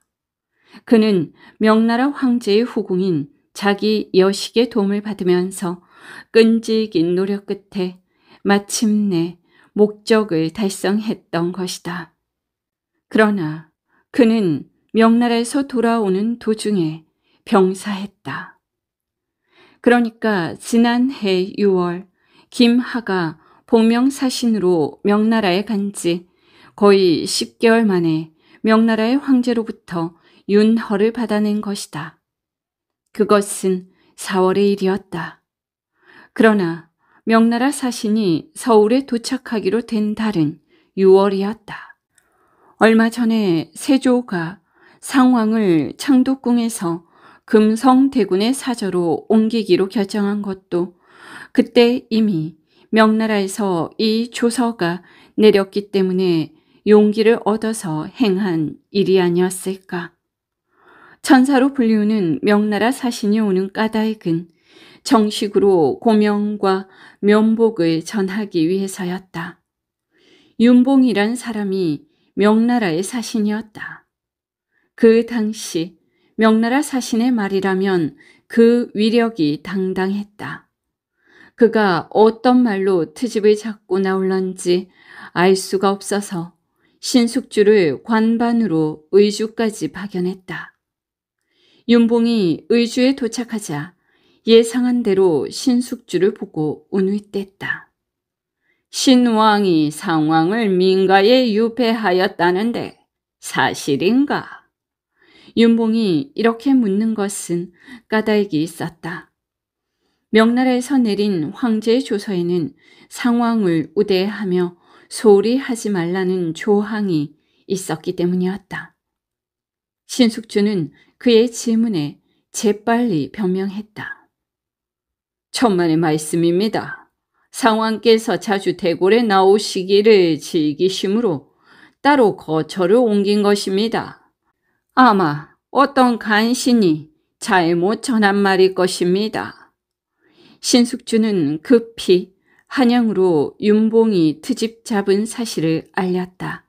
그는 명나라 황제의 후궁인 자기 여식의 도움을 받으면서 끈질긴 노력 끝에 마침내 목적을 달성했던 것이다. 그러나 그는 명나라에서 돌아오는 도중에 병사했다. 그러니까 지난해 6월 김하가 복명사신으로 명나라에 간 지 거의 10개월 만에 명나라의 황제로부터 윤허를 받아낸 것이다. 그것은 4월의 일이었다. 그러나 명나라 사신이 서울에 도착하기로 된 달은 6월이었다. 얼마 전에 세조가 상황을 창덕궁에서 금성대군의 사저로 옮기기로 결정한 것도 그때 이미 명나라에서 이 조서가 내렸기 때문에 용기를 얻어서 행한 일이 아니었을까. 천사로 불리우는 명나라 사신이 오는 까닭은 정식으로 고명과 면복을 전하기 위해서였다. 윤봉이란 사람이 명나라의 사신이었다. 그 당시 명나라 사신의 말이라면 그 위력이 당당했다. 그가 어떤 말로 트집을 잡고 나올런지 알 수가 없어서 신숙주를 관반으로 의주까지 파견했다. 윤봉이 의주에 도착하자 예상한 대로 신숙주를 보고 운을 뗐다. 신왕이 상황을 민가에 유배하였다는데 사실인가? 윤봉이 이렇게 묻는 것은 까닭이 있었다. 명나라에서 내린 황제의 조서에는 상황을 우대하며 소홀히 하지 말라는 조항이 있었기 때문이었다. 신숙주는 그의 질문에 재빨리 변명했다. 천만의 말씀입니다. 상황께서 자주 대궐에 나오시기를 즐기심으로 따로 거처를 옮긴 것입니다. 아마 어떤 간신이 잘못 전한 말일 것입니다. 신숙주는 급히 한양으로 윤봉이 트집 잡은 사실을 알렸다.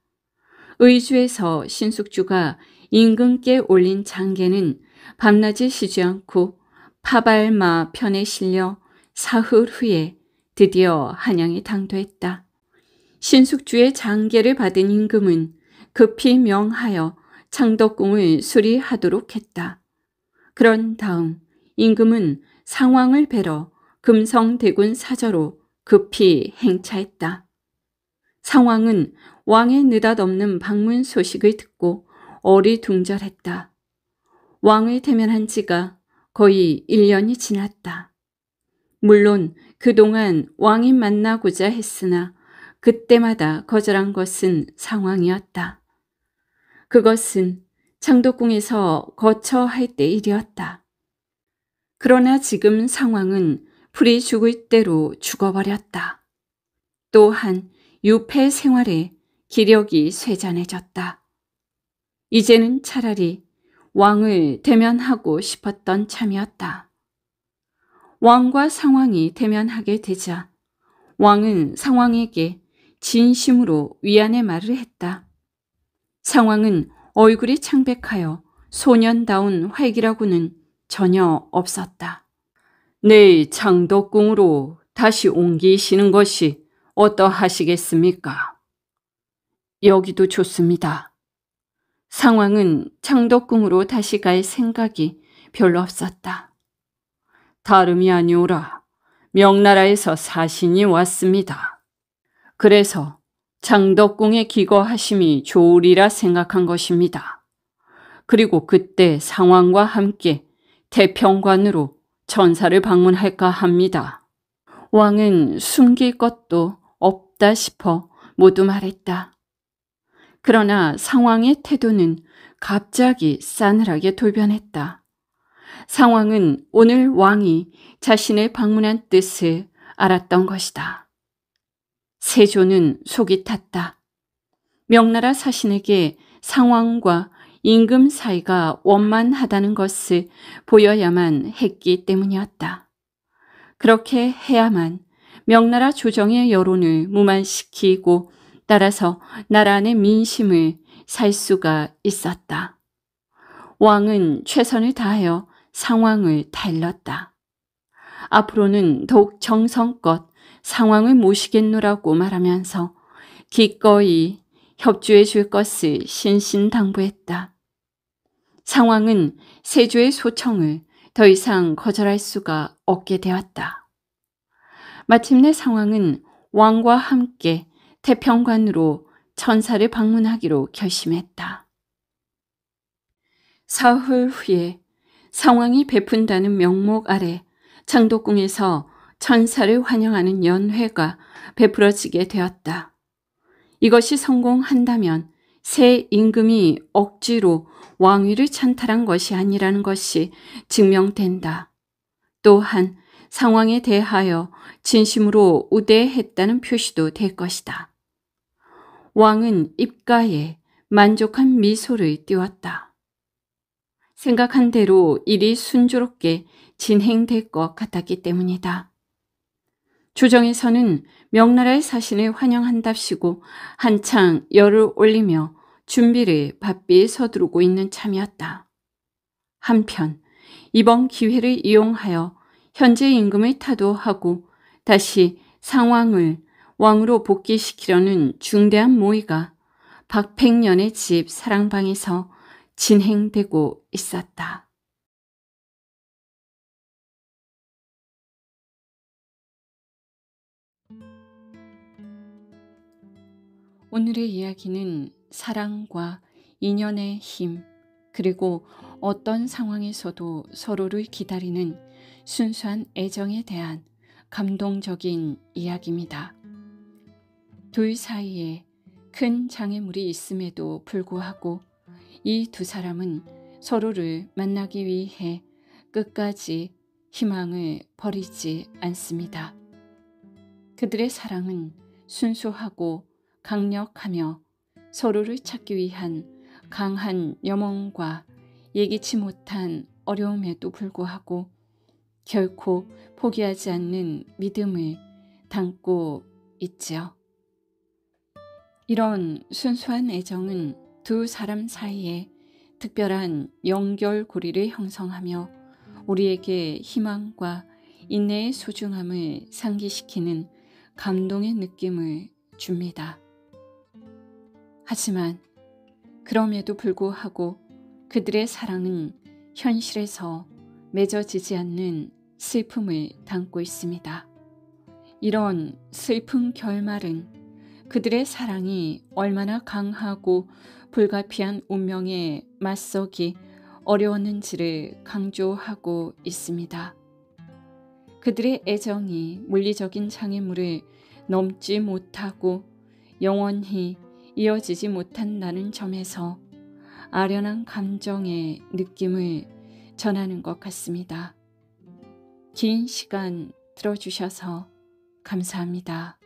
의주에서 신숙주가 임금께 올린 장계는 밤낮이 쉬지 않고 파발마 편에 실려 사흘 후에 드디어 한양에 당도했다. 신숙주의 장계를 받은 임금은 급히 명하여 창덕궁을 수리하도록 했다. 그런 다음 임금은 상황을 배러 금성대군 사저로 급히 행차했다. 상황은 왕의 느닷없는 방문 소식을 듣고 어리둥절했다. 왕을 대면한 지가 거의 1년이 지났다. 물론 그동안 왕이 만나고자 했으나 그때마다 거절한 것은 상황이었다. 그것은 창덕궁에서 거처 할때 일이었다. 그러나 지금 상황은 불이 죽을 대로 죽어버렸다. 또한 유폐 생활에 기력이 쇠잔해졌다. 이제는 차라리 왕을 대면하고 싶었던 참이었다. 왕과 상황이 대면하게 되자 왕은 상황에게 진심으로 위안의 말을 했다. 상황은 얼굴이 창백하여 소년다운 활기라고는 전혀 없었다. 내일 장덕궁으로 다시 옮기시는 것이 어떠하시겠습니까? 여기도 좋습니다. 상황은 창덕궁으로 다시 갈 생각이 별로 없었다. 다름이 아니오라. 명나라에서 사신이 왔습니다. 그래서 장덕궁에 기거하심이 좋으리라 생각한 것입니다. 그리고 그때 상황과 함께 태평관으로 전사를 방문할까 합니다. 왕은 숨길 것도 없다 싶어 모두 말했다. 그러나 상황의 태도는 갑자기 싸늘하게 돌변했다. 상황은 오늘 왕이 자신을 방문한 뜻을 알았던 것이다. 세조는 속이 탔다. 명나라 사신에게 상황과 임금 사이가 원만하다는 것을 보여야만 했기 때문이었다. 그렇게 해야만 명나라 조정의 여론을 무만시키고 따라서 나라 안의 민심을 살 수가 있었다. 왕은 최선을 다하여 상황을 달렀다. 앞으로는 더욱 정성껏 상황을 모시겠노라고 말하면서 기꺼이 협조해 줄 것을 신신당부했다. 상황은 세조의 소청을 더 이상 거절할 수가 없게 되었다. 마침내 상황은 왕과 함께 태평관으로 천사를 방문하기로 결심했다. 사흘 후에 상황이 베푼다는 명목 아래 창덕궁에서 천사를 환영하는 연회가 베풀어지게 되었다. 이것이 성공한다면 새 임금이 억지로 왕위를 찬탈한 것이 아니라는 것이 증명된다. 또한 상황에 대하여 진심으로 우대했다는 표시도 될 것이다. 왕은 입가에 만족한 미소를 띄웠다. 생각한 대로 일이 순조롭게 진행될 것 같았기 때문이다. 조정에서는 명나라의 사신을 환영한답시고 한창 열을 올리며 준비를 바삐 서두르고 있는 참이었다. 한편 이번 기회를 이용하여 현재 임금을 타도하고 다시 상황을 왕으로 복귀시키려는 중대한 모의가 박팽년의 집 사랑방에서 진행되고 있었다. 오늘의 이야기는 사랑과 인연의 힘, 그리고 어떤 상황에서도 서로를 기다리는 순수한 애정에 대한 감동적인 이야기입니다. 둘 사이에 큰 장애물이 있음에도 불구하고 이 두 사람은 서로를 만나기 위해 끝까지 희망을 버리지 않습니다. 그들의 사랑은 순수하고 강력하며 서로를 찾기 위한 강한 염원과 예기치 못한 어려움에도 불구하고 결코 포기하지 않는 믿음을 담고 있지요. 이런 순수한 애정은 두 사람 사이에 특별한 연결고리를 형성하며 우리에게 희망과 인내의 소중함을 상기시키는 감동의 느낌을 줍니다. 하지만 그럼에도 불구하고 그들의 사랑은 현실에서 맺어지지 않는 슬픔을 담고 있습니다. 이런 슬픈 결말은 그들의 사랑이 얼마나 강하고 불가피한 운명에 맞서기 어려웠는지를 강조하고 있습니다. 그들의 애정이 물리적인 장애물을 넘지 못하고 영원히 이어지지 못한다는 점에서 아련한 감정의 느낌을 전하는 것 같습니다. 긴 시간 들어주셔서 감사합니다.